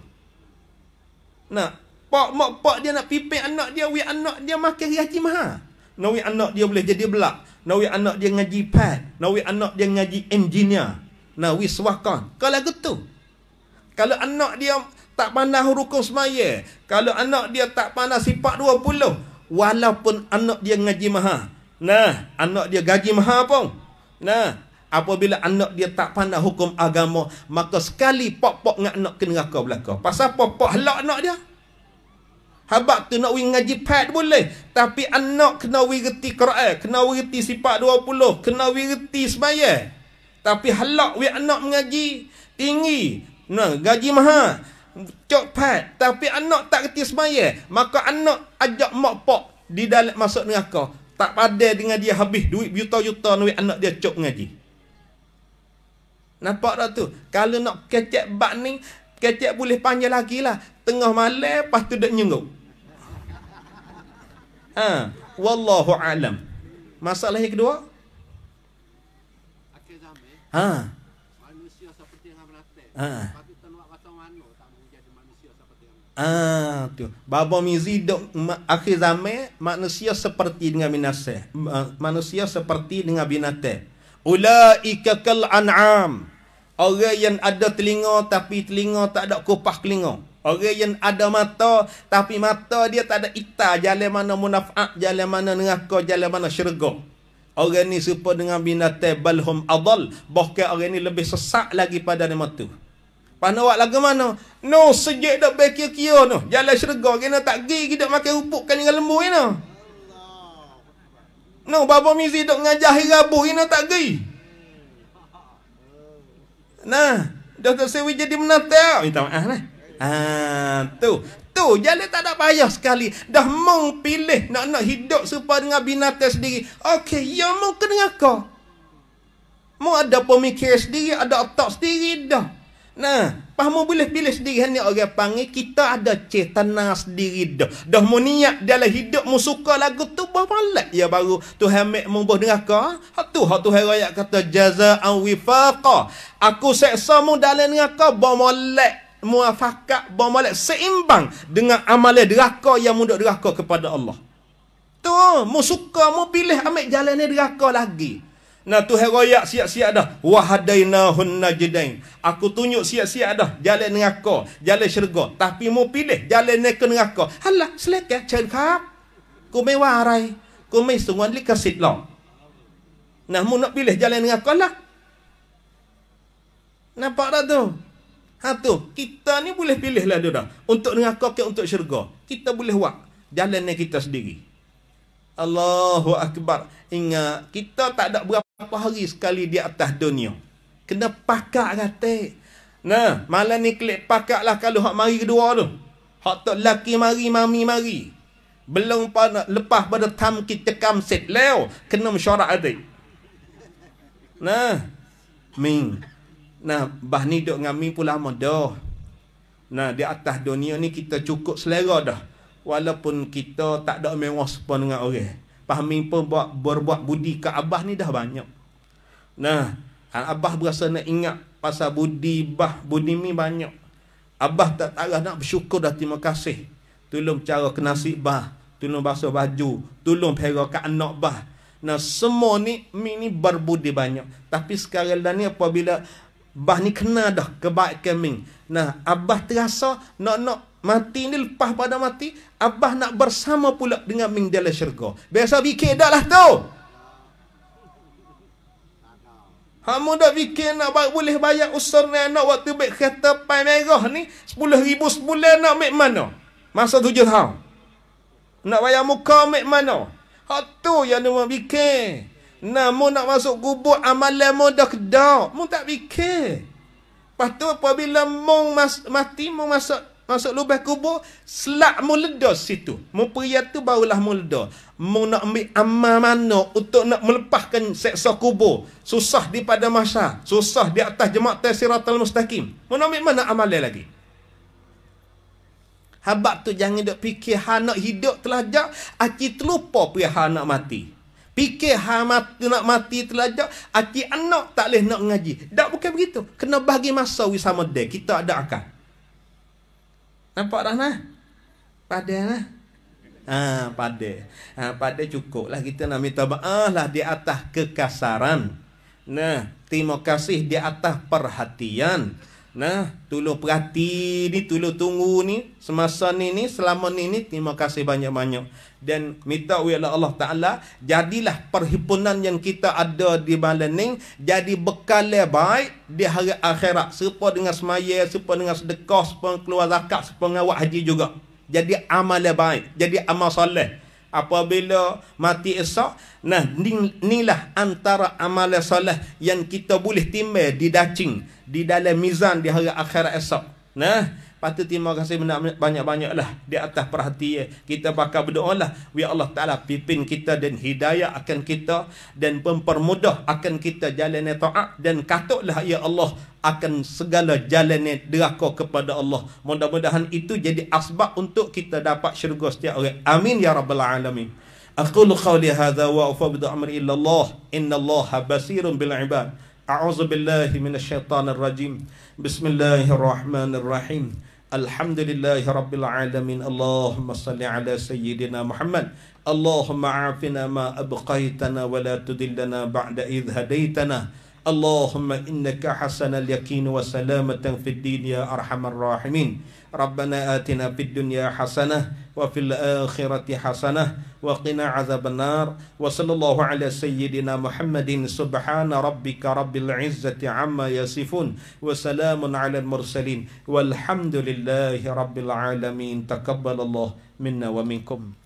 Nah, pak mak pak dia nak pimpin anak dia, wi anak dia makin riaji maha. Nawi anak dia boleh jadi belak. Nawi anak dia ngaji pad. Nawi anak dia ngaji engineer. Nah, we suahkan. Kalau gitu. Kalau anak dia tak pandai rukun semaya. Kalau anak dia tak pandai sifat dua puluh, Walaupun anak dia ngaji maha. Nah, anak dia gaji maha pun. Nah, apabila anak dia tak pandai hukum agama, maka sekali pok-pok dengan anak ke neraka belakang. Pasal pok-pok halak anak dia. Habak tu nak wing ngaji pad boleh. Tapi anak kena wirti Quran, kena wirti sifat dua puluh, kena wirti semayah. Tapi halak we anak mengaji tinggi. Nah, gaji maha, cok Cepat. Tapi anak tak kerti semaya. Maka anak ajak mak pak di dalam masuk neraka. Tak pada dengan dia habis duit juta-juta duit anak dia cok mengaji. Nampak tak tu? Kalau nak kecek bak ni, kecek boleh panjang lagi lah. Tengah malam, lepas tu dia nyengguk. Ha. Wallahu alam. Masalah yang kedua, Ha. Manusia seperti yang menatap. Ha. Tapi tenuak kata mana tak menjadi manusia seperti yang. Ha, tu. Babo mizi dok akhir zaman manusia seperti dengan binatang. Manusia seperti dengan binatang. Ulaika kal an'am. Orang yang ada telinga tapi telinga tak ada kupah telinga. Orang yang ada mata tapi mata dia tak ada ita jalan mana munafaat, jalan mana neraka, jalan mana syurga. Orang ni serupa dengan binatang balhum adal. Bahkan orang ni lebih sesak lagi pada nama tu. Pada awak lagu mana? No, sejak dah berkira-kira tu. Jalan syurga. Kena tak pergi kita makan rupuk kan dengan lembu ni. No, Baba Mizi duk ngajar hirabu. Kena tak pergi. Nah, Dr. Sewi jadi menata. Minta maaf lah. Ah, tu tu jalan tak ada payah sekali dah mong pilih nak nak hidup supaya dengan binatang sendiri okey ya mong ke dengan kau mau ada pemikir sendiri ada otak sendiri dah nah pahamu boleh pilih sendiri ni orang panggil kita ada cetana sendiri dah dah mau niat dalam hidup mu suka lagu tu buah malat ya baru tu hamek mu buah dengan kau ha tu ha tu hari kata jaza an wifaqah aku seksa mu dalam dengan kau buah molek muafakat bermolek seimbang dengan amal deraka yang munduk deraka kepada Allah. Tu, mu suka mu pilih ambil jalan ni deraka lagi. Nah tu heroyak siap-siap dah. Wahadaina hunna jidain. Aku tunjuk siap-siap dah jalan neraka, jalan syurga. Tapi mu pilih jalan ni ke neraka. Halah, selekeh cerkap. Ku mewarai, ku mai sungguh likasit lah. Nah mu nak pilih jalan neraka lah. Nampak tak tu? Ha tu, kita ni boleh pilih lah dia dah. Untuk dengan kau ke untuk syurga. Kita boleh buat jalan ni kita sendiri. Allahu Akbar. Ingat, kita tak ada berapa hari sekali di atas dunia. Kena pakak kata. Nah, malam ni klik pakak lah kalau hak mari kedua tu. Hak tak laki mari, mami mari. Belum pada, lepas pada tam kita kam set lew. Kena mesyuarat adik. Nah. Ming. Ming. Nah, bah ni duk ngami pula lama dah. Nah, di atas dunia ni kita cukup selera dah. Walaupun kita tak ada mewah sepan dengan orang. Pahami pun buat berbuat budi ke Abah ni dah banyak. Nah, ha, Abah berasa nak ingat pasal budi, bah, budi ni banyak. Abah tak tarah nak bersyukur dah terima kasih. Tolong cara kenasi bah, tolong basuh baju, tolong pera ke anak bah. Nah, semua ni, mi berbudi banyak. Tapi sekarang dah ni apabila Bah ni kena dah kebaikan ming. Nah, Abah terasa nak-nak mati ni lepas pada mati, Abah nak bersama pula dengan ming dalam syurga. Biasa fikir dah lah tu. Kamu dah fikir nak ba- boleh bayar usur ni anak waktu baik kereta pai merah ni, sepuluh ribu sebulan nak ambil mana? Masa tujuh tahun. Nak bayar muka ambil mana? Hak tu yang dia fikir. Namun nak masuk kubur amalan mu dah kedak. Mu tak fikir. Pastu apabila mu mas, mati, mu masuk masuk lubang kubur, selak mu ledos situ. Mu pria tu barulah mu ledos. Mu nak ambil amal mana untuk nak melepaskan seksa kubur. Susah di pada masa. Susah di atas jemaat tersiratul mustaqim. Mu nak ambil mana amal lagi? Habak tu jangan duk fikir hanak nak hidup telah jauh, akhir terlupa pria hak mati. Pikir ha mati, nak mati telajak, Aci anak tak boleh nak ngaji. Tak bukan begitu. Kena bagi masa we sama dia. Kita ada akal. Nampak dah nah? Padah nah? Ah ha, padah, ah padah cukup lah kita nak minta maaf lah di atas kekasaran. Nah, terima kasih di atas perhatian. Nah, tulu perhati ni, tulu tunggu ni. Semasa ni ni, selama ni ni, terima kasih banyak-banyak dan minta oleh Allah Ta'ala jadilah perhimpunan yang kita ada di malam ni jadi bekal yang baik di hari akhirat serupa dengan semaya serupa dengan sedekah serupa dengan keluar zakat serupa dengan buat haji juga jadi amal yang baik jadi amal soleh apabila mati esok nah inilah antara amal soleh yang kita boleh timbal di dacing di dalam mizan di hari akhirat esok nah patut terima kasih banyak-banyak lah di atas perhatian ya. kita bakal berdoa lah biar Allah Ta'ala pimpin kita dan hidayah akan kita dan mempermudah akan kita jalan ta'at dan katuklah ya Allah akan segala jalan yang deraka kepada Allah. Mudah-mudahan itu jadi asbab untuk kita dapat syurga setiap hari Amin ya rabbal alamin. أقول قولي هذا وأوفي بأمر إلا الله إن الله بصير بالعباد أعوذ بالله من الشيطان الرجيم بسم الله الرحمن Alhamdulillahirrabbilalamin Allahumma salli ala sayyidina Muhammad Allahumma afina ma abqaitana wa la tudillana ba'da idh hadaitana اللهم إنك حسن اليقين وسلامة في الدين يا أرحم الراحمين ربنا آتنا في الدنيا حسنة وفي الآخرة حسنة وقنا عذاب النار وصلى الله على سيدنا محمد سبحان ربك رب العزة عما يصفون وسلام على المرسلين والحمد لله رب العالمين تقبل الله منا ومنكم